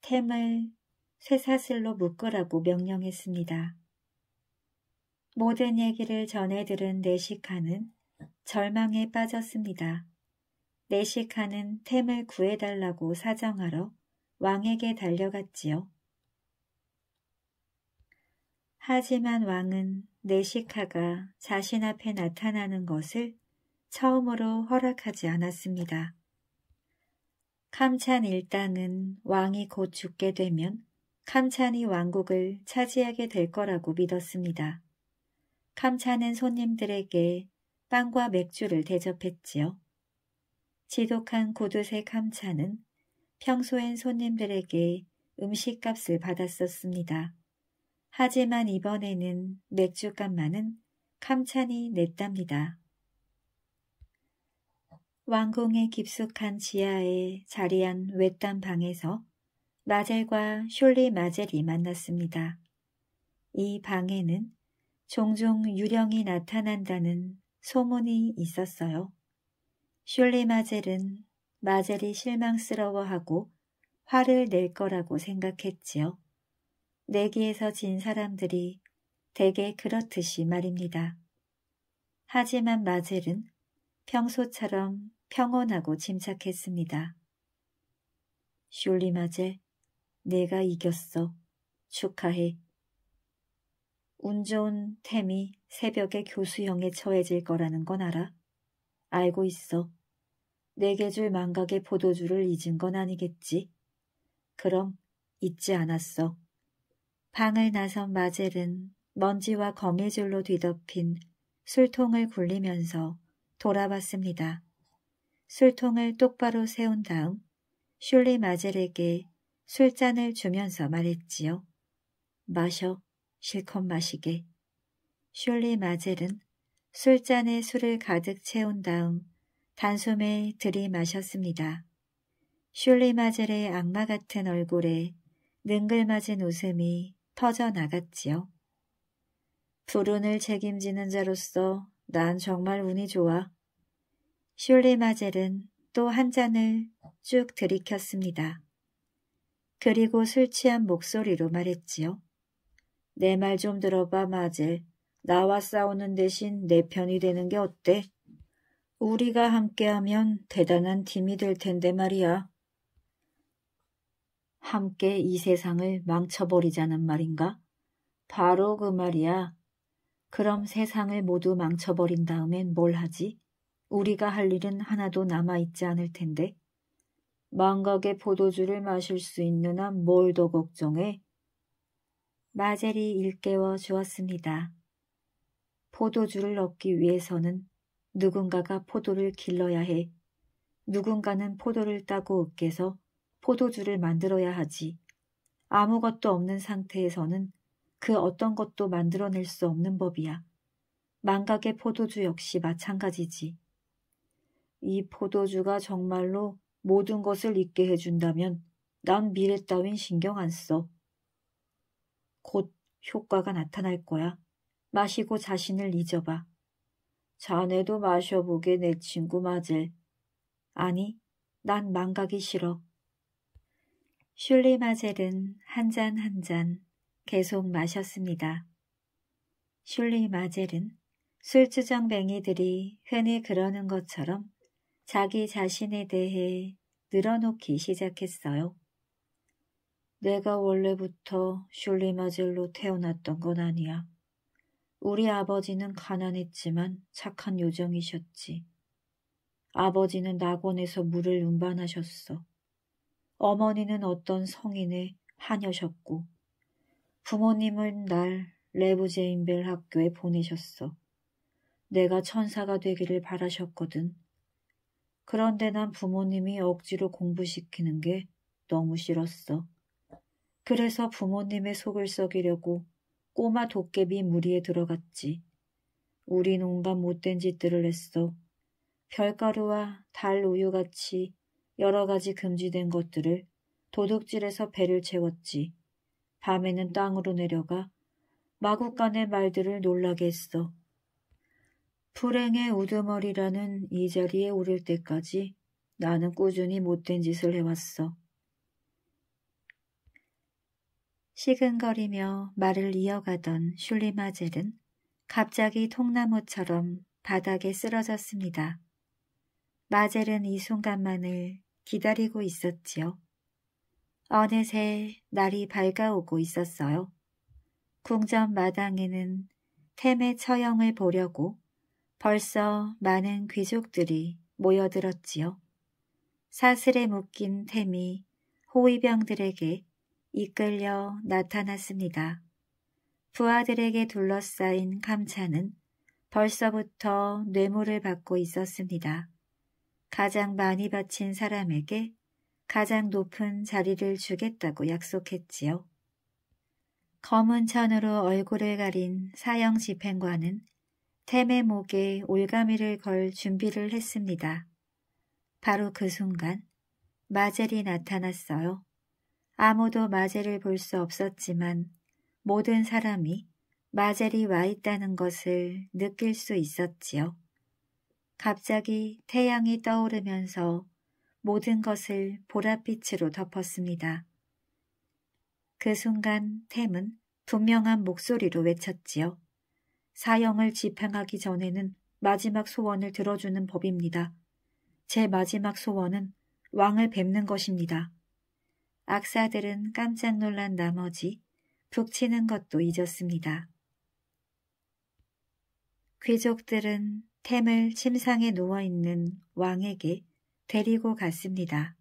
템을 쇠사슬로 묶으라고 명령했습니다. 모든 얘기를 전해 들은 네시카는 절망에 빠졌습니다. 네시카는 템을 구해달라고 사정하러 왕에게 달려갔지요. 하지만 왕은 네시카가 자신 앞에 나타나는 것을 처음으로 허락하지 않았습니다. 캄찬 일당은 왕이 곧 죽게 되면 캄찬이 왕국을 차지하게 될 거라고 믿었습니다. 캄찬은 손님들에게 빵과 맥주를 대접했지요. 지독한 구두쇠 캄찬은 평소엔 손님들에게 음식값을 받았었습니다. 하지만 이번에는 맥주값만은 감찬히 냈답니다. 왕궁의 깊숙한 지하에 자리한 외딴 방에서 마젤과 슐리 마젤이 만났습니다. 이 방에는 종종 유령이 나타난다는 소문이 있었어요. 슐리 마젤은 마젤이 실망스러워하고 화를 낼 거라고 생각했지요. 내기에서 진 사람들이 대개 그렇듯이 말입니다. 하지만 마젤은 평소처럼 평온하고 침착했습니다. 슐리 마젤, 내가 이겼어. 축하해. 운 좋은 템이 새벽에 교수형에 처해질 거라는 건 알아? 알고 있어. 네개 줄 망각의 포도주를 잊은 건 아니겠지. 그럼 잊지 않았어. 방을 나선 마젤은 먼지와 거미줄로 뒤덮인 술통을 굴리면서 돌아봤습니다. 술통을 똑바로 세운 다음 슐리 마젤에게 술잔을 주면서 말했지요. 마셔, 실컷 마시게. 슐리 마젤은 술잔에 술을 가득 채운 다음 단숨에 들이마셨습니다. 슐리마젤의 악마 같은 얼굴에 능글맞은 웃음이 터져나갔지요. 불운을 책임지는 자로서 난 정말 운이 좋아. 슐리마젤은 또 한 잔을 쭉 들이켰습니다. 그리고 술 취한 목소리로 말했지요. 내 말 좀 들어봐, 마젤. 나와 싸우는 대신 내 편이 되는 게 어때? 우리가 함께하면 대단한 팀이 될 텐데 말이야. 함께 이 세상을 망쳐버리자는 말인가? 바로 그 말이야. 그럼 세상을 모두 망쳐버린 다음엔 뭘 하지? 우리가 할 일은 하나도 남아있지 않을 텐데. 망각의 포도주를 마실 수 있는 한 뭘 더 걱정해? 마젤이 일깨워 주었습니다. 포도주를 얻기 위해서는 누군가가 포도를 길러야 해. 누군가는 포도를 따고 으깨서 포도주를 만들어야 하지. 아무것도 없는 상태에서는 그 어떤 것도 만들어낼 수 없는 법이야. 망각의 포도주 역시 마찬가지지. 이 포도주가 정말로 모든 것을 잊게 해준다면 난 미래 따윈 신경 안 써. 곧 효과가 나타날 거야. 마시고 자신을 잊어봐. 자네도 마셔보게 내 친구 맞을. 아니, 난 망가기 싫어. 슐리 마젤은 한 잔 한 잔 계속 마셨습니다. 슐리 마젤은 술주정뱅이들이 흔히 그러는 것처럼 자기 자신에 대해 늘어놓기 시작했어요. 내가 원래부터 슐리 마젤로 태어났던 건 아니야. 우리 아버지는 가난했지만 착한 요정이셨지. 아버지는 낙원에서 물을 운반하셨어. 어머니는 어떤 성인의 하녀셨고 부모님은 날 레브제인벨 학교에 보내셨어. 내가 천사가 되기를 바라셨거든. 그런데 난 부모님이 억지로 공부시키는 게 너무 싫었어. 그래서 부모님의 속을 썩이려고 꼬마 도깨비 무리에 들어갔지. 우리 농간 못된 짓들을 했어. 별가루와 달 우유같이 여러 가지 금지된 것들을 도둑질해서 배를 채웠지. 밤에는 땅으로 내려가 마구간의 말들을 놀라게 했어. 불행의 우두머리라는 이 자리에 오를 때까지 나는 꾸준히 못된 짓을 해왔어. 시근거리며 말을 이어가던 슐리마젤은 갑자기 통나무처럼 바닥에 쓰러졌습니다. 마젤은 이 순간만을 기다리고 있었지요. 어느새 날이 밝아오고 있었어요. 궁전 마당에는 템의 처형을 보려고 벌써 많은 귀족들이 모여들었지요. 사슬에 묶인 템이 호위병들에게 이끌려 나타났습니다. 부하들에게 둘러싸인 감찬은 벌써부터 뇌물을 받고 있었습니다. 가장 많이 바친 사람에게 가장 높은 자리를 주겠다고 약속했지요. 검은 천으로 얼굴을 가린 사형 집행관은 템의 목에 올가미를 걸 준비를 했습니다. 바로 그 순간 마젤이 나타났어요. 아무도 마젤을 볼 수 없었지만 모든 사람이 마젤이 와 있다는 것을 느낄 수 있었지요. 갑자기 태양이 떠오르면서 모든 것을 보랏빛으로 덮었습니다. 그 순간 템은 분명한 목소리로 외쳤지요. 사형을 집행하기 전에는 마지막 소원을 들어주는 법입니다. 제 마지막 소원은 왕을 뵙는 것입니다. 악사들은 깜짝 놀란 나머지 북치는 것도 잊었습니다. 귀족들은 템을 침상에 누워있는 왕에게 데리고 갔습니다.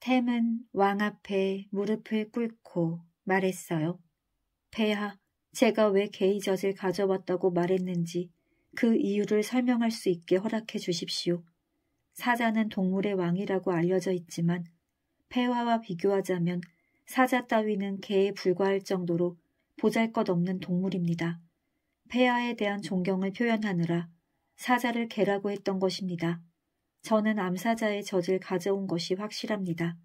템은 왕 앞에 무릎을 꿇고 말했어요. 폐하, 제가 왜 게이젖을 가져왔다고 말했는지 그 이유를 설명할 수 있게 허락해 주십시오. 사자는 동물의 왕이라고 알려져 있지만 폐화와 비교하자면 사자 따위는 개에 불과할 정도로 보잘것없는 동물입니다. 폐하에 대한 존경을 표현하느라 사자를 개라고 했던 것입니다. 저는 암사자의 젖을 가져온 것이 확실합니다.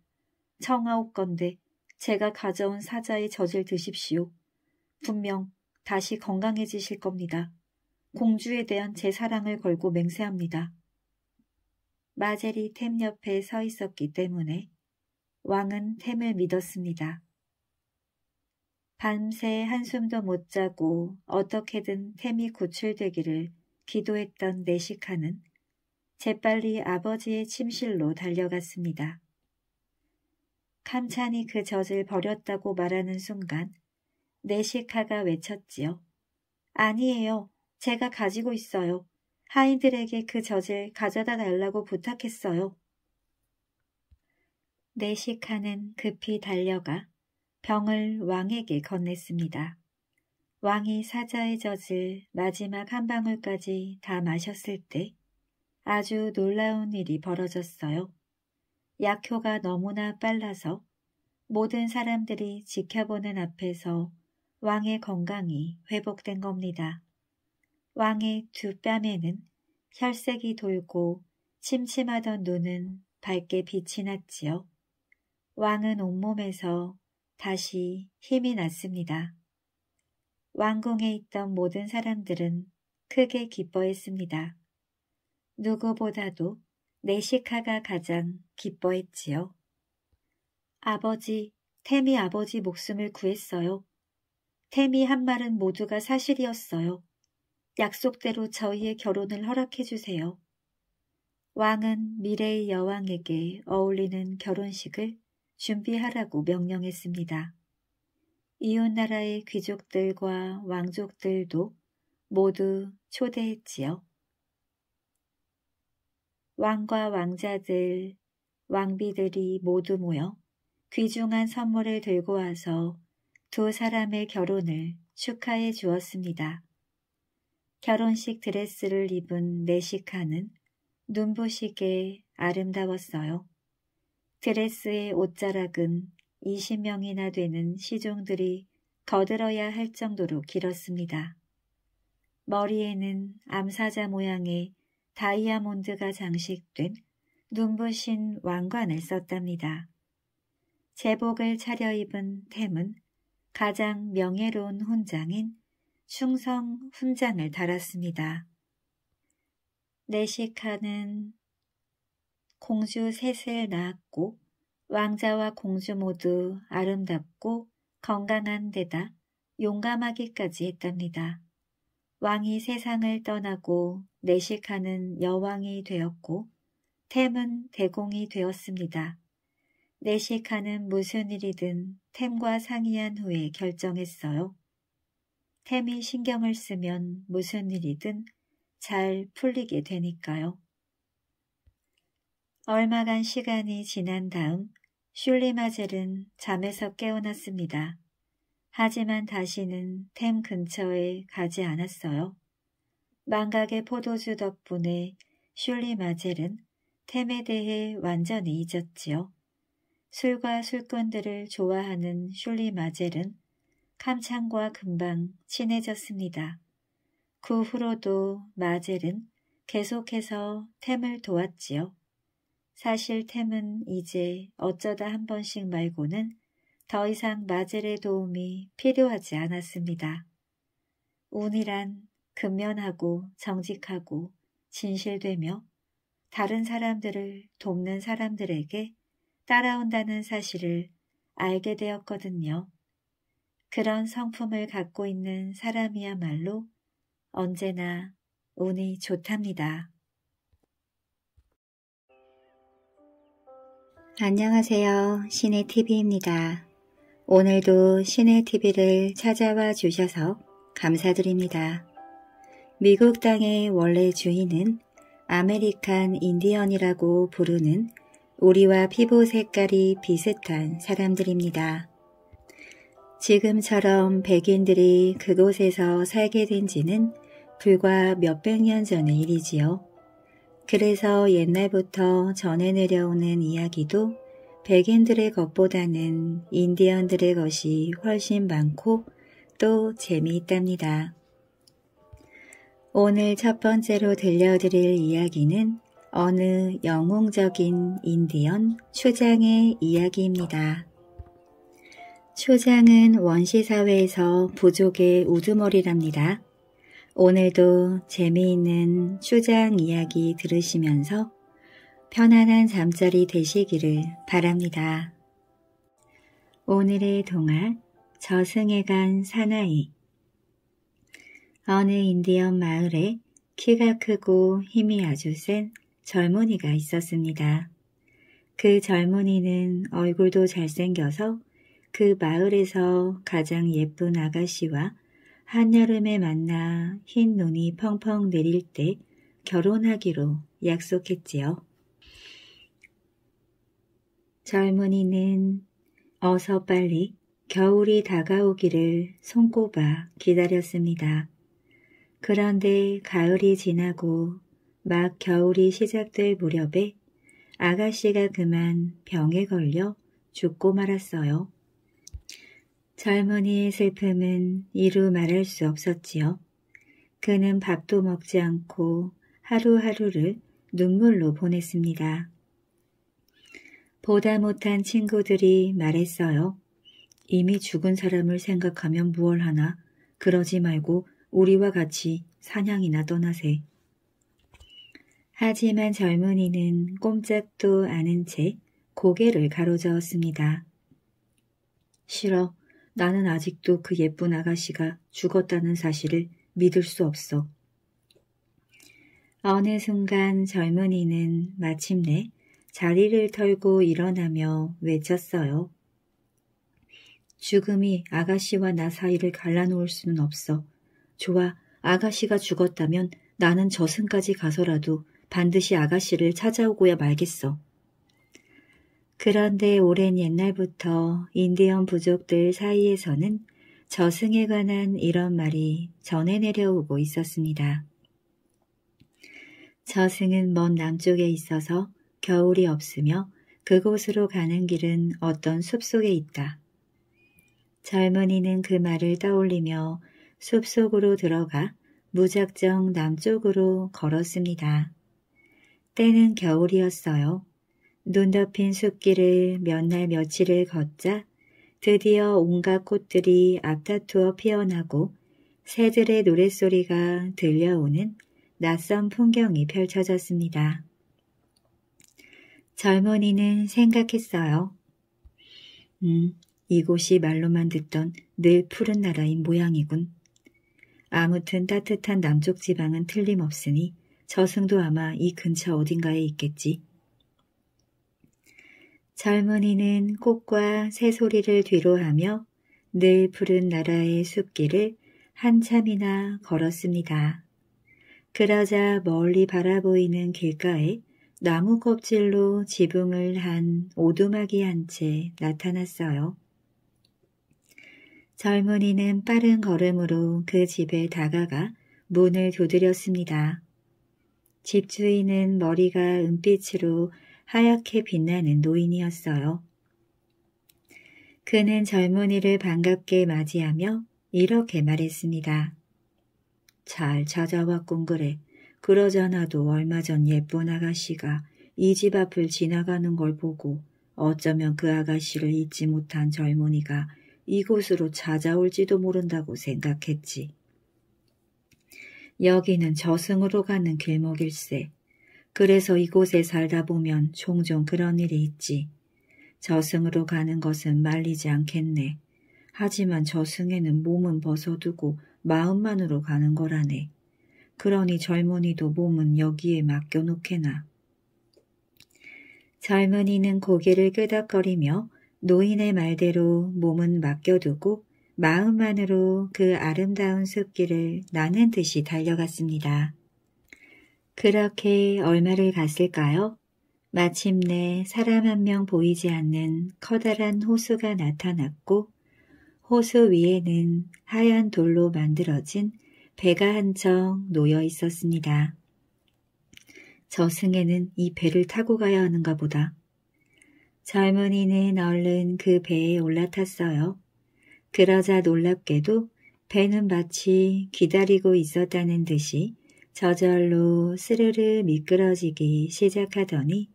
청아옵건데 제가 가져온 사자의 젖을 드십시오. 분명 다시 건강해지실 겁니다. 공주에 대한 제 사랑을 걸고 맹세합니다. 마젤이 템 옆에 서 있었기 때문에 왕은 템을 믿었습니다. 밤새 한숨도 못 자고 어떻게든 템이 구출되기를 기도했던 네시카는 재빨리 아버지의 침실로 달려갔습니다. 캄찬이 그 젖을 버렸다고 말하는 순간 네시카가 외쳤지요. 아니에요. 제가 가지고 있어요. 하인들에게 그 젖을 가져다 달라고 부탁했어요. 내시카는 급히 달려가 병을 왕에게 건넸습니다. 왕이 사자의 젖을 마지막 한 방울까지 다 마셨을 때 아주 놀라운 일이 벌어졌어요. 약효가 너무나 빨라서 모든 사람들이 지켜보는 앞에서 왕의 건강이 회복된 겁니다. 왕의 두 뺨에는 혈색이 돌고 침침하던 눈은 밝게 빛이 났지요. 왕은 온몸에서 다시 힘이 났습니다. 왕궁에 있던 모든 사람들은 크게 기뻐했습니다. 누구보다도 네시카가 가장 기뻐했지요. 아버지, 템미 아버지 목숨을 구했어요. 템미한 말은 모두가 사실이었어요. 약속대로 저희의 결혼을 허락해주세요. 왕은 미래의 여왕에게 어울리는 결혼식을 준비하라고 명령했습니다. 이웃나라의 귀족들과 왕족들도 모두 초대했지요. 왕과 왕자들, 왕비들이 모두 모여 귀중한 선물을 들고 와서 두 사람의 결혼을 축하해 주었습니다. 결혼식 드레스를 입은 내시카는 눈부시게 아름다웠어요. 드레스의 옷자락은 20명이나 되는 시종들이 거들어야 할 정도로 길었습니다. 머리에는 암사자 모양의 다이아몬드가 장식된 눈부신 왕관을 썼답니다. 제복을 차려입은 템은 가장 명예로운 훈장인 충성 훈장을 달았습니다. 내시카는 공주 셋을 낳았고 왕자와 공주 모두 아름답고 건강한 데다 용감하기까지 했답니다. 왕이 세상을 떠나고 내식하는 여왕이 되었고 템은 대공이 되었습니다. 내식하는 무슨 일이든 템과 상의한 후에 결정했어요. 템이 신경을 쓰면 무슨 일이든 잘 풀리게 되니까요. 얼마간 시간이 지난 다음 슐리마젤은 잠에서 깨어났습니다. 하지만 다시는 템 근처에 가지 않았어요. 망각의 포도주 덕분에 슐리마젤은 템에 대해 완전히 잊었지요. 술과 술꾼들을 좋아하는 슐리마젤은 캄창과 금방 친해졌습니다. 그 후로도 마젤은 계속해서 템을 도왔지요. 사실 템은 이제 어쩌다 한 번씩 말고는 더 이상 마젤의 도움이 필요하지 않았습니다. 운이란 근면하고 정직하고 진실되며 다른 사람들을 돕는 사람들에게 따라온다는 사실을 알게 되었거든요. 그런 성품을 갖고 있는 사람이야말로 언제나 운이 좋답니다. 안녕하세요. 시네TV입니다. 오늘도 시네TV를 찾아와 주셔서 감사드립니다. 미국 땅의 원래 주인은 아메리칸 인디언이라고 부르는 우리와 피부 색깔이 비슷한 사람들입니다. 지금처럼 백인들이 그곳에서 살게 된 지는 불과 몇백 년 전의 일이지요. 그래서 옛날부터 전해 내려오는 이야기도 백인들의 것보다는 인디언들의 것이 훨씬 많고 또 재미있답니다. 오늘 첫 번째로 들려드릴 이야기는 어느 영웅적인 인디언 추장의 이야기입니다. 추장은 원시사회에서 부족의 우두머리랍니다. 오늘도 재미있는 수장 이야기 들으시면서 편안한 잠자리 되시기를 바랍니다. 오늘의 동화 저승에 간 사나이 어느 인디언 마을에 키가 크고 힘이 아주 센 젊은이가 있었습니다. 그 젊은이는 얼굴도 잘생겨서 그 마을에서 가장 예쁜 아가씨와 한여름에 만나 흰 눈이 펑펑 내릴 때 결혼하기로 약속했지요. 젊은이는 어서 빨리 겨울이 다가오기를 손꼽아 기다렸습니다. 그런데 가을이 지나고 막 겨울이 시작될 무렵에 아가씨가 그만 병에 걸려 죽고 말았어요. 젊은이의 슬픔은 이루 말할 수 없었지요. 그는 밥도 먹지 않고 하루하루를 눈물로 보냈습니다. 보다 못한 친구들이 말했어요. 이미 죽은 사람을 생각하면 무얼 하나 그러지 말고 우리와 같이 사냥이나 떠나세. 하지만 젊은이는 꼼짝도 않은 채 고개를 가로저었습니다. 싫어. 나는 아직도 그 예쁜 아가씨가 죽었다는 사실을 믿을 수 없어. 어느 순간 젊은이는 마침내 자리를 털고 일어나며 외쳤어요. 죽음이 아가씨와 나 사이를 갈라놓을 수는 없어. 좋아, 아가씨가 죽었다면 나는 저승까지 가서라도 반드시 아가씨를 찾아오고야 말겠어. 그런데 오랜 옛날부터 인디언 부족들 사이에서는 저승에 관한 이런 말이 전해 내려오고 있었습니다. 저승은 먼 남쪽에 있어서 겨울이 없으며 그곳으로 가는 길은 어떤 숲속에 있다. 젊은이는 그 말을 떠올리며 숲속으로 들어가 무작정 남쪽으로 걸었습니다. 때는 겨울이었어요. 눈 덮인 숲길을 몇 날 며칠을 걷자 드디어 온갖 꽃들이 앞다투어 피어나고 새들의 노랫소리가 들려오는 낯선 풍경이 펼쳐졌습니다. 젊은이는 생각했어요. 음, 이곳이 말로만 듣던 늘 푸른 나라인 모양이군. 아무튼 따뜻한 남쪽 지방은 틀림없으니 저승도 아마 이 근처 어딘가에 있겠지. 젊은이는 꽃과 새소리를 뒤로하며 늘 푸른 나라의 숲길을 한참이나 걸었습니다. 그러자 멀리 바라보이는 길가에 나무 껍질로 지붕을 한 오두막이 한 채 나타났어요. 젊은이는 빠른 걸음으로 그 집에 다가가 문을 두드렸습니다. 집주인은 머리가 은빛으로 하얗게 빛나는 노인이었어요. 그는 젊은이를 반갑게 맞이하며 이렇게 말했습니다. 잘 찾아왔군 그래. 그러자나도 얼마 전 예쁜 아가씨가 이 집 앞을 지나가는 걸 보고 어쩌면 그 아가씨를 잊지 못한 젊은이가 이곳으로 찾아올지도 모른다고 생각했지. 여기는 저승으로 가는 길목일세. 그래서 이곳에 살다 보면 종종 그런 일이 있지. 저승으로 가는 것은 말리지 않겠네. 하지만 저승에는 몸은 벗어두고 마음만으로 가는 거라네. 그러니 젊은이도 몸은 여기에 맡겨놓게나. 젊은이는 고개를 끄덕거리며 노인의 말대로 몸은 맡겨두고 마음만으로 그 아름다운 숲길을 나는 듯이 달려갔습니다. 그렇게 얼마를 갔을까요? 마침내 사람 한 명 보이지 않는 커다란 호수가 나타났고 호수 위에는 하얀 돌로 만들어진 배가 한 척 놓여 있었습니다. 저승에는 이 배를 타고 가야 하는가 보다. 젊은이는 얼른 그 배에 올라탔어요. 그러자 놀랍게도 배는 마치 기다리고 있었다는 듯이 저절로 스르르 미끄러지기 시작하더니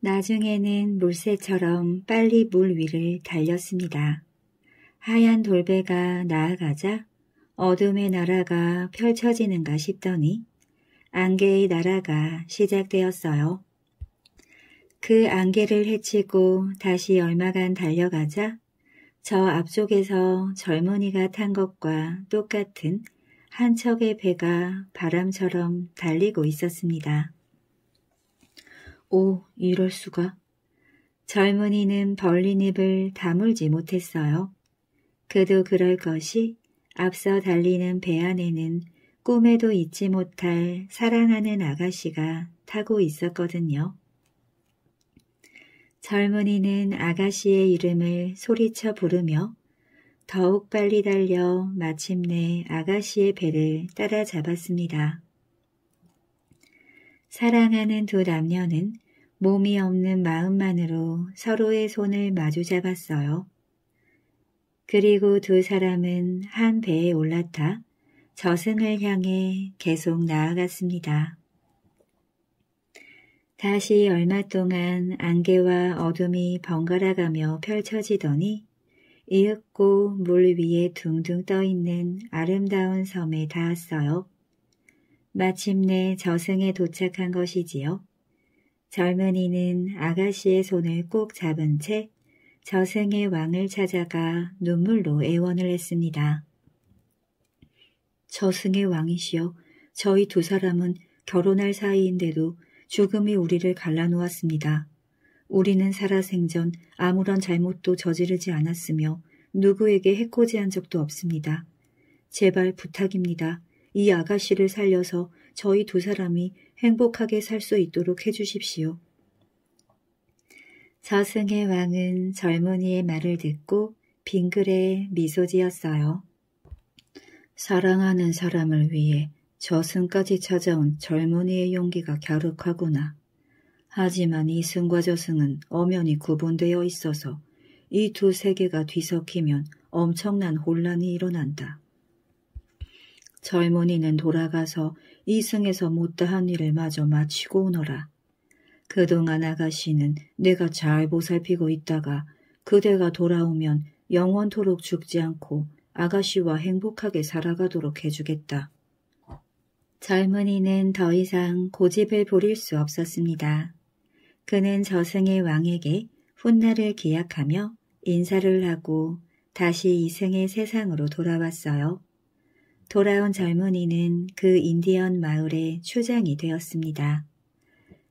나중에는 물새처럼 빨리 물 위를 달렸습니다. 하얀 돌배가 나아가자 어둠의 나라가 펼쳐지는가 싶더니 안개의 나라가 시작되었어요. 그 안개를 헤치고 다시 얼마간 달려가자 저 앞쪽에서 젊은이가 탄 것과 똑같은 한 척의 배가 바람처럼 달리고 있었습니다. 오, 이럴 수가. 젊은이는 벌린 입을 다물지 못했어요. 그도 그럴 것이 앞서 달리는 배 안에는 꿈에도 잊지 못할 사랑하는 아가씨가 타고 있었거든요. 젊은이는 아가씨의 이름을 소리쳐 부르며 더욱 빨리 달려 마침내 아가씨의 배를 따라잡았습니다. 사랑하는 두 남녀는 몸이 없는 마음만으로 서로의 손을 마주 잡았어요. 그리고 두 사람은 한 배에 올라타 저승을 향해 계속 나아갔습니다. 다시 얼마 동안 안개와 어둠이 번갈아가며 펼쳐지더니 이윽고 물 위에 둥둥 떠있는 아름다운 섬에 닿았어요. 마침내 저승에 도착한 것이지요. 젊은이는 아가씨의 손을 꼭 잡은 채 저승의 왕을 찾아가 눈물로 애원을 했습니다. 저승의 왕이시여, 저희 두 사람은 결혼할 사이인데도 죽음이 우리를 갈라놓았습니다. 우리는 살아생전 아무런 잘못도 저지르지 않았으며 누구에게 해코지한 적도 없습니다. 제발 부탁입니다. 이 아가씨를 살려서 저희 두 사람이 행복하게 살 수 있도록 해주십시오. 저승의 왕은 젊은이의 말을 듣고 빙그레 미소 지었어요. 사랑하는 사람을 위해 저승까지 찾아온 젊은이의 용기가 갸륵하구나. 하지만 이 승과 저승은 엄연히 구분되어 있어서 이 두 세계가 뒤섞이면 엄청난 혼란이 일어난다. 젊은이는 돌아가서 이승에서 못다한 일을 마저 마치고 오너라. 그동안 아가씨는 내가 잘 보살피고 있다가 그대가 돌아오면 영원토록 죽지 않고 아가씨와 행복하게 살아가도록 해주겠다. 젊은이는 더 이상 고집을 부릴 수 없었습니다. 그는 저승의 왕에게 훗날을 기약하며 인사를 하고 다시 이승의 세상으로 돌아왔어요. 돌아온 젊은이는 그 인디언 마을의 추장이 되었습니다.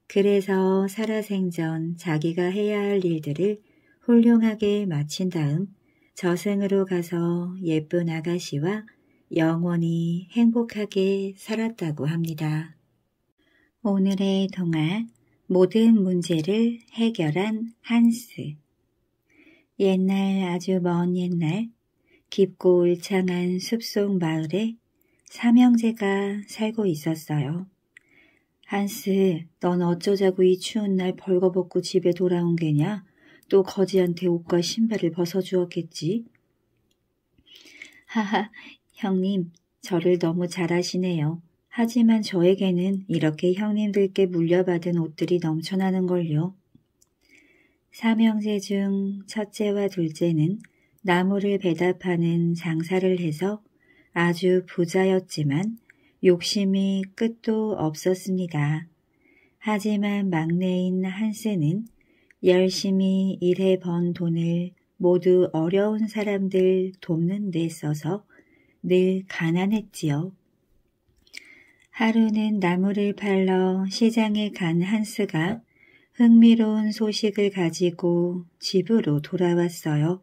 그래서 살아생전 자기가 해야 할 일들을 훌륭하게 마친 다음 저승으로 가서 예쁜 아가씨와 영원히 행복하게 살았다고 합니다. 오늘의 동화 모든 문제를 해결한 한스. 옛날 아주 먼 옛날 깊고 울창한 숲속 마을에 삼형제가 살고 있었어요. 한스, 넌 어쩌자고 이 추운 날 벌거벗고 집에 돌아온 게냐? 또 거지한테 옷과 신발을 벗어주었겠지? 하하, 형님, 저를 너무 잘 아시네요. 하지만 저에게는 이렇게 형님들께 물려받은 옷들이 넘쳐나는 걸요. 삼형제 중 첫째와 둘째는 나무를 배답하는 장사를 해서 아주 부자였지만 욕심이 끝도 없었습니다. 하지만 막내인 한세는 열심히 일해 번 돈을 모두 어려운 사람들 돕는 데 써서 늘 가난했지요. 하루는 나무를 팔러 시장에 간 한스가 흥미로운 소식을 가지고 집으로 돌아왔어요.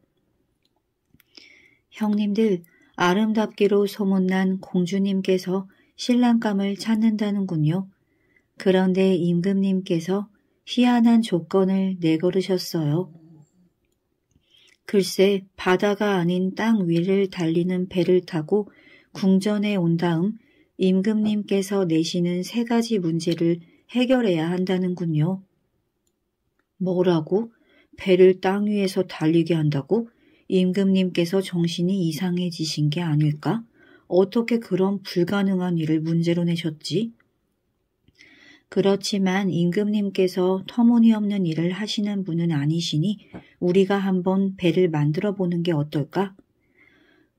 형님들, 아름답기로 소문난 공주님께서 신랑감을 찾는다는군요. 그런데 임금님께서 희한한 조건을 내걸으셨어요. 글쎄 바다가 아닌 땅 위를 달리는 배를 타고 궁전에 온 다음 임금님께서 내시는 세 가지 문제를 해결해야 한다는군요. 뭐라고? 배를 땅 위에서 달리게 한다고? 임금님께서 정신이 이상해지신 게 아닐까? 어떻게 그런 불가능한 일을 문제로 내셨지? 그렇지만 임금님께서 터무니없는 일을 하시는 분은 아니시니 우리가 한번 배를 만들어 보는 게 어떨까?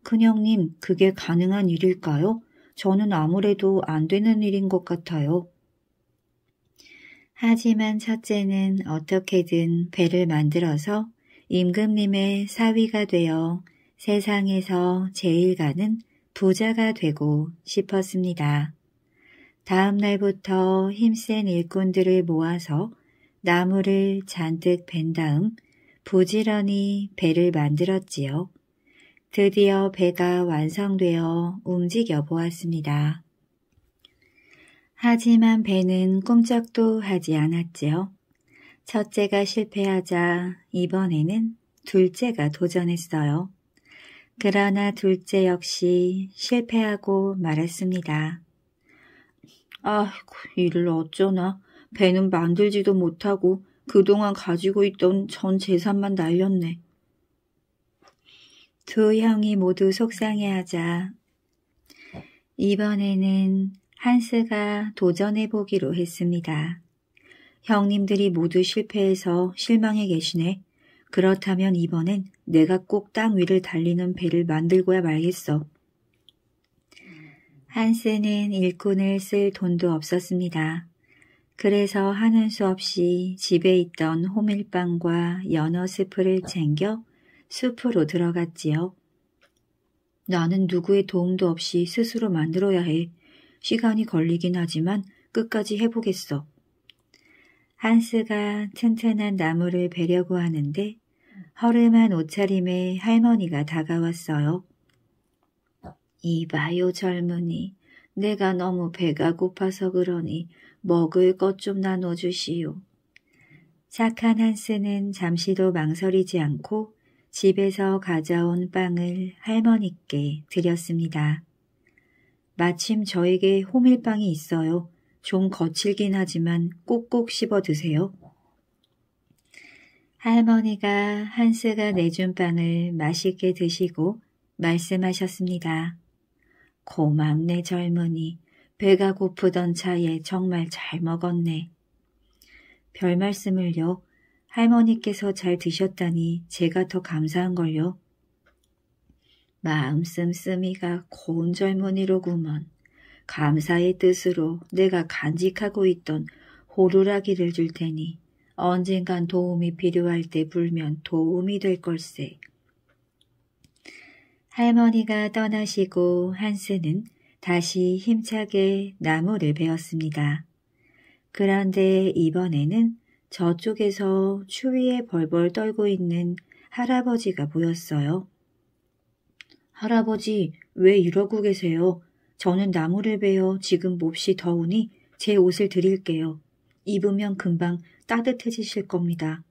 큰형님, 그게 가능한 일일까요? 저는 아무래도 안 되는 일인 것 같아요. 하지만 첫째는 어떻게든 배를 만들어서 임금님의 사위가 되어 세상에서 제일 가는 부자가 되고 싶었습니다. 다음 날부터 힘센 일꾼들을 모아서 나무를 잔뜩 벤 다음 부지런히 배를 만들었지요. 드디어 배가 완성되어 움직여 보았습니다. 하지만 배는 꼼짝도 하지 않았지요. 첫째가 실패하자 이번에는 둘째가 도전했어요. 그러나 둘째 역시 실패하고 말았습니다. 아이고, 이를 어쩌나. 배는 만들지도 못하고 그동안 가지고 있던 전 재산만 날렸네. 두 형이 모두 속상해하자 이번에는 한스가 도전해보기로 했습니다. 형님들이 모두 실패해서 실망해 계시네. 그렇다면 이번엔 내가 꼭 땅 위를 달리는 배를 만들고야 말겠어. 한스는 일꾼을 쓸 돈도 없었습니다. 그래서 하는 수 없이 집에 있던 호밀빵과 연어 스프를 챙겨 숲으로 들어갔지요. 나는 누구의 도움도 없이 스스로 만들어야 해. 시간이 걸리긴 하지만 끝까지 해보겠어. 한스가 튼튼한 나무를 베려고 하는데 허름한 옷차림에 할머니가 다가왔어요. 이봐요 젊은이, 내가 너무 배가 고파서 그러니 먹을 것 좀 나눠주시오. 착한 한스는 잠시도 망설이지 않고 집에서 가져온 빵을 할머니께 드렸습니다. 마침 저에게 호밀빵이 있어요. 좀 거칠긴 하지만 꼭꼭 씹어 드세요. 할머니가 한스가 내준 빵을 맛있게 드시고 말씀하셨습니다. 고맙네 젊은이. 배가 고프던 차에 정말 잘 먹었네. 별 말씀을요. 할머니께서 잘 드셨다니 제가 더 감사한걸요. 마음 씀씀이가 고운 젊은이로구먼. 감사의 뜻으로 내가 간직하고 있던 호루라기를 줄 테니 언젠간 도움이 필요할 때 불면 도움이 될 걸세. 할머니가 떠나시고 한스는 다시 힘차게 나무를 베었습니다. 그런데 이번에는 저쪽에서 추위에 벌벌 떨고 있는 할아버지가 보였어요. 할아버지, 왜 이러고 계세요? 저는 나무를 베어 지금 몹시 더우니 제 옷을 드릴게요. 입으면 금방 따뜻해지실 겁니다.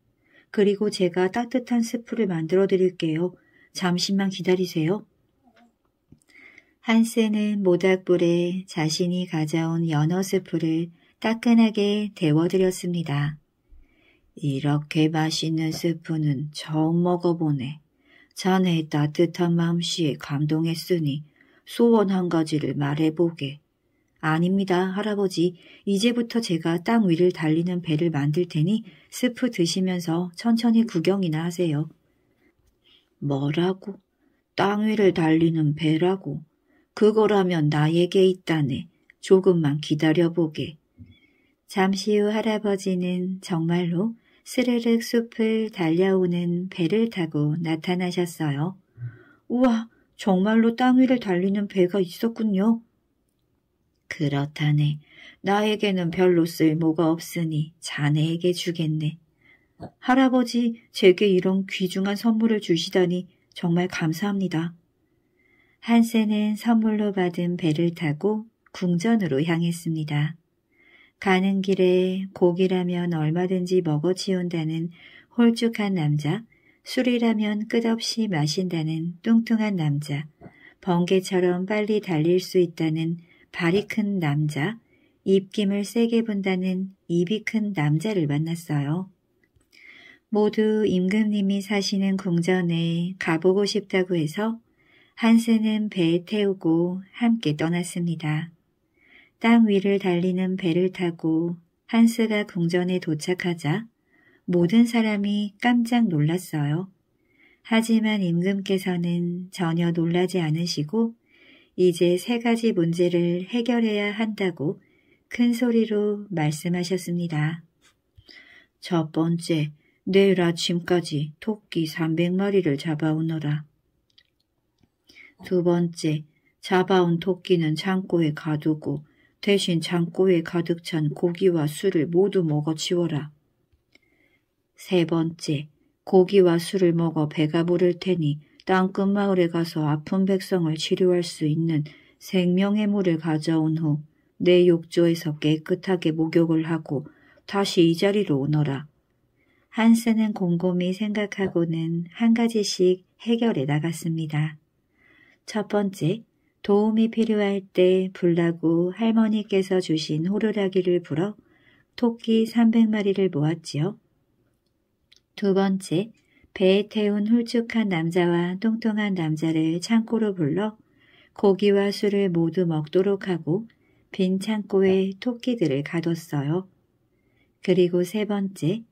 그리고 제가 따뜻한 스프를 만들어 드릴게요. 잠시만 기다리세요. 한스는 모닥불에 자신이 가져온 연어 스프를 따끈하게 데워드렸습니다. 이렇게 맛있는 스프는 처음 먹어보네. 자네의 따뜻한 마음씨에 감동했으니 소원 한 가지를 말해보게. 아닙니다, 할아버지. 이제부터 제가 땅 위를 달리는 배를 만들 테니 스프 드시면서 천천히 구경이나 하세요. 뭐라고? 땅 위를 달리는 배라고? 그거라면 나에게 있다네. 조금만 기다려보게. 잠시 후 할아버지는 정말로 스르륵 숲을 달려오는 배를 타고 나타나셨어요. 우와, 정말로 땅 위를 달리는 배가 있었군요. 그렇다네. 나에게는 별로 쓸모가 없으니 자네에게 주겠네. 할아버지, 제게 이런 귀중한 선물을 주시다니 정말 감사합니다. 한세는 선물로 받은 배를 타고 궁전으로 향했습니다. 가는 길에 고기라면 얼마든지 먹어치운다는 홀쭉한 남자, 술이라면 끝없이 마신다는 뚱뚱한 남자, 번개처럼 빨리 달릴 수 있다는 발이 큰 남자, 입김을 세게 분다는 입이 큰 남자를 만났어요. 모두 임금님이 사시는 궁전에 가보고 싶다고 해서 한스는 배에 태우고 함께 떠났습니다. 땅 위를 달리는 배를 타고 한스가 궁전에 도착하자 모든 사람이 깜짝 놀랐어요. 하지만 임금께서는 전혀 놀라지 않으시고 이제 세 가지 문제를 해결해야 한다고 큰 소리로 말씀하셨습니다. 첫 번째, 내일 아침까지 토끼 300마리를 잡아오너라. 두 번째, 잡아온 토끼는 창고에 가두고 대신 장고에 가득 찬 고기와 술을 모두 먹어 치워라. 세 번째, 고기와 술을 먹어 배가 부를 테니 땅끝 마을에 가서 아픈 백성을 치료할 수 있는 생명의 물을 가져온 후 내 욕조에서 깨끗하게 목욕을 하고 다시 이 자리로 오너라. 한스는 곰곰이 생각하고는 한 가지씩 해결해 나갔습니다. 첫 번째, 도움이 필요할 때 불라고 할머니께서 주신 호루라기를 불어 토끼 300마리를 모았지요. 두 번째, 배에 태운 훌쭉한 남자와 뚱뚱한 남자를 창고로 불러 고기와 술을 모두 먹도록 하고 빈 창고에 토끼들을 가뒀어요. 그리고 세 번째,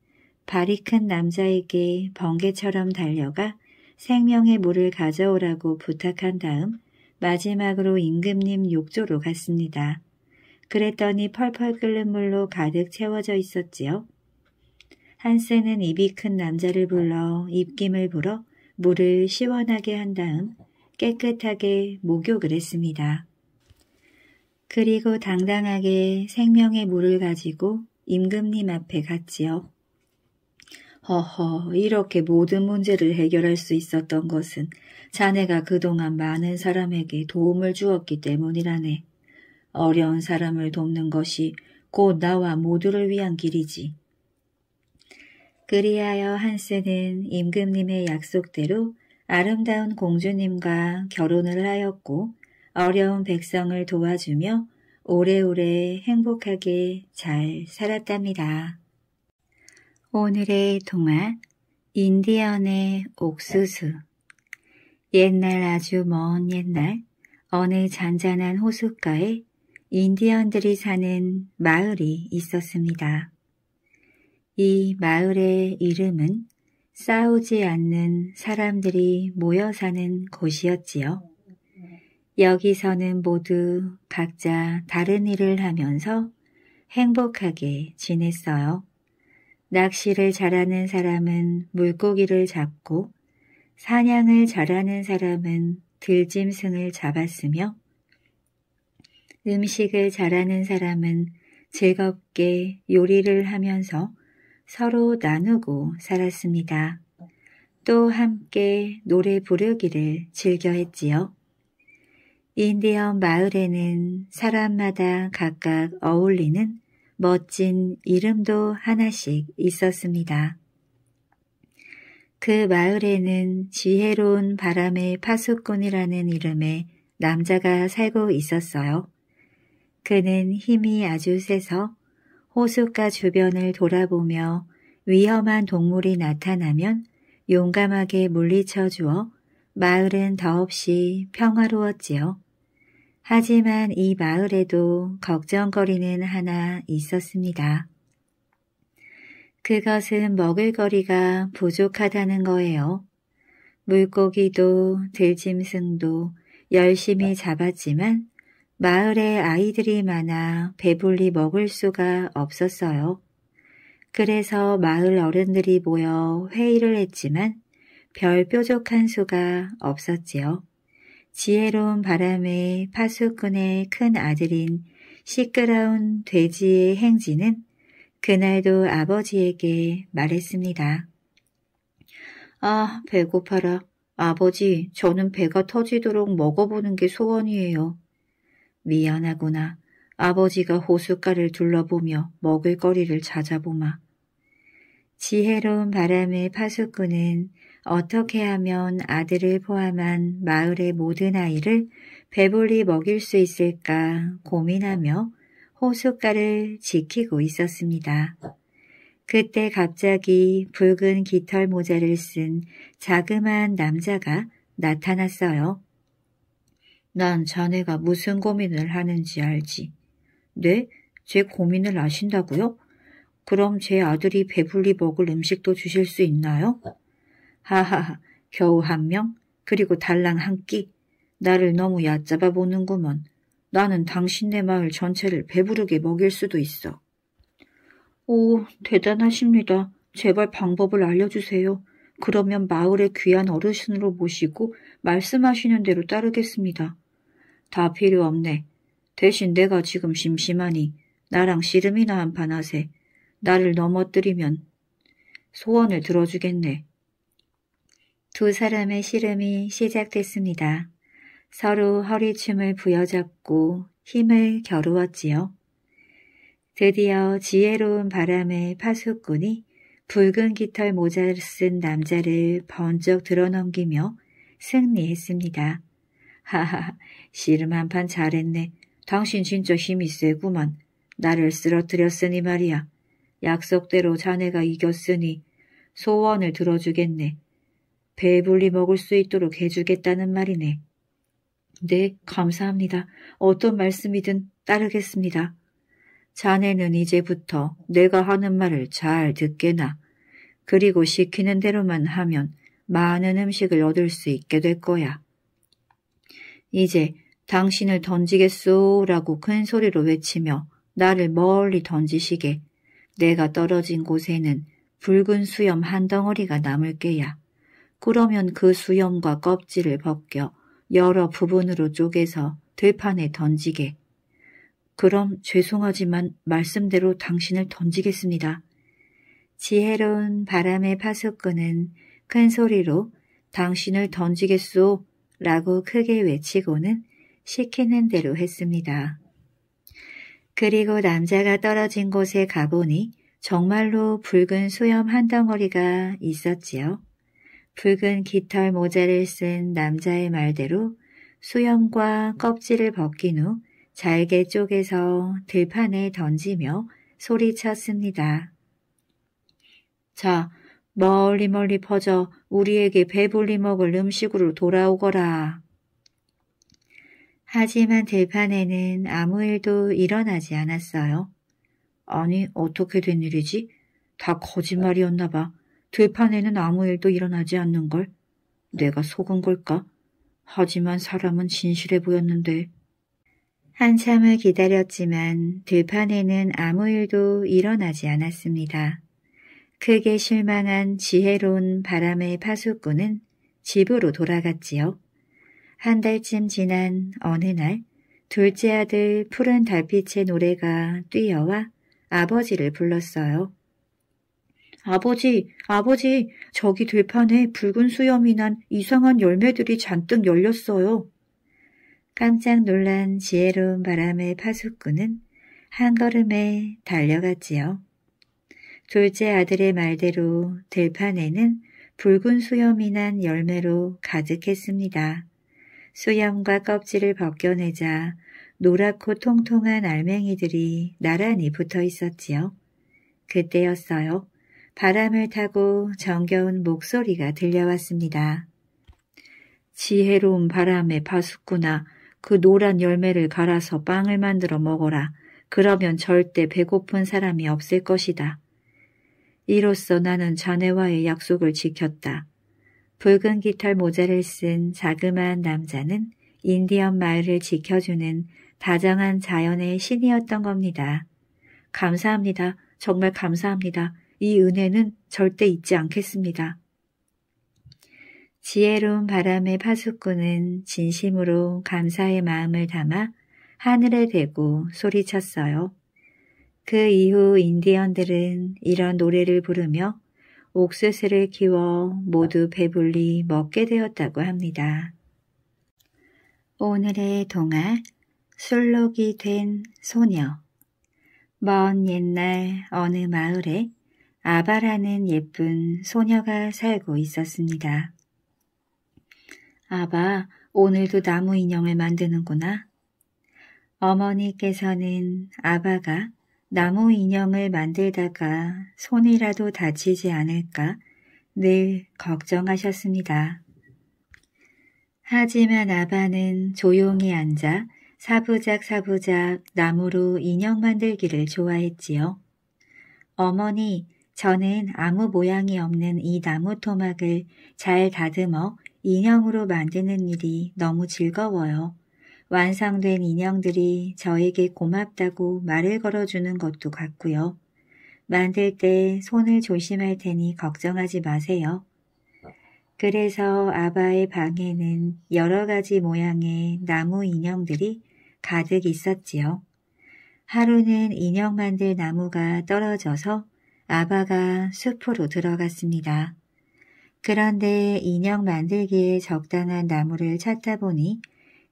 발이 큰 남자에게 번개처럼 달려가 생명의 물을 가져오라고 부탁한 다음 마지막으로 임금님 욕조로 갔습니다. 그랬더니 펄펄 끓는 물로 가득 채워져 있었지요. 한스는 입이 큰 남자를 불러 입김을 불어 물을 시원하게 한 다음 깨끗하게 목욕을 했습니다. 그리고 당당하게 생명의 물을 가지고 임금님 앞에 갔지요. 허허, 이렇게 모든 문제를 해결할 수 있었던 것은 자네가 그동안 많은 사람에게 도움을 주었기 때문이라네. 어려운 사람을 돕는 것이 곧 나와 모두를 위한 길이지. 그리하여 한스는 임금님의 약속대로 아름다운 공주님과 결혼을 하였고 어려운 백성을 도와주며 오래오래 행복하게 잘 살았답니다. 오늘의 동화 인디언의 옥수수 옛날 아주 먼 옛날 어느 잔잔한 호숫가에 인디언들이 사는 마을이 있었습니다. 이 마을의 이름은 싸우지 않는 사람들이 모여 사는 곳이었지요. 여기서는 모두 각자 다른 일을 하면서 행복하게 지냈어요. 낚시를 잘하는 사람은 물고기를 잡고 사냥을 잘하는 사람은 들짐승을 잡았으며 음식을 잘하는 사람은 즐겁게 요리를 하면서 서로 나누고 살았습니다. 또 함께 노래 부르기를 즐겨했지요. 인디언 마을에는 사람마다 각각 어울리는 멋진 이름도 하나씩 있었습니다. 그 마을에는 지혜로운 바람의 파수꾼이라는 이름의 남자가 살고 있었어요. 그는 힘이 아주 세서 호숫가 주변을 돌아보며 위험한 동물이 나타나면 용감하게 물리쳐 주어 마을은 더없이 평화로웠지요. 하지만 이 마을에도 걱정거리는 하나 있었습니다. 그것은 먹을거리가 부족하다는 거예요. 물고기도 들짐승도 열심히 잡았지만 마을에 아이들이 많아 배불리 먹을 수가 없었어요. 그래서 마을 어른들이 모여 회의를 했지만 별 뾰족한 수가 없었지요. 지혜로운 바람에 파수꾼의 큰 아들인 시끄러운 돼지의 행진은 그날도 아버지에게 말했습니다. 아, 배고파라. 아버지, 저는 배가 터지도록 먹어보는 게 소원이에요. 미안하구나. 아버지가 호숫가를 둘러보며 먹을 거리를 찾아보마. 지혜로운 바람의 파수꾼은 어떻게 하면 아들을 포함한 마을의 모든 아이를 배불리 먹일 수 있을까 고민하며 호숫가를 지키고 있었습니다. 그때 갑자기 붉은 깃털 모자를 쓴 자그마한 남자가 나타났어요. 난 자네가 무슨 고민을 하는지 알지. 네? 제 고민을 아신다고요? 그럼 제 아들이 배불리 먹을 음식도 주실 수 있나요? 하하하 겨우 한 명? 그리고 달랑 한 끼? 나를 너무 얕잡아 보는구먼. 나는 당신네 마을 전체를 배부르게 먹일 수도 있어. 오, 대단하십니다. 제발 방법을 알려주세요. 그러면 마을의 귀한 어르신으로 모시고 말씀하시는 대로 따르겠습니다. 다 필요 없네. 대신 내가 지금 심심하니 나랑 씨름이나 한 판 하세. 나를 넘어뜨리면 소원을 들어주겠네. 두 사람의 씨름이 시작됐습니다. 서로 허리춤을 부여잡고 힘을 겨루었지요. 드디어 지혜로운 바람의 파수꾼이 붉은 깃털 모자를 쓴 남자를 번쩍 드러넘기며 승리했습니다. 하하, 씨름 한 판 잘했네. 당신 진짜 힘이 세구만. 나를 쓰러뜨렸으니 말이야. 약속대로 자네가 이겼으니 소원을 들어주겠네. 배불리 먹을 수 있도록 해주겠다는 말이네. 네, 감사합니다. 어떤 말씀이든 따르겠습니다. 자네는 이제부터 내가 하는 말을 잘 듣게나. 그리고 시키는 대로만 하면 많은 음식을 얻을 수 있게 될 거야. 이제 당신을 던지겠소라고 큰 소리로 외치며 나를 멀리 던지시게 내가 떨어진 곳에는 붉은 수염 한 덩어리가 남을 게야. 그러면 그 수염과 껍질을 벗겨 여러 부분으로 쪼개서 들판에 던지게. 그럼 죄송하지만 말씀대로 당신을 던지겠습니다. 지혜로운 바람의 파수꾼은 큰 소리로 당신을 던지겠소 라고 크게 외치고는 시키는 대로 했습니다. 그리고 남자가 떨어진 곳에 가보니 정말로 붉은 수염 한 덩어리가 있었지요. 붉은 깃털 모자를 쓴 남자의 말대로 수염과 껍질을 벗긴 후 잘게 쪼개서 들판에 던지며 소리쳤습니다. 자, 멀리 멀리 퍼져 우리에게 배불리 먹을 음식으로 돌아오거라. 하지만 들판에는 아무 일도 일어나지 않았어요. 아니, 어떻게 된 일이지? 다 거짓말이었나 봐. 되판에는 아무 일도 일어나지 않는 걸 내가 속은 걸까? 하지만 사람은 진실해 보였는데 한참을 기다렸지만 들판에는 아무 일도 일어나지 않았습니다. 크게 실망한 지혜로운 바람의 파수꾼은 집으로 돌아갔지요. 한 달쯤 지난 어느 날 둘째 아들 푸른 달빛의 노래가 뛰어와 아버지를 불렀어요. 아버지, 아버지, 저기 들판에 붉은 수염이 난 이상한 열매들이 잔뜩 열렸어요. 깜짝 놀란 지혜로운 바람의 파수꾼은 한 걸음에 달려갔지요. 둘째 아들의 말대로 들판에는 붉은 수염이 난 열매로 가득했습니다. 수염과 껍질을 벗겨내자 노랗고 통통한 알맹이들이 나란히 붙어 있었지요. 그때였어요. 바람을 타고 정겨운 목소리가 들려왔습니다. 지혜로운 바람의 파수꾼아 그 노란 열매를 갈아서 빵을 만들어 먹어라. 그러면 절대 배고픈 사람이 없을 것이다. 이로써 나는 자네와의 약속을 지켰다. 붉은 깃털 모자를 쓴 자그마한 남자는 인디언 마을을 지켜주는 다정한 자연의 신이었던 겁니다. 감사합니다. 정말 감사합니다. 이 은혜는 절대 잊지 않겠습니다. 지혜로운 바람의 파수꾼은 진심으로 감사의 마음을 담아 하늘에 대고 소리쳤어요. 그 이후 인디언들은 이런 노래를 부르며 옥수수를 키워 모두 배불리 먹게 되었다고 합니다. 오늘의 동화 술록이 된 소녀 먼 옛날 어느 마을에 아바라는 예쁜 소녀가 살고 있었습니다. 아바, 오늘도 나무 인형을 만드는구나. 어머니께서는 아바가 나무 인형을 만들다가 손이라도 다치지 않을까 늘 걱정하셨습니다. 하지만 아바는 조용히 앉아 사부작 사부작 나무로 인형 만들기를 좋아했지요. 어머니, 저는 아무 모양이 없는 이 나무 토막을 잘 다듬어 인형으로 만드는 일이 너무 즐거워요. 완성된 인형들이 저에게 고맙다고 말을 걸어주는 것도 같고요. 만들 때 손을 조심할 테니 걱정하지 마세요. 그래서 아바의 방에는 여러 가지 모양의 나무 인형들이 가득 있었지요. 하루는 인형 만들 나무가 떨어져서 아바가 숲으로 들어갔습니다. 그런데 인형 만들기에 적당한 나무를 찾다 보니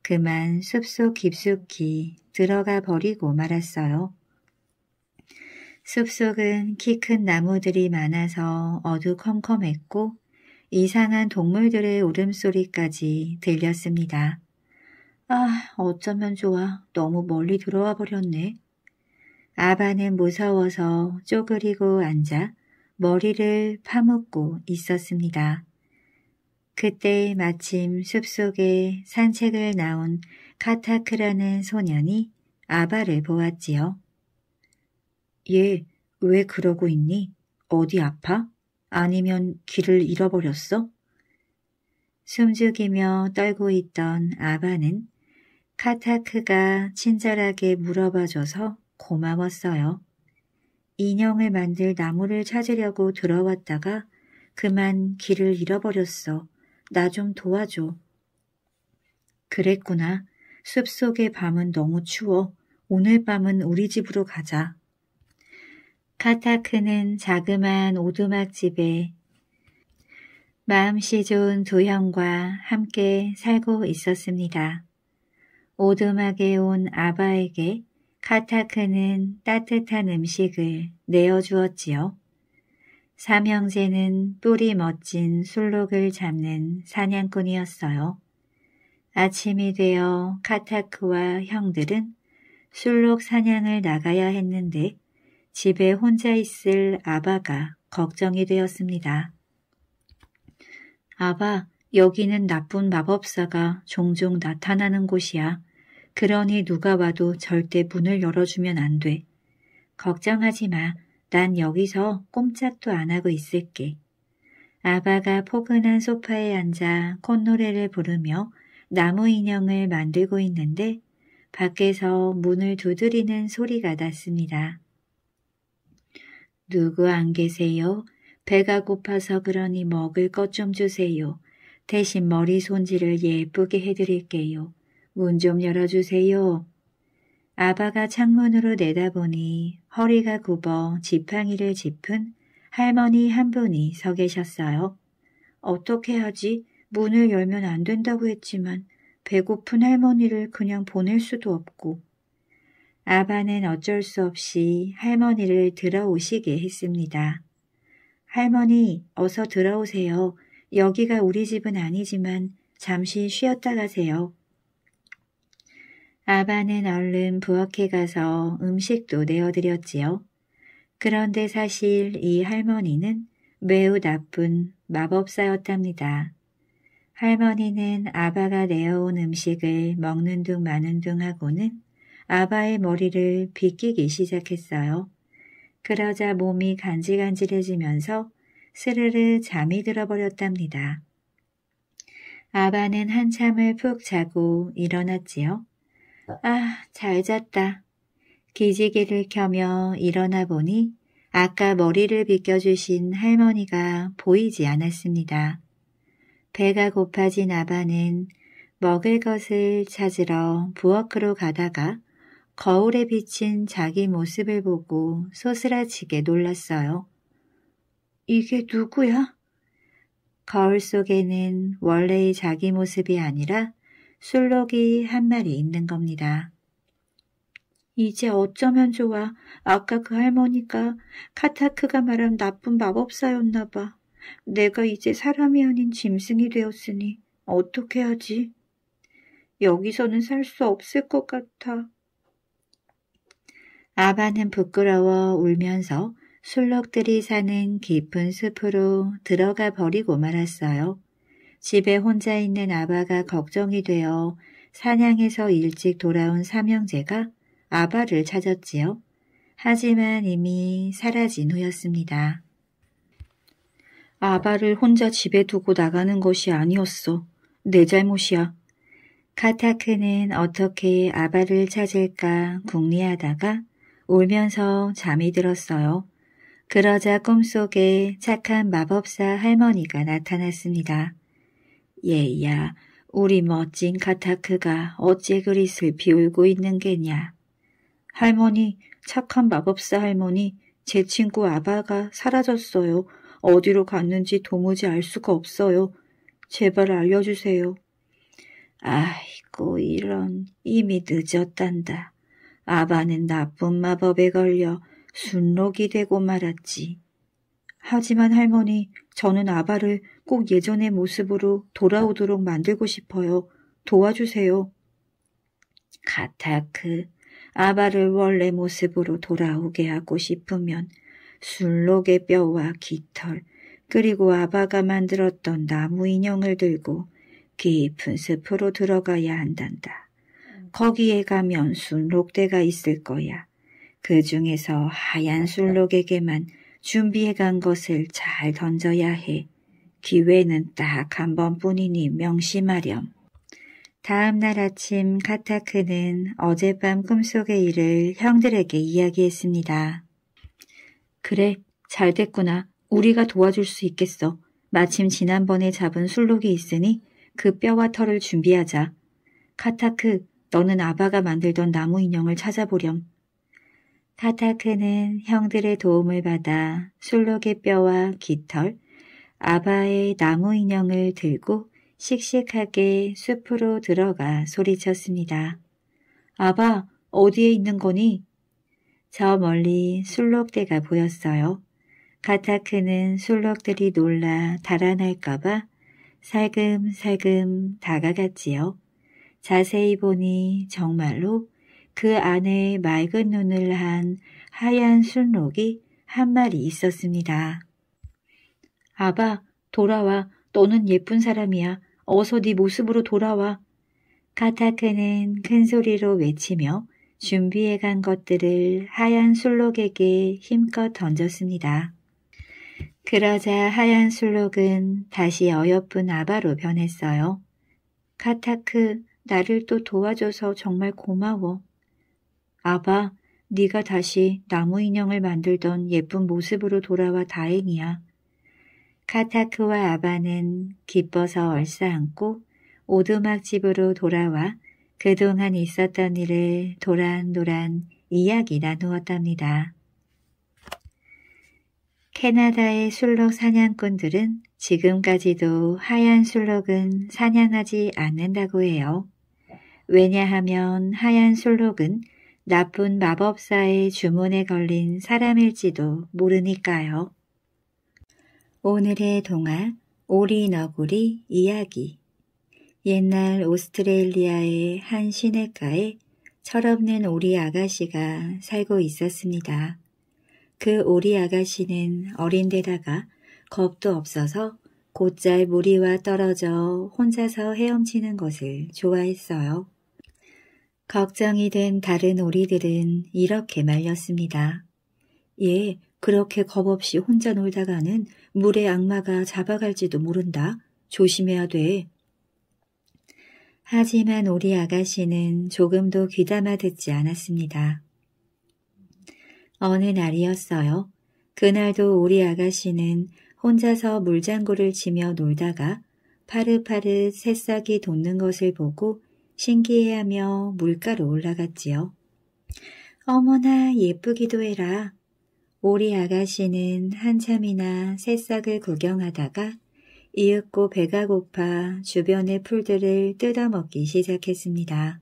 그만 숲속 깊숙이 들어가 버리고 말았어요. 숲속은 키 큰 나무들이 많아서 어두컴컴했고 이상한 동물들의 울음소리까지 들렸습니다. 아, 어쩌면 좋아. 너무 멀리 들어와 버렸네. 아바는 무서워서 쪼그리고 앉아 머리를 파묻고 있었습니다. 그때 마침 숲속에 산책을 나온 카타크라는 소년이 아바를 보았지요. 예, 왜 그러고 있니? 어디 아파? 아니면 길을 잃어버렸어? 숨죽이며 떨고 있던 아바는 카타크가 친절하게 물어봐줘서 고마웠어요. 인형을 만들 나무를 찾으려고 들어왔다가 그만 길을 잃어버렸어. 나 좀 도와줘. 그랬구나. 숲속의 밤은 너무 추워. 오늘 밤은 우리 집으로 가자. 카타크는 자그마한 오두막집에 마음씨 좋은 두 형과 함께 살고 있었습니다. 오두막에 온 아바에게 카타크는 따뜻한 음식을 내어주었지요. 삼형제는 뿔이 멋진 술록을 잡는 사냥꾼이었어요. 아침이 되어 카타크와 형들은 술록 사냥을 나가야 했는데 집에 혼자 있을 아바가 걱정이 되었습니다. 아바, 여기는 나쁜 마법사가 종종 나타나는 곳이야. 그러니 누가 와도 절대 문을 열어주면 안 돼. 걱정하지 마. 난 여기서 꼼짝도 안 하고 있을게. 아바가 포근한 소파에 앉아 콧노래를 부르며 나무 인형을 만들고 있는데 밖에서 문을 두드리는 소리가 났습니다. 누구 안 계세요? 배가 고파서 그러니 먹을 것 좀 주세요. 대신 머리 손질을 예쁘게 해드릴게요. 문좀 열어주세요. 아바가 창문으로 내다보니 허리가 굽어 지팡이를 짚은 할머니 한 분이 서 계셨어요. 어떻게 하지? 문을 열면 안 된다고 했지만 배고픈 할머니를 그냥 보낼 수도 없고 아바는 어쩔 수 없이 할머니를 들어오시게 했습니다. 할머니, 어서 들어오세요. 여기가 우리 집은 아니지만 잠시 쉬었다 가세요. 아바는 얼른 부엌에 가서 음식도 내어드렸지요. 그런데 사실 이 할머니는 매우 나쁜 마법사였답니다. 할머니는 아바가 내어온 음식을 먹는 둥 마는 둥 하고는 아바의 머리를 빗기기 시작했어요. 그러자 몸이 간질간질해지면서 스르르 잠이 들어버렸답니다. 아바는 한참을 푹 자고 일어났지요. 아, 잘 잤다. 기지개를 켜며 일어나 보니 아까 머리를 빗겨주신 할머니가 보이지 않았습니다. 배가 고파진 아바는 먹을 것을 찾으러 부엌으로 가다가 거울에 비친 자기 모습을 보고 소스라치게 놀랐어요. 이게 누구야? 거울 속에는 원래의 자기 모습이 아니라 술록이 한 마리 있는 겁니다. 이제 어쩌면 좋아. 아까 그 할머니가 카타크가 말한 나쁜 마법사였나 봐. 내가 이제 사람이 아닌 짐승이 되었으니 어떻게 하지? 여기서는 살 수 없을 것 같아. 아바는 부끄러워 울면서 술록들이 사는 깊은 숲으로 들어가 버리고 말았어요. 집에 혼자 있는 아바가 걱정이 되어 사냥에서 일찍 돌아온 삼형제가 아바를 찾았지요. 하지만 이미 사라진 후였습니다. 아바를 혼자 집에 두고 나가는 것이 아니었어. 내 잘못이야. 카타크는 어떻게 아바를 찾을까 궁리하다가 울면서 잠이 들었어요. 그러자 꿈속에 착한 마법사 할머니가 나타났습니다. 얘야, 우리 멋진 카타크가 어째 그리 슬피 울고 있는 게냐. 할머니, 착한 마법사 할머니, 제 친구 아바가 사라졌어요. 어디로 갔는지 도무지 알 수가 없어요. 제발 알려주세요. 아이고 이런 이미 늦었단다. 아바는 나쁜 마법에 걸려 순록이 되고 말았지. 하지만 할머니 저는 아바를 꼭 예전의 모습으로 돌아오도록 만들고 싶어요. 도와주세요. 가타크, 아바를 원래 모습으로 돌아오게 하고 싶으면 술록의 뼈와 깃털, 그리고 아바가 만들었던 나무 인형을 들고 깊은 숲으로 들어가야 한단다. 거기에 가면 순록대가 있을 거야. 그 중에서 하얀 순록에게만 준비해 간 것을 잘 던져야 해. 기회는 딱 한 번뿐이니 명심하렴. 다음 날 아침 카타크는 어젯밤 꿈속의 일을 형들에게 이야기했습니다. 그래, 잘 됐구나. 우리가 도와줄 수 있겠어. 마침 지난번에 잡은 술록이 있으니 그 뼈와 털을 준비하자. 카타크, 너는 아바가 만들던 나무 인형을 찾아보렴. 카타크는 형들의 도움을 받아 술록의 뼈와 깃털, 아바의 나무 인형을 들고 씩씩하게 숲으로 들어가 소리쳤습니다. 아바, 어디에 있는 거니? 저 멀리 술록대가 보였어요. 가타크는 술록들이 놀라 달아날까봐 살금살금 다가갔지요. 자세히 보니 정말로 그 안에 맑은 눈을 한 하얀 순록이 한 마리 있었습니다. 아바, 돌아와. 너는 예쁜 사람이야. 어서 네 모습으로 돌아와. 카타크는 큰 소리로 외치며 준비해 간 것들을 하얀 술록에게 힘껏 던졌습니다. 그러자 하얀 술록은 다시 어여쁜 아바로 변했어요. 카타크, 나를 또 도와줘서 정말 고마워. 아바, 네가 다시 나무 인형을 만들던 예쁜 모습으로 돌아와 다행이야. 카타크와 아바는 기뻐서 얼싸안고 오두막 집으로 돌아와 그동안 있었던 일을 도란도란 이야기 나누었답니다. 캐나다의 술록 사냥꾼들은 지금까지도 하얀 술록은 사냥하지 않는다고 해요. 왜냐하면 하얀 술록은 나쁜 마법사의 주문에 걸린 사람일지도 모르니까요. 오늘의 동화 오리너구리 이야기 옛날 오스트레일리아의 한 시냇가에 철없는 오리 아가씨가 살고 있었습니다. 그 오리 아가씨는 어린데다가 겁도 없어서 곧잘 무리와 떨어져 혼자서 헤엄치는 것을 좋아했어요. 걱정이 된 다른 오리들은 이렇게 말렸습니다. 예, 그렇게 겁없이 혼자 놀다가는 물의 악마가 잡아갈지도 모른다. 조심해야 돼. 하지만 우리 아가씨는 조금도 귀담아 듣지 않았습니다. 어느 날이었어요. 그날도 우리 아가씨는 혼자서 물장구를 치며 놀다가 파릇파릇 새싹이 돋는 것을 보고 신기해하며 물가로 올라갔지요. 어머나 예쁘기도 해라. 오리 아가씨는 한참이나 새싹을 구경하다가 이윽고 배가 고파 주변의 풀들을 뜯어먹기 시작했습니다.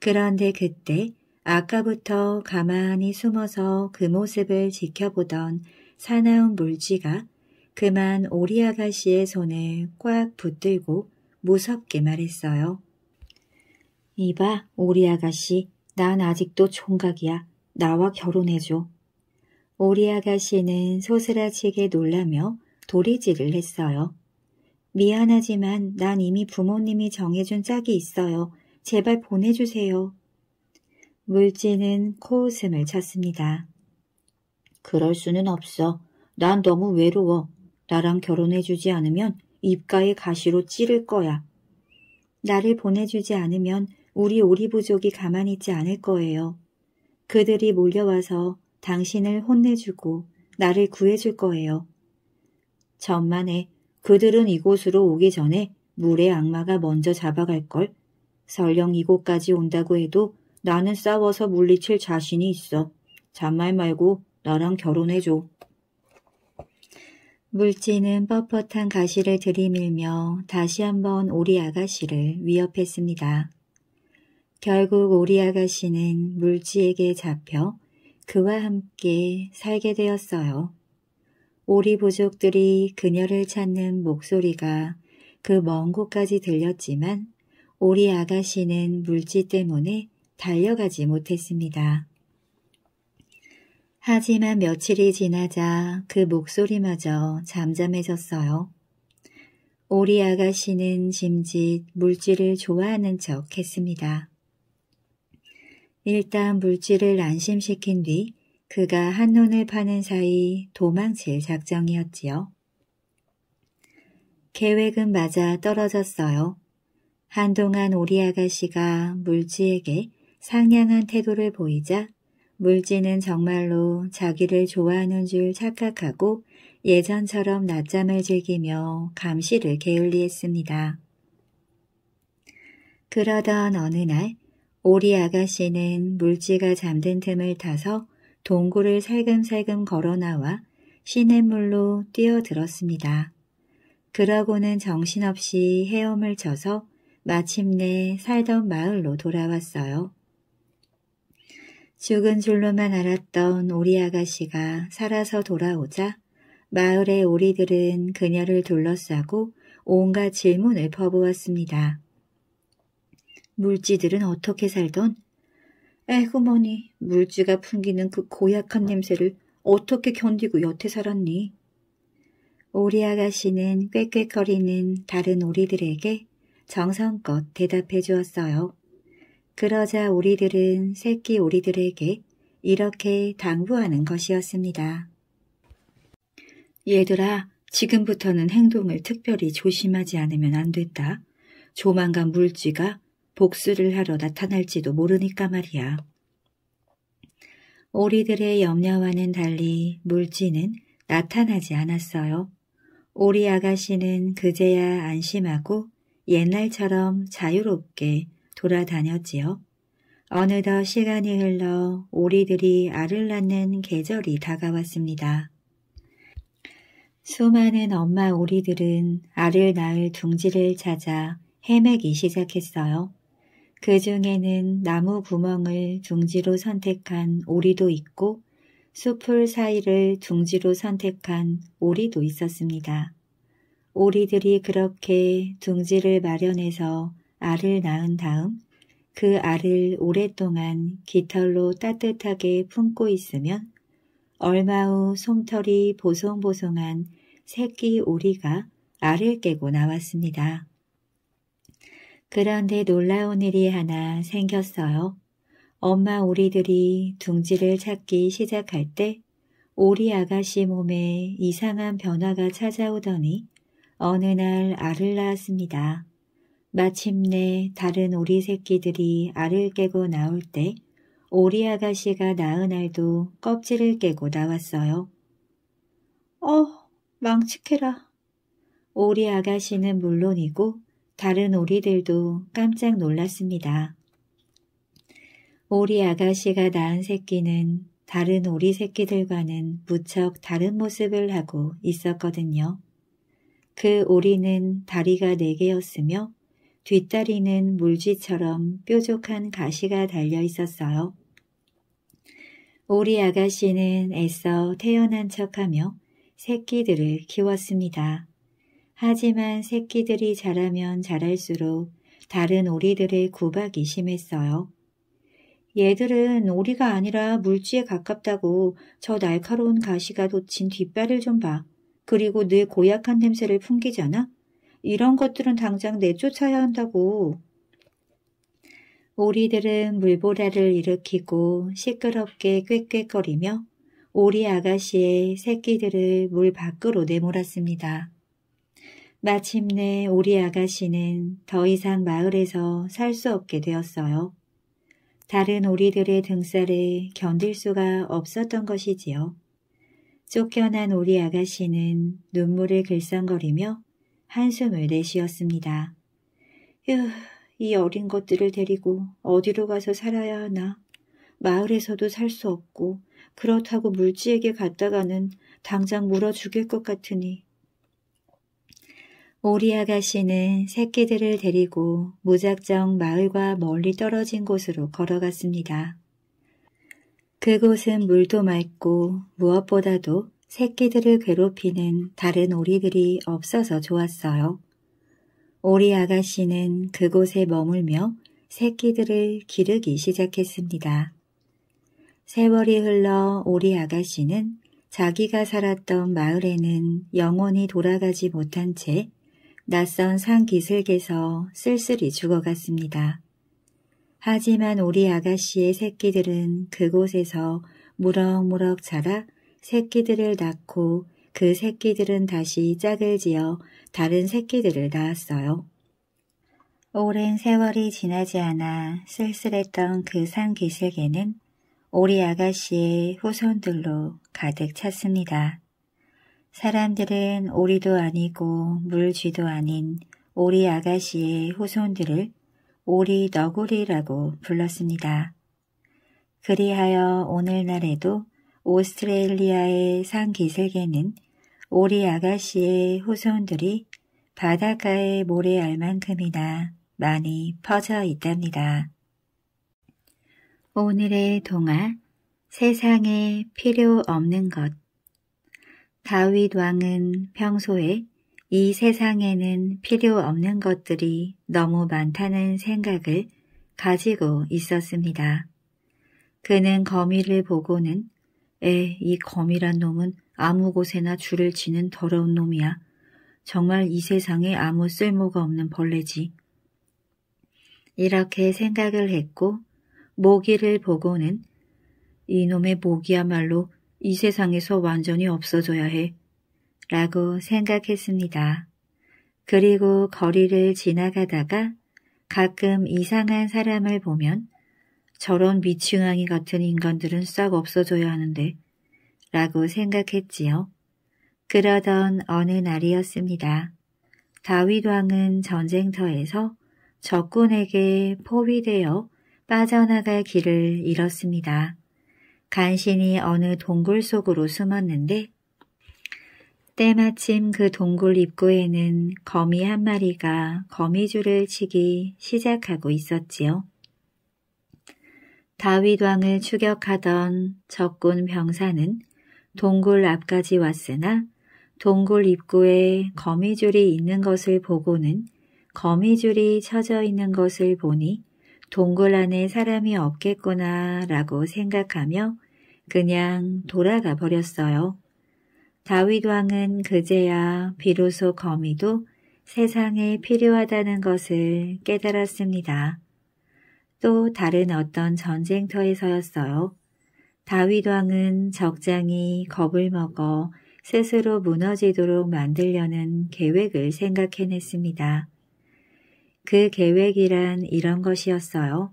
그런데 그때 아까부터 가만히 숨어서 그 모습을 지켜보던 사나운 물쥐가 그만 오리 아가씨의 손을 꽉 붙들고 무섭게 말했어요. 이봐, 오리 아가씨. 난 아직도 총각이야. 나와 결혼해줘. 오리아가씨는 소스라치게 놀라며 도리질을 했어요. 미안하지만 난 이미 부모님이 정해준 짝이 있어요. 제발 보내주세요. 물지는 코웃음을 쳤습니다. 그럴 수는 없어. 난 너무 외로워. 나랑 결혼해주지 않으면 입가에 가시로 찌를 거야. 나를 보내주지 않으면 우리 오리부족이 가만히 있지 않을 거예요. 그들이 몰려와서 당신을 혼내주고 나를 구해줄 거예요. 전만에 그들은 이곳으로 오기 전에 물의 악마가 먼저 잡아갈 걸. 설령 이곳까지 온다고 해도 나는 싸워서 물리칠 자신이 있어. 잔말 말고 나랑 결혼해줘. 물지는 뻣뻣한 가시를 들이밀며 다시 한번 오리 아가씨를 위협했습니다. 결국 오리 아가씨는 물지에게 잡혀 그와 함께 살게 되었어요. 오리 부족들이 그녀를 찾는 목소리가 그 먼 곳까지 들렸지만 오리 아가씨는 물지 때문에 달려가지 못했습니다. 하지만 며칠이 지나자 그 목소리마저 잠잠해졌어요. 오리 아가씨는 짐짓 물질을 좋아하는 척 했습니다. 일단 물질을 안심시킨 뒤 그가 한눈을 파는 사이 도망칠 작정이었지요. 계획은 맞아 떨어졌어요. 한동안 우리 아가씨가 물지에게 상냥한 태도를 보이자 물지는 정말로 자기를 좋아하는 줄 착각하고 예전처럼 낮잠을 즐기며 감시를 게을리했습니다. 그러던 어느 날 오리 아가씨는 물지가 잠든 틈을 타서 동굴을 살금살금 걸어 나와 시냇물로 뛰어들었습니다. 그러고는 정신없이 헤엄을 쳐서 마침내 살던 마을로 돌아왔어요. 죽은 줄로만 알았던 오리 아가씨가 살아서 돌아오자 마을의 오리들은 그녀를 둘러싸고 온갖 질문을 퍼부었습니다. 물지들은 어떻게 살던? 에구머니, 물지가 풍기는 그 고약한 냄새를 어떻게 견디고 여태 살았니? 오리 아가씨는 꽥꽥거리는 다른 오리들에게 정성껏 대답해 주었어요. 그러자 오리들은 새끼 오리들에게 이렇게 당부하는 것이었습니다. 얘들아, 지금부터는 행동을 특별히 조심하지 않으면 안 됐다. 조만간 물지가 복수를 하러 나타날지도 모르니까 말이야. 오리들의 염려와는 달리 물지는 나타나지 않았어요. 오리 아가씨는 그제야 안심하고 옛날처럼 자유롭게 돌아다녔지요. 어느덧 시간이 흘러 오리들이 알을 낳는 계절이 다가왔습니다. 수많은 엄마 오리들은 알을 낳을 둥지를 찾아 헤매기 시작했어요. 그 중에는 나무 구멍을 둥지로 선택한 오리도 있고 수풀 사이를 둥지로 선택한 오리도 있었습니다. 오리들이 그렇게 둥지를 마련해서 알을 낳은 다음 그 알을 오랫동안 깃털로 따뜻하게 품고 있으면 얼마 후 솜털이 보송보송한 새끼 오리가 알을 깨고 나왔습니다. 그런데 놀라운 일이 하나 생겼어요. 엄마 오리들이 둥지를 찾기 시작할 때 오리 아가씨 몸에 이상한 변화가 찾아오더니 어느 날 알을 낳았습니다. 마침내 다른 오리 새끼들이 알을 깨고 나올 때 오리 아가씨가 낳은 알도 껍질을 깨고 나왔어요. 어, 망치케라. 오리 아가씨는 물론이고 다른 오리들도 깜짝 놀랐습니다. 오리 아가씨가 낳은 새끼는 다른 오리 새끼들과는 무척 다른 모습을 하고 있었거든요. 그 오리는 다리가 네 개였으며 뒷다리는 물쥐처럼 뾰족한 가시가 달려 있었어요. 오리 아가씨는 애써 태어난 척하며 새끼들을 키웠습니다. 하지만 새끼들이 자라면 자랄수록 다른 오리들의 구박이 심했어요. 얘들은 오리가 아니라 물지에 가깝다고 저 날카로운 가시가 돋친 뒷발을 좀 봐. 그리고 늘 고약한 냄새를 풍기잖아. 이런 것들은 당장 내쫓아야 한다고. 오리들은 물보라를 일으키고 시끄럽게 꽥꽥거리며 오리 아가씨의 새끼들을 물 밖으로 내몰았습니다. 마침내 우리 아가씨는 더 이상 마을에서 살 수 없게 되었어요. 다른 오리들의 등살에 견딜 수가 없었던 것이지요. 쫓겨난 우리 아가씨는 눈물을 글썽거리며 한숨을 내쉬었습니다. 휴, 이 어린 것들을 데리고 어디로 가서 살아야 하나. 마을에서도 살 수 없고 그렇다고 물지에게 갔다가는 당장 물어 죽일 것 같으니 오리아 가씨는 새끼들을 데리고 무작정 마을과 멀리 떨어진 곳으로 걸어갔습니다. 그곳은 물도 맑고 무엇보다도 새끼들을 괴롭히는 다른 오리들이 없어서 좋았어요. 오리 아가씨는 그곳에 머물며 새끼들을 기르기 시작했습니다. 세월이 흘러 오리 아가씨는 자기가 살았던 마을에는 영원히 돌아가지 못한 채 낯선 산기슭에서 쓸쓸히 죽어갔습니다. 하지만 우리 아가씨의 새끼들은 그곳에서 무럭무럭 자라 새끼들을 낳고 그 새끼들은 다시 짝을 지어 다른 새끼들을 낳았어요. 오랜 세월이 지나지 않아 쓸쓸했던 그 산기슭에는 우리 아가씨의 후손들로 가득 찼습니다. 사람들은 오리도 아니고 물쥐도 아닌 오리 아가씨의 후손들을 오리 너구리라고 불렀습니다. 그리하여 오늘날에도 오스트레일리아의 산기슭에는 오리 아가씨의 후손들이 바닷가에 모래알만큼이나 많이 퍼져 있답니다. 오늘의 동화 세상에 필요 없는 것 다윗 왕은 평소에 이 세상에는 필요 없는 것들이 너무 많다는 생각을 가지고 있었습니다. 그는 거미를 보고는 에, 이 거미란 놈은 아무 곳에나 줄을 치는 더러운 놈이야. 정말 이 세상에 아무 쓸모가 없는 벌레지. 이렇게 생각을 했고 모기를 보고는 이놈의 모기야말로 이 세상에서 완전히 없어져야 해. 라고 생각했습니다. 그리고 거리를 지나가다가 가끔 이상한 사람을 보면 저런 미충앙이 같은 인간들은 싹 없어져야 하는데 라고 생각했지요. 그러던 어느 날이었습니다. 다윗왕은 전쟁터에서 적군에게 포위되어 빠져나갈 길을 잃었습니다. 간신히 어느 동굴 속으로 숨었는데 때마침 그 동굴 입구에는 거미 한 마리가 거미줄을 치기 시작하고 있었지요. 다윗왕을 추격하던 적군 병사는 동굴 앞까지 왔으나 동굴 입구에 거미줄이 있는 것을 보고는 거미줄이 쳐져 있는 것을 보니 동굴 안에 사람이 없겠구나 라고 생각하며 그냥 돌아가 버렸어요. 다윗 왕은 그제야 비로소 거미도 세상에 필요하다는 것을 깨달았습니다. 또 다른 어떤 전쟁터에서였어요. 다윗 왕은 적장이 겁을 먹어 스스로 무너지도록 만들려는 계획을 생각해냈습니다. 그 계획이란 이런 것이었어요.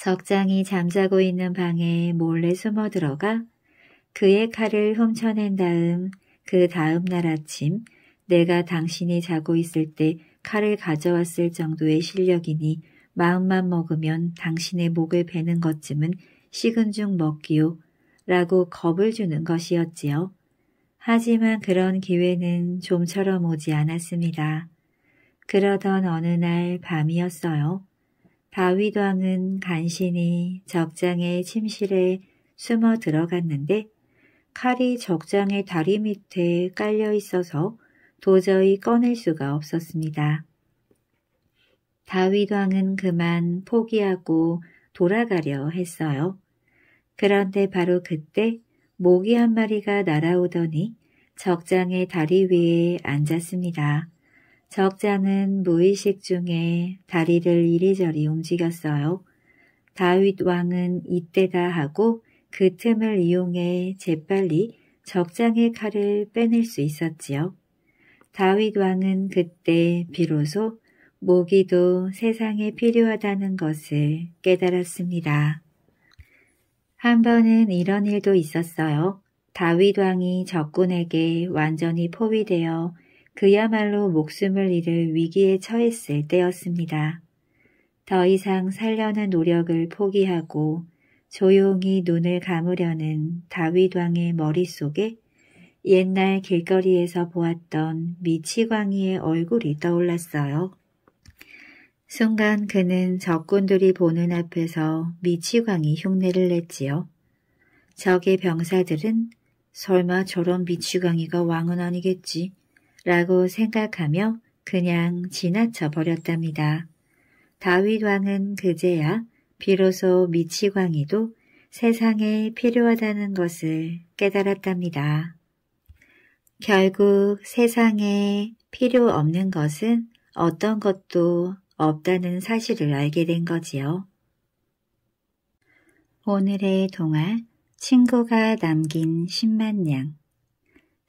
적장이 잠자고 있는 방에 몰래 숨어 들어가 그의 칼을 훔쳐낸 다음 그 다음 날 아침 내가 당신이 자고 있을 때 칼을 가져왔을 정도의 실력이니 마음만 먹으면 당신의 목을 베는 것쯤은 식은 죽 먹기요 라고 겁을 주는 것이었지요. 하지만 그런 기회는 좀처럼 오지 않았습니다. 그러던 어느 날 밤이었어요. 다윗 왕은 간신히 적장의 침실에 숨어 들어갔는데 칼이 적장의 다리 밑에 깔려 있어서 도저히 꺼낼 수가 없었습니다. 다윗 왕은 그만 포기하고 돌아가려 했어요. 그런데 바로 그때 모기 한 마리가 날아오더니 적장의 다리 위에 앉았습니다. 적자는 무의식 중에 다리를 이리저리 움직였어요. 다윗 왕은 이때다 하고 그 틈을 이용해 재빨리 적장의 칼을 빼낼 수 있었지요. 다윗 왕은 그때 비로소 모기도 세상에 필요하다는 것을 깨달았습니다. 한 번은 이런 일도 있었어요. 다윗 왕이 적군에게 완전히 포위되어 그야말로 목숨을 잃을 위기에 처했을 때였습니다. 더 이상 살려는 노력을 포기하고 조용히 눈을 감으려는 다윗왕의 머릿속에 옛날 길거리에서 보았던 미치광이의 얼굴이 떠올랐어요. 순간 그는 적군들이 보는 앞에서 미치광이 흉내를 냈지요. 적의 병사들은 설마 저런 미치광이가 왕은 아니겠지 라고 생각하며 그냥 지나쳐 버렸답니다. 다윗 왕은 그제야 비로소 미치광이도 세상에 필요하다는 것을 깨달았답니다. 결국 세상에 필요 없는 것은 어떤 것도 없다는 사실을 알게 된 거지요. 오늘의 동화 친구가 남긴 10만 냥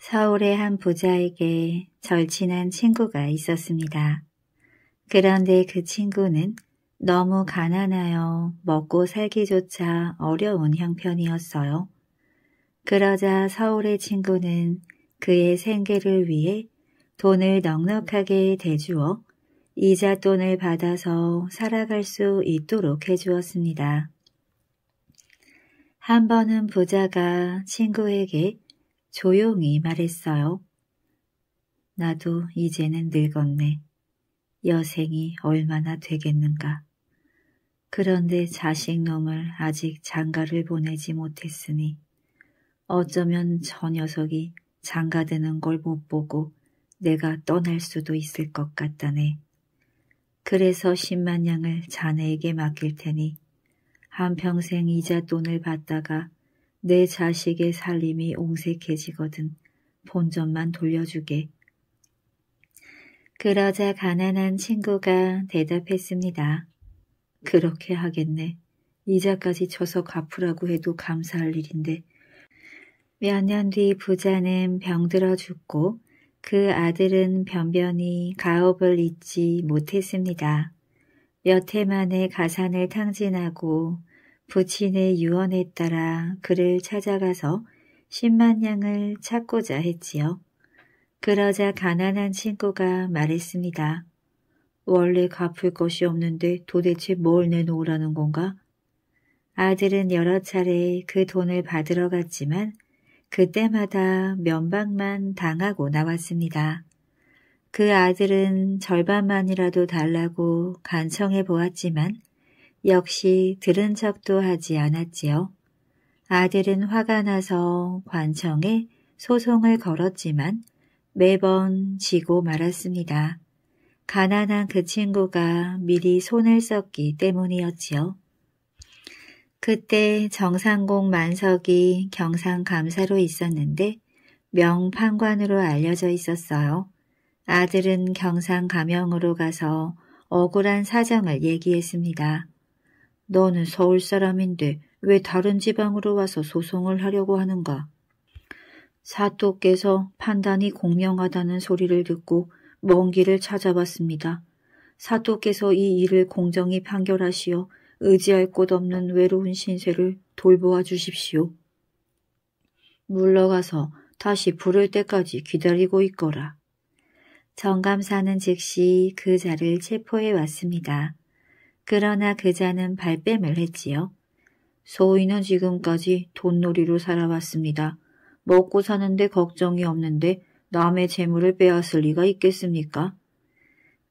서울의 한 부자에게 절친한 친구가 있었습니다. 그런데 그 친구는 너무 가난하여 먹고 살기조차 어려운 형편이었어요. 그러자 서울의 친구는 그의 생계를 위해 돈을 넉넉하게 대주어 이자돈을 받아서 살아갈 수 있도록 해주었습니다. 한 번은 부자가 친구에게 조용히 말했어요. 나도 이제는 늙었네. 여생이 얼마나 되겠는가. 그런데 자식놈을 아직 장가를 보내지 못했으니 어쩌면 저 녀석이 장가드는 걸 못 보고 내가 떠날 수도 있을 것 같다네. 그래서 10만 양을 자네에게 맡길 테니 한평생 이자 돈을 받다가 내 자식의 살림이 옹색해지거든 본전만 돌려주게. 그러자 가난한 친구가 대답했습니다. 그렇게 하겠네. 이자까지 쳐서 갚으라고 해도 감사할 일인데. 몇 년 뒤 부자는 병들어 죽고 그 아들은 변변히 가업을 잊지 못했습니다. 몇 해 만에 가산을 탕진하고 부친의 유언에 따라 그를 찾아가서 10만 냥을 찾고자 했지요. 그러자 가난한 친구가 말했습니다. 원래 갚을 것이 없는데 도대체 뭘 내놓으라는 건가? 아들은 여러 차례 그 돈을 받으러 갔지만 그때마다 면박만 당하고 나왔습니다. 그 아들은 절반만이라도 달라고 간청해 보았지만 역시 들은 척도 하지 않았지요. 아들은 화가 나서 관청에 소송을 걸었지만 매번 지고 말았습니다. 가난한 그 친구가 미리 손을 썼기 때문이었지요. 그때 정상공 만석이 경상감사로 있었는데 명판관으로 알려져 있었어요. 아들은 경상감영으로 가서 억울한 사정을 얘기했습니다. 너는 서울 사람인데 왜 다른 지방으로 와서 소송을 하려고 하는가? 사또께서 판단이 공명하다는 소리를 듣고 먼 길을 찾아봤습니다. 사또께서 이 일을 공정히 판결하시어 의지할 곳 없는 외로운 신세를 돌보아 주십시오. 물러가서 다시 부를 때까지 기다리고 있거라. 정감사는 즉시 그 자를 체포해 왔습니다. 그러나 그자는 발뺌을 했지요. 소희는 지금까지 돈놀이로 살아왔습니다. 먹고 사는데 걱정이 없는데 남의 재물을 빼앗을 리가 있겠습니까?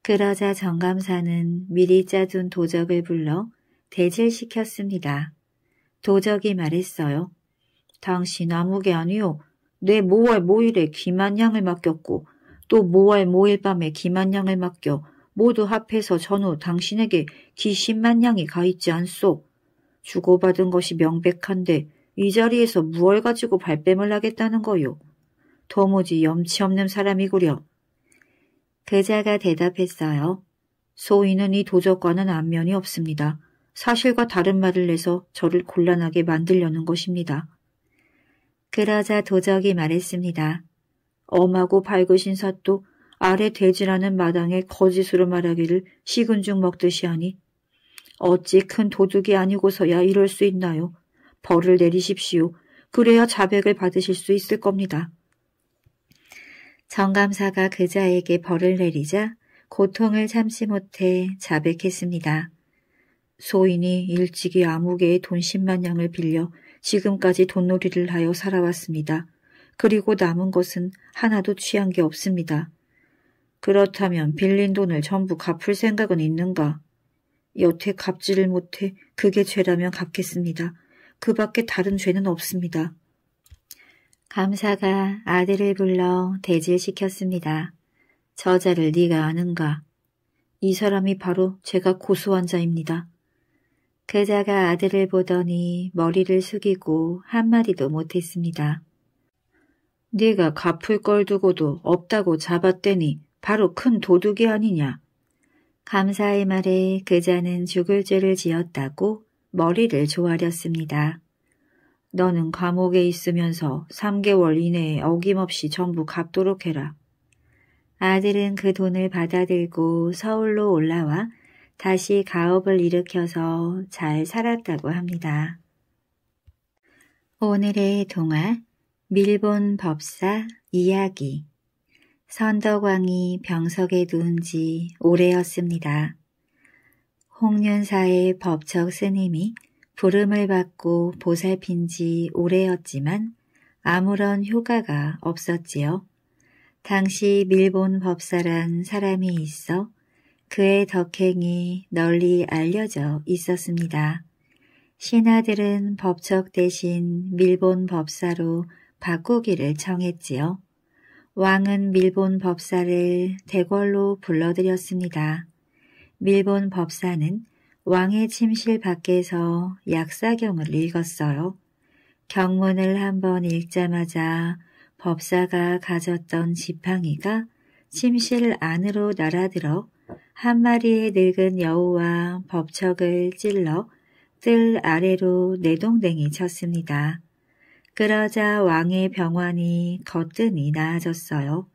그러자 정감사는 미리 짜둔 도적을 불러 대질시켰습니다. 도적이 말했어요. 당신 아무게아니오내모월 모일에 김한양을 맡겼고 또모월 모일 밤에 김한양을 맡겨 모두 합해서 전후 당신에게 기신만냥이 가있지 않소. 주고받은 것이 명백한데 이 자리에서 무얼 가지고 발뺌을 하겠다는 거요. 도무지 염치없는 사람이구려. 그자가 대답했어요. 소인은 이 도적과는 안면이 없습니다. 사실과 다른 말을 내서 저를 곤란하게 만들려는 것입니다. 그러자 도적이 말했습니다. 엄하고 밝으신 사또 아래 돼지라는 마당에 거짓으로 말하기를 식은 죽 먹듯이 하니 어찌 큰 도둑이 아니고서야 이럴 수 있나요? 벌을 내리십시오. 그래야 자백을 받으실 수 있을 겁니다. 정감사가 그자에게 벌을 내리자 고통을 참지 못해 자백했습니다. 소인이 일찍이 아무개의 돈 10만 양을 빌려 지금까지 돈놀이를 하여 살아왔습니다. 그리고 남은 것은 하나도 취한 게 없습니다. 그렇다면 빌린 돈을 전부 갚을 생각은 있는가? 여태 갚지를 못해 그게 죄라면 갚겠습니다. 그 밖에 다른 죄는 없습니다. 감사가 아들을 불러 대질시켰습니다. 저자를 네가 아는가? 이 사람이 바로 제가 고소한 자입니다. 그자가 아들을 보더니 머리를 숙이고 한마디도 못했습니다. 네가 갚을 걸 두고도 없다고 잡았대니 바로 큰 도둑이 아니냐. 감사의 말에 그자는 죽을 죄를 지었다고 머리를 조아렸습니다. 너는 감옥에 있으면서 3개월 이내에 어김없이 전부 갚도록 해라. 아들은 그 돈을 받아들고 서울로 올라와 다시 가업을 일으켜서 잘 살았다고 합니다. 오늘의 동화 밀본 법사 이야기 선덕왕이 병석에 누운 지 오래였습니다. 홍륜사의 법적 스님이 부름을 받고 보살핀 지 오래였지만 아무런 효과가 없었지요. 당시 밀본 법사란 사람이 있어 그의 덕행이 널리 알려져 있었습니다. 신하들은 법적 대신 밀본 법사로 바꾸기를 청했지요. 왕은 밀본 법사를 대궐로 불러들였습니다. 밀본 법사는 왕의 침실 밖에서 약사경을 읽었어요. 경문을 한 번 읽자마자 법사가 가졌던 지팡이가 침실 안으로 날아들어 한 마리의 늙은 여우와 법척을 찔러 뜰 아래로 내동댕이 쳤습니다. 그러자 왕의 병환이 거뜬히 나아졌어요.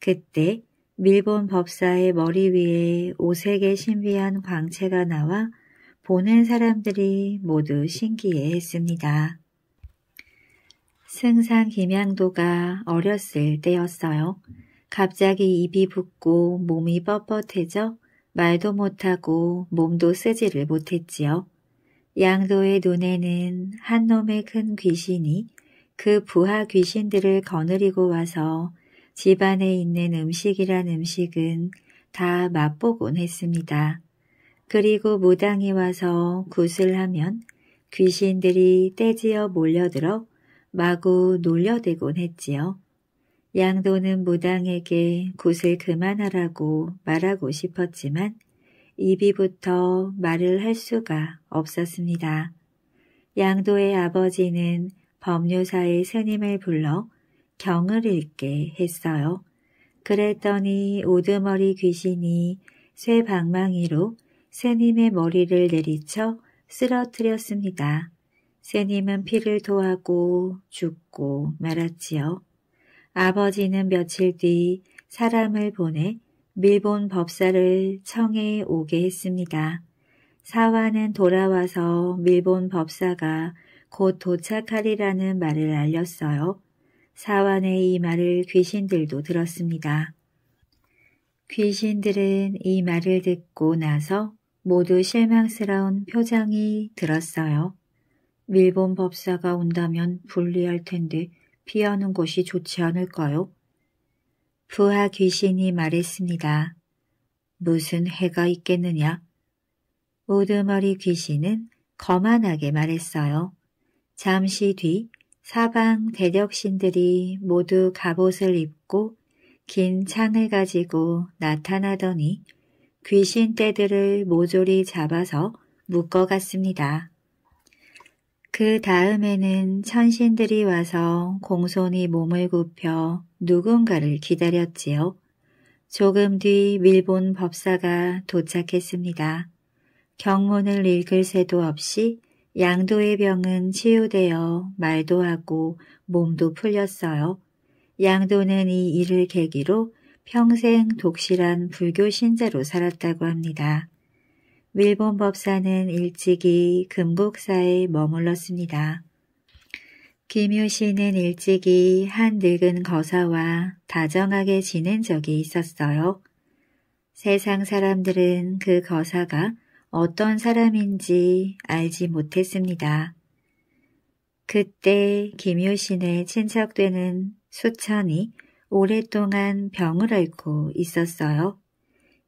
그때 밀본 법사의 머리 위에 오색의 신비한 광채가 나와 보는 사람들이 모두 신기해했습니다. 승상 김양도가 어렸을 때였어요. 갑자기 입이 붓고 몸이 뻣뻣해져 말도 못하고 몸도 쓰지를 못했지요. 양도의 눈에는 한 놈의 큰 귀신이 그 부하 귀신들을 거느리고 와서 집안에 있는 음식이란 음식은 다 맛보곤 했습니다. 그리고 무당이 와서 굿을 하면 귀신들이 떼지어 몰려들어 마구 놀려대곤 했지요. 양도는 무당에게 굿을 그만하라고 말하고 싶었지만 입이부터 말을 할 수가 없었습니다. 양도의 아버지는 법료사의 스님을 불러 경을 읽게 했어요. 그랬더니 오두머리 귀신이 쇠방망이로 스님의 머리를 내리쳐 쓰러뜨렸습니다. 스님은 피를 토하고 죽고 말았지요. 아버지는 며칠 뒤 사람을 보내 밀본 법사를 청해 오게 했습니다. 사화는 돌아와서 밀본 법사가 곧 도착하리라는 말을 알렸어요. 사완의 이 말을 귀신들도 들었습니다. 귀신들은 이 말을 듣고 나서 모두 실망스러운 표정이 들었어요. 밀본 법사가 온다면 불리할 텐데 피하는 것이 좋지 않을까요? 부하 귀신이 말했습니다. 무슨 해가 있겠느냐? 오두머리 귀신은 거만하게 말했어요. 잠시 뒤 사방 대력신들이 모두 갑옷을 입고 긴 창을 가지고 나타나더니 귀신 떼들을 모조리 잡아서 묶어갔습니다. 그 다음에는 천신들이 와서 공손히 몸을 굽혀 누군가를 기다렸지요. 조금 뒤 밀본 법사가 도착했습니다. 경문을 읽을 새도 없이 양도의 병은 치유되어 말도 하고 몸도 풀렸어요. 양도는 이 일을 계기로 평생 독실한 불교 신자로 살았다고 합니다. 밀본 법사는 일찍이 금국사에 머물렀습니다. 김효신은 일찍이 한 늙은 거사와 다정하게 지낸 적이 있었어요. 세상 사람들은 그 거사가 어떤 사람인지 알지 못했습니다. 그때 김효신의 친척되는 수천이 오랫동안 병을 앓고 있었어요.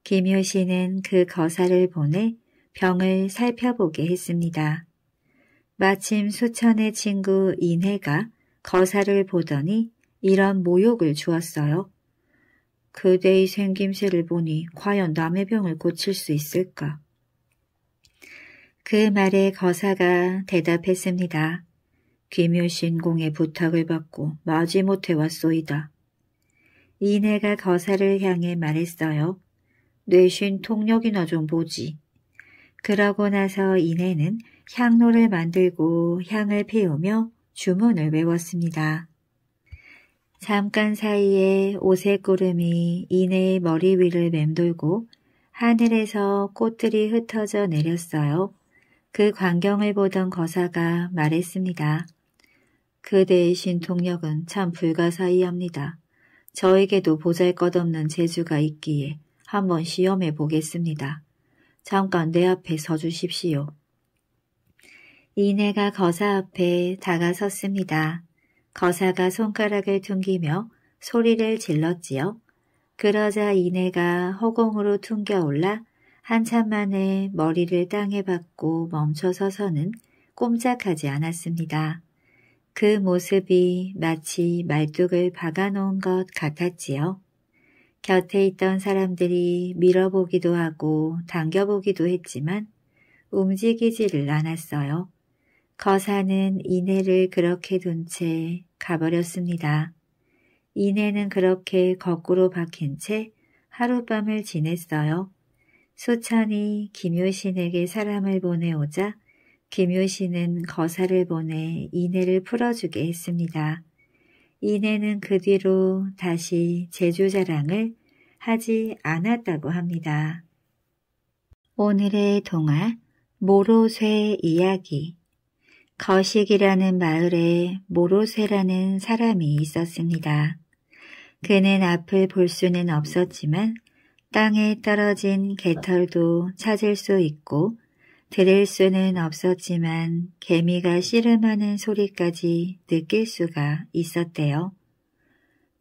김효신은 그 거사를 보내 병을 살펴보게 했습니다. 마침 수천의 친구 이내가 거사를 보더니 이런 모욕을 주었어요. 그대의 생김새를 보니 과연 남의 병을 고칠 수 있을까? 그 말에 거사가 대답했습니다. 귀묘신공의 부탁을 받고 마지못해 왔소이다. 이내가 거사를 향해 말했어요. 뇌신 통력이나 좀 보지. 그러고 나서 이내는 향로를 만들고 향을 피우며 주문을 외웠습니다. 잠깐 사이에 옷의 구름이 이내의 머리 위를 맴돌고 하늘에서 꽃들이 흩어져 내렸어요. 그 광경을 보던 거사가 말했습니다. 그대의 신통력은 참 불가사의합니다. 저에게도 보잘것없는 재주가 있기에 한번 시험해 보겠습니다. 잠깐 내 앞에 서주십시오. 이내가 거사 앞에 다가섰습니다. 거사가 손가락을 퉁기며 소리를 질렀지요. 그러자 이내가 허공으로 퉁겨 올라 한참 만에 머리를 땅에 박고 멈춰 서서는 꼼짝하지 않았습니다. 그 모습이 마치 말뚝을 박아놓은 것 같았지요. 곁에 있던 사람들이 밀어보기도 하고 당겨보기도 했지만 움직이지를 않았어요. 거사는 이내를 그렇게 둔 채 가버렸습니다. 이내는 그렇게 거꾸로 박힌 채 하룻밤을 지냈어요. 소찬이 김효신에게 사람을 보내오자 김효신은 거사를 보내 이내를 풀어주게 했습니다. 이내는 그 뒤로 다시 제주 자랑을 하지 않았다고 합니다. 오늘의 동화 모로쇠 이야기 거식이라는 마을에 모로세라는 사람이 있었습니다. 그는 앞을 볼 수는 없었지만 땅에 떨어진 개털도 찾을 수 있고 들을 수는 없었지만 개미가 씨름하는 소리까지 느낄 수가 있었대요.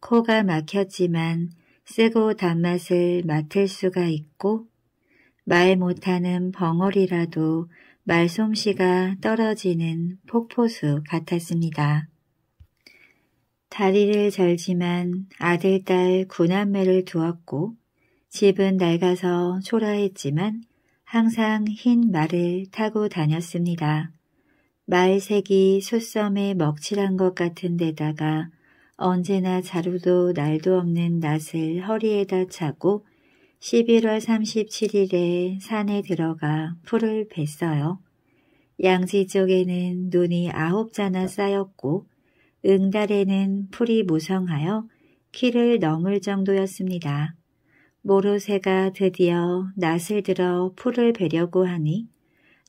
코가 막혔지만 쓰고 단맛을 맡을 수가 있고 말 못하는 벙어리라도 말솜씨가 떨어지는 폭포수 같았습니다. 다리를 절지만 아들, 딸, 구남매를 두었고 집은 낡아서 초라했지만 항상 흰 말을 타고 다녔습니다. 말색이 숯섬에 먹칠한 것 같은 데다가 언제나 자루도 날도 없는 낫을 허리에다 차고 11월 37일에 산에 들어가 풀을 뱄어요. 양지 쪽에는 눈이 아홉 자나 쌓였고 응달에는 풀이 무성하여 키를 넘을 정도였습니다. 모로새가 드디어 낫을 들어 풀을 베려고 하니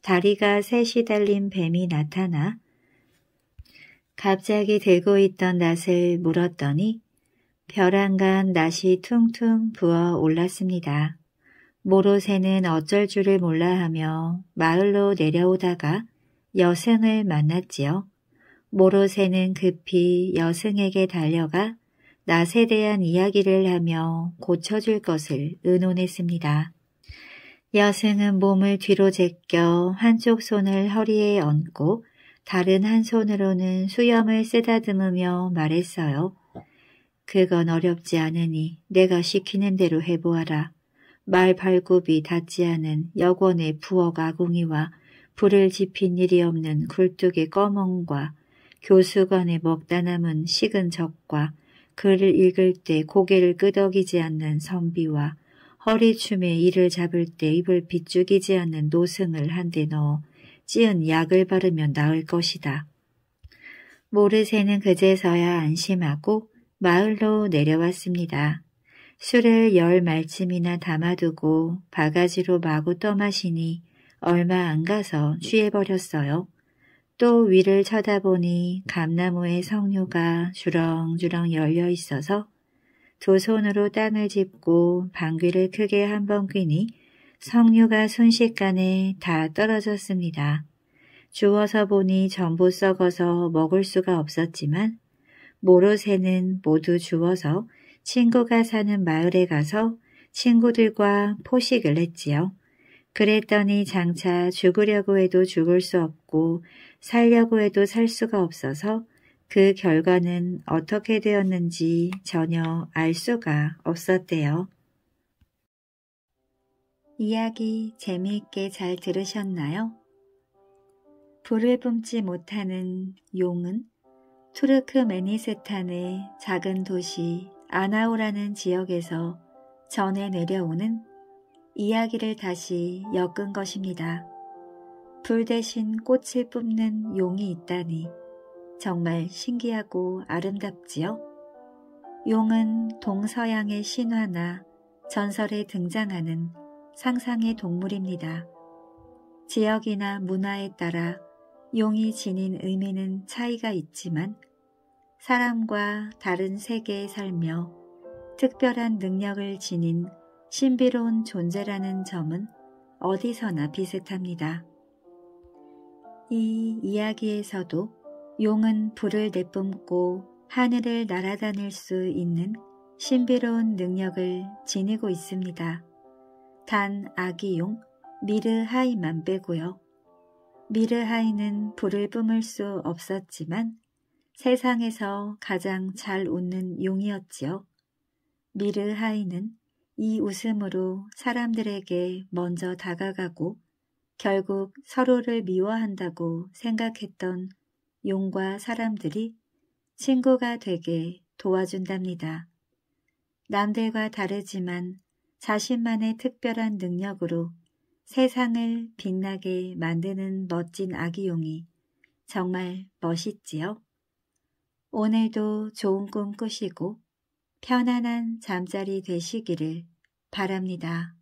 다리가 셋이 달린 뱀이 나타나 갑자기 들고 있던 낫을 물었더니 벼랑간 낫이 퉁퉁 부어 올랐습니다. 모로새는 어쩔 줄을 몰라 하며 마을로 내려오다가 여승을 만났지요. 모로새는 급히 여승에게 달려가 낫에 대한 이야기를 하며 고쳐줄 것을 의논했습니다. 여승은 몸을 뒤로 제껴 한쪽 손을 허리에 얹고 다른 한 손으로는 수염을 쓰다듬으며 말했어요. 그건 어렵지 않으니 내가 시키는 대로 해보아라. 말 발굽이 닿지 않은 여권의 부엌 아궁이와 불을 지핀 일이 없는 굴뚝의 꺼멍과 교수관에 먹다 남은 식은 적과 글을 읽을 때 고개를 끄덕이지 않는 선비와 허리춤에 이를 잡을 때 입을 비죽이지 않는 노승을 한 대 넣어 찌은 약을 바르면 나을 것이다. 모르쇠는 그제서야 안심하고 마을로 내려왔습니다. 술을 열 말쯤이나 담아두고 바가지로 마구 떠마시니 얼마 안 가서 취해버렸어요. 또 위를 쳐다보니 감나무의 석류가 주렁주렁 열려 있어서 두 손으로 땅을 짚고 방귀를 크게 한 번 뀌니 석류가 순식간에 다 떨어졌습니다. 주워서 보니 전부 썩어서 먹을 수가 없었지만 모로새는 모두 주워서 친구가 사는 마을에 가서 친구들과 포식을 했지요. 그랬더니 장차 죽으려고 해도 죽을 수 없고 살려고 해도 살 수가 없어서 그 결과는 어떻게 되었는지 전혀 알 수가 없었대요. 이야기 재미있게 잘 들으셨나요? 불을 뿜지 못하는 용은 투르크메니스탄의 작은 도시 아나우라는 지역에서 전해 내려오는 이야기를 다시 엮은 것입니다. 불 대신 꽃을 뿜는 용이 있다니 정말 신기하고 아름답지요? 용은 동서양의 신화나 전설에 등장하는 상상의 동물입니다. 지역이나 문화에 따라 용이 지닌 의미는 차이가 있지만 사람과 다른 세계에 살며 특별한 능력을 지닌 신비로운 존재라는 점은 어디서나 비슷합니다. 이 이야기에서도 용은 불을 내뿜고 하늘을 날아다닐 수 있는 신비로운 능력을 지니고 있습니다. 단 아기 용 미르하이만 빼고요. 미르하이는 불을 뿜을 수 없었지만 세상에서 가장 잘 웃는 용이었지요. 미르하이는 이 웃음으로 사람들에게 먼저 다가가고 결국 서로를 미워한다고 생각했던 용과 사람들이 친구가 되게 도와준답니다. 남들과 다르지만 자신만의 특별한 능력으로 세상을 빛나게 만드는 멋진 아기용이 정말 멋있지요? 오늘도 좋은 꿈 꾸시고 편안한 잠자리 되시기를 바랍니다.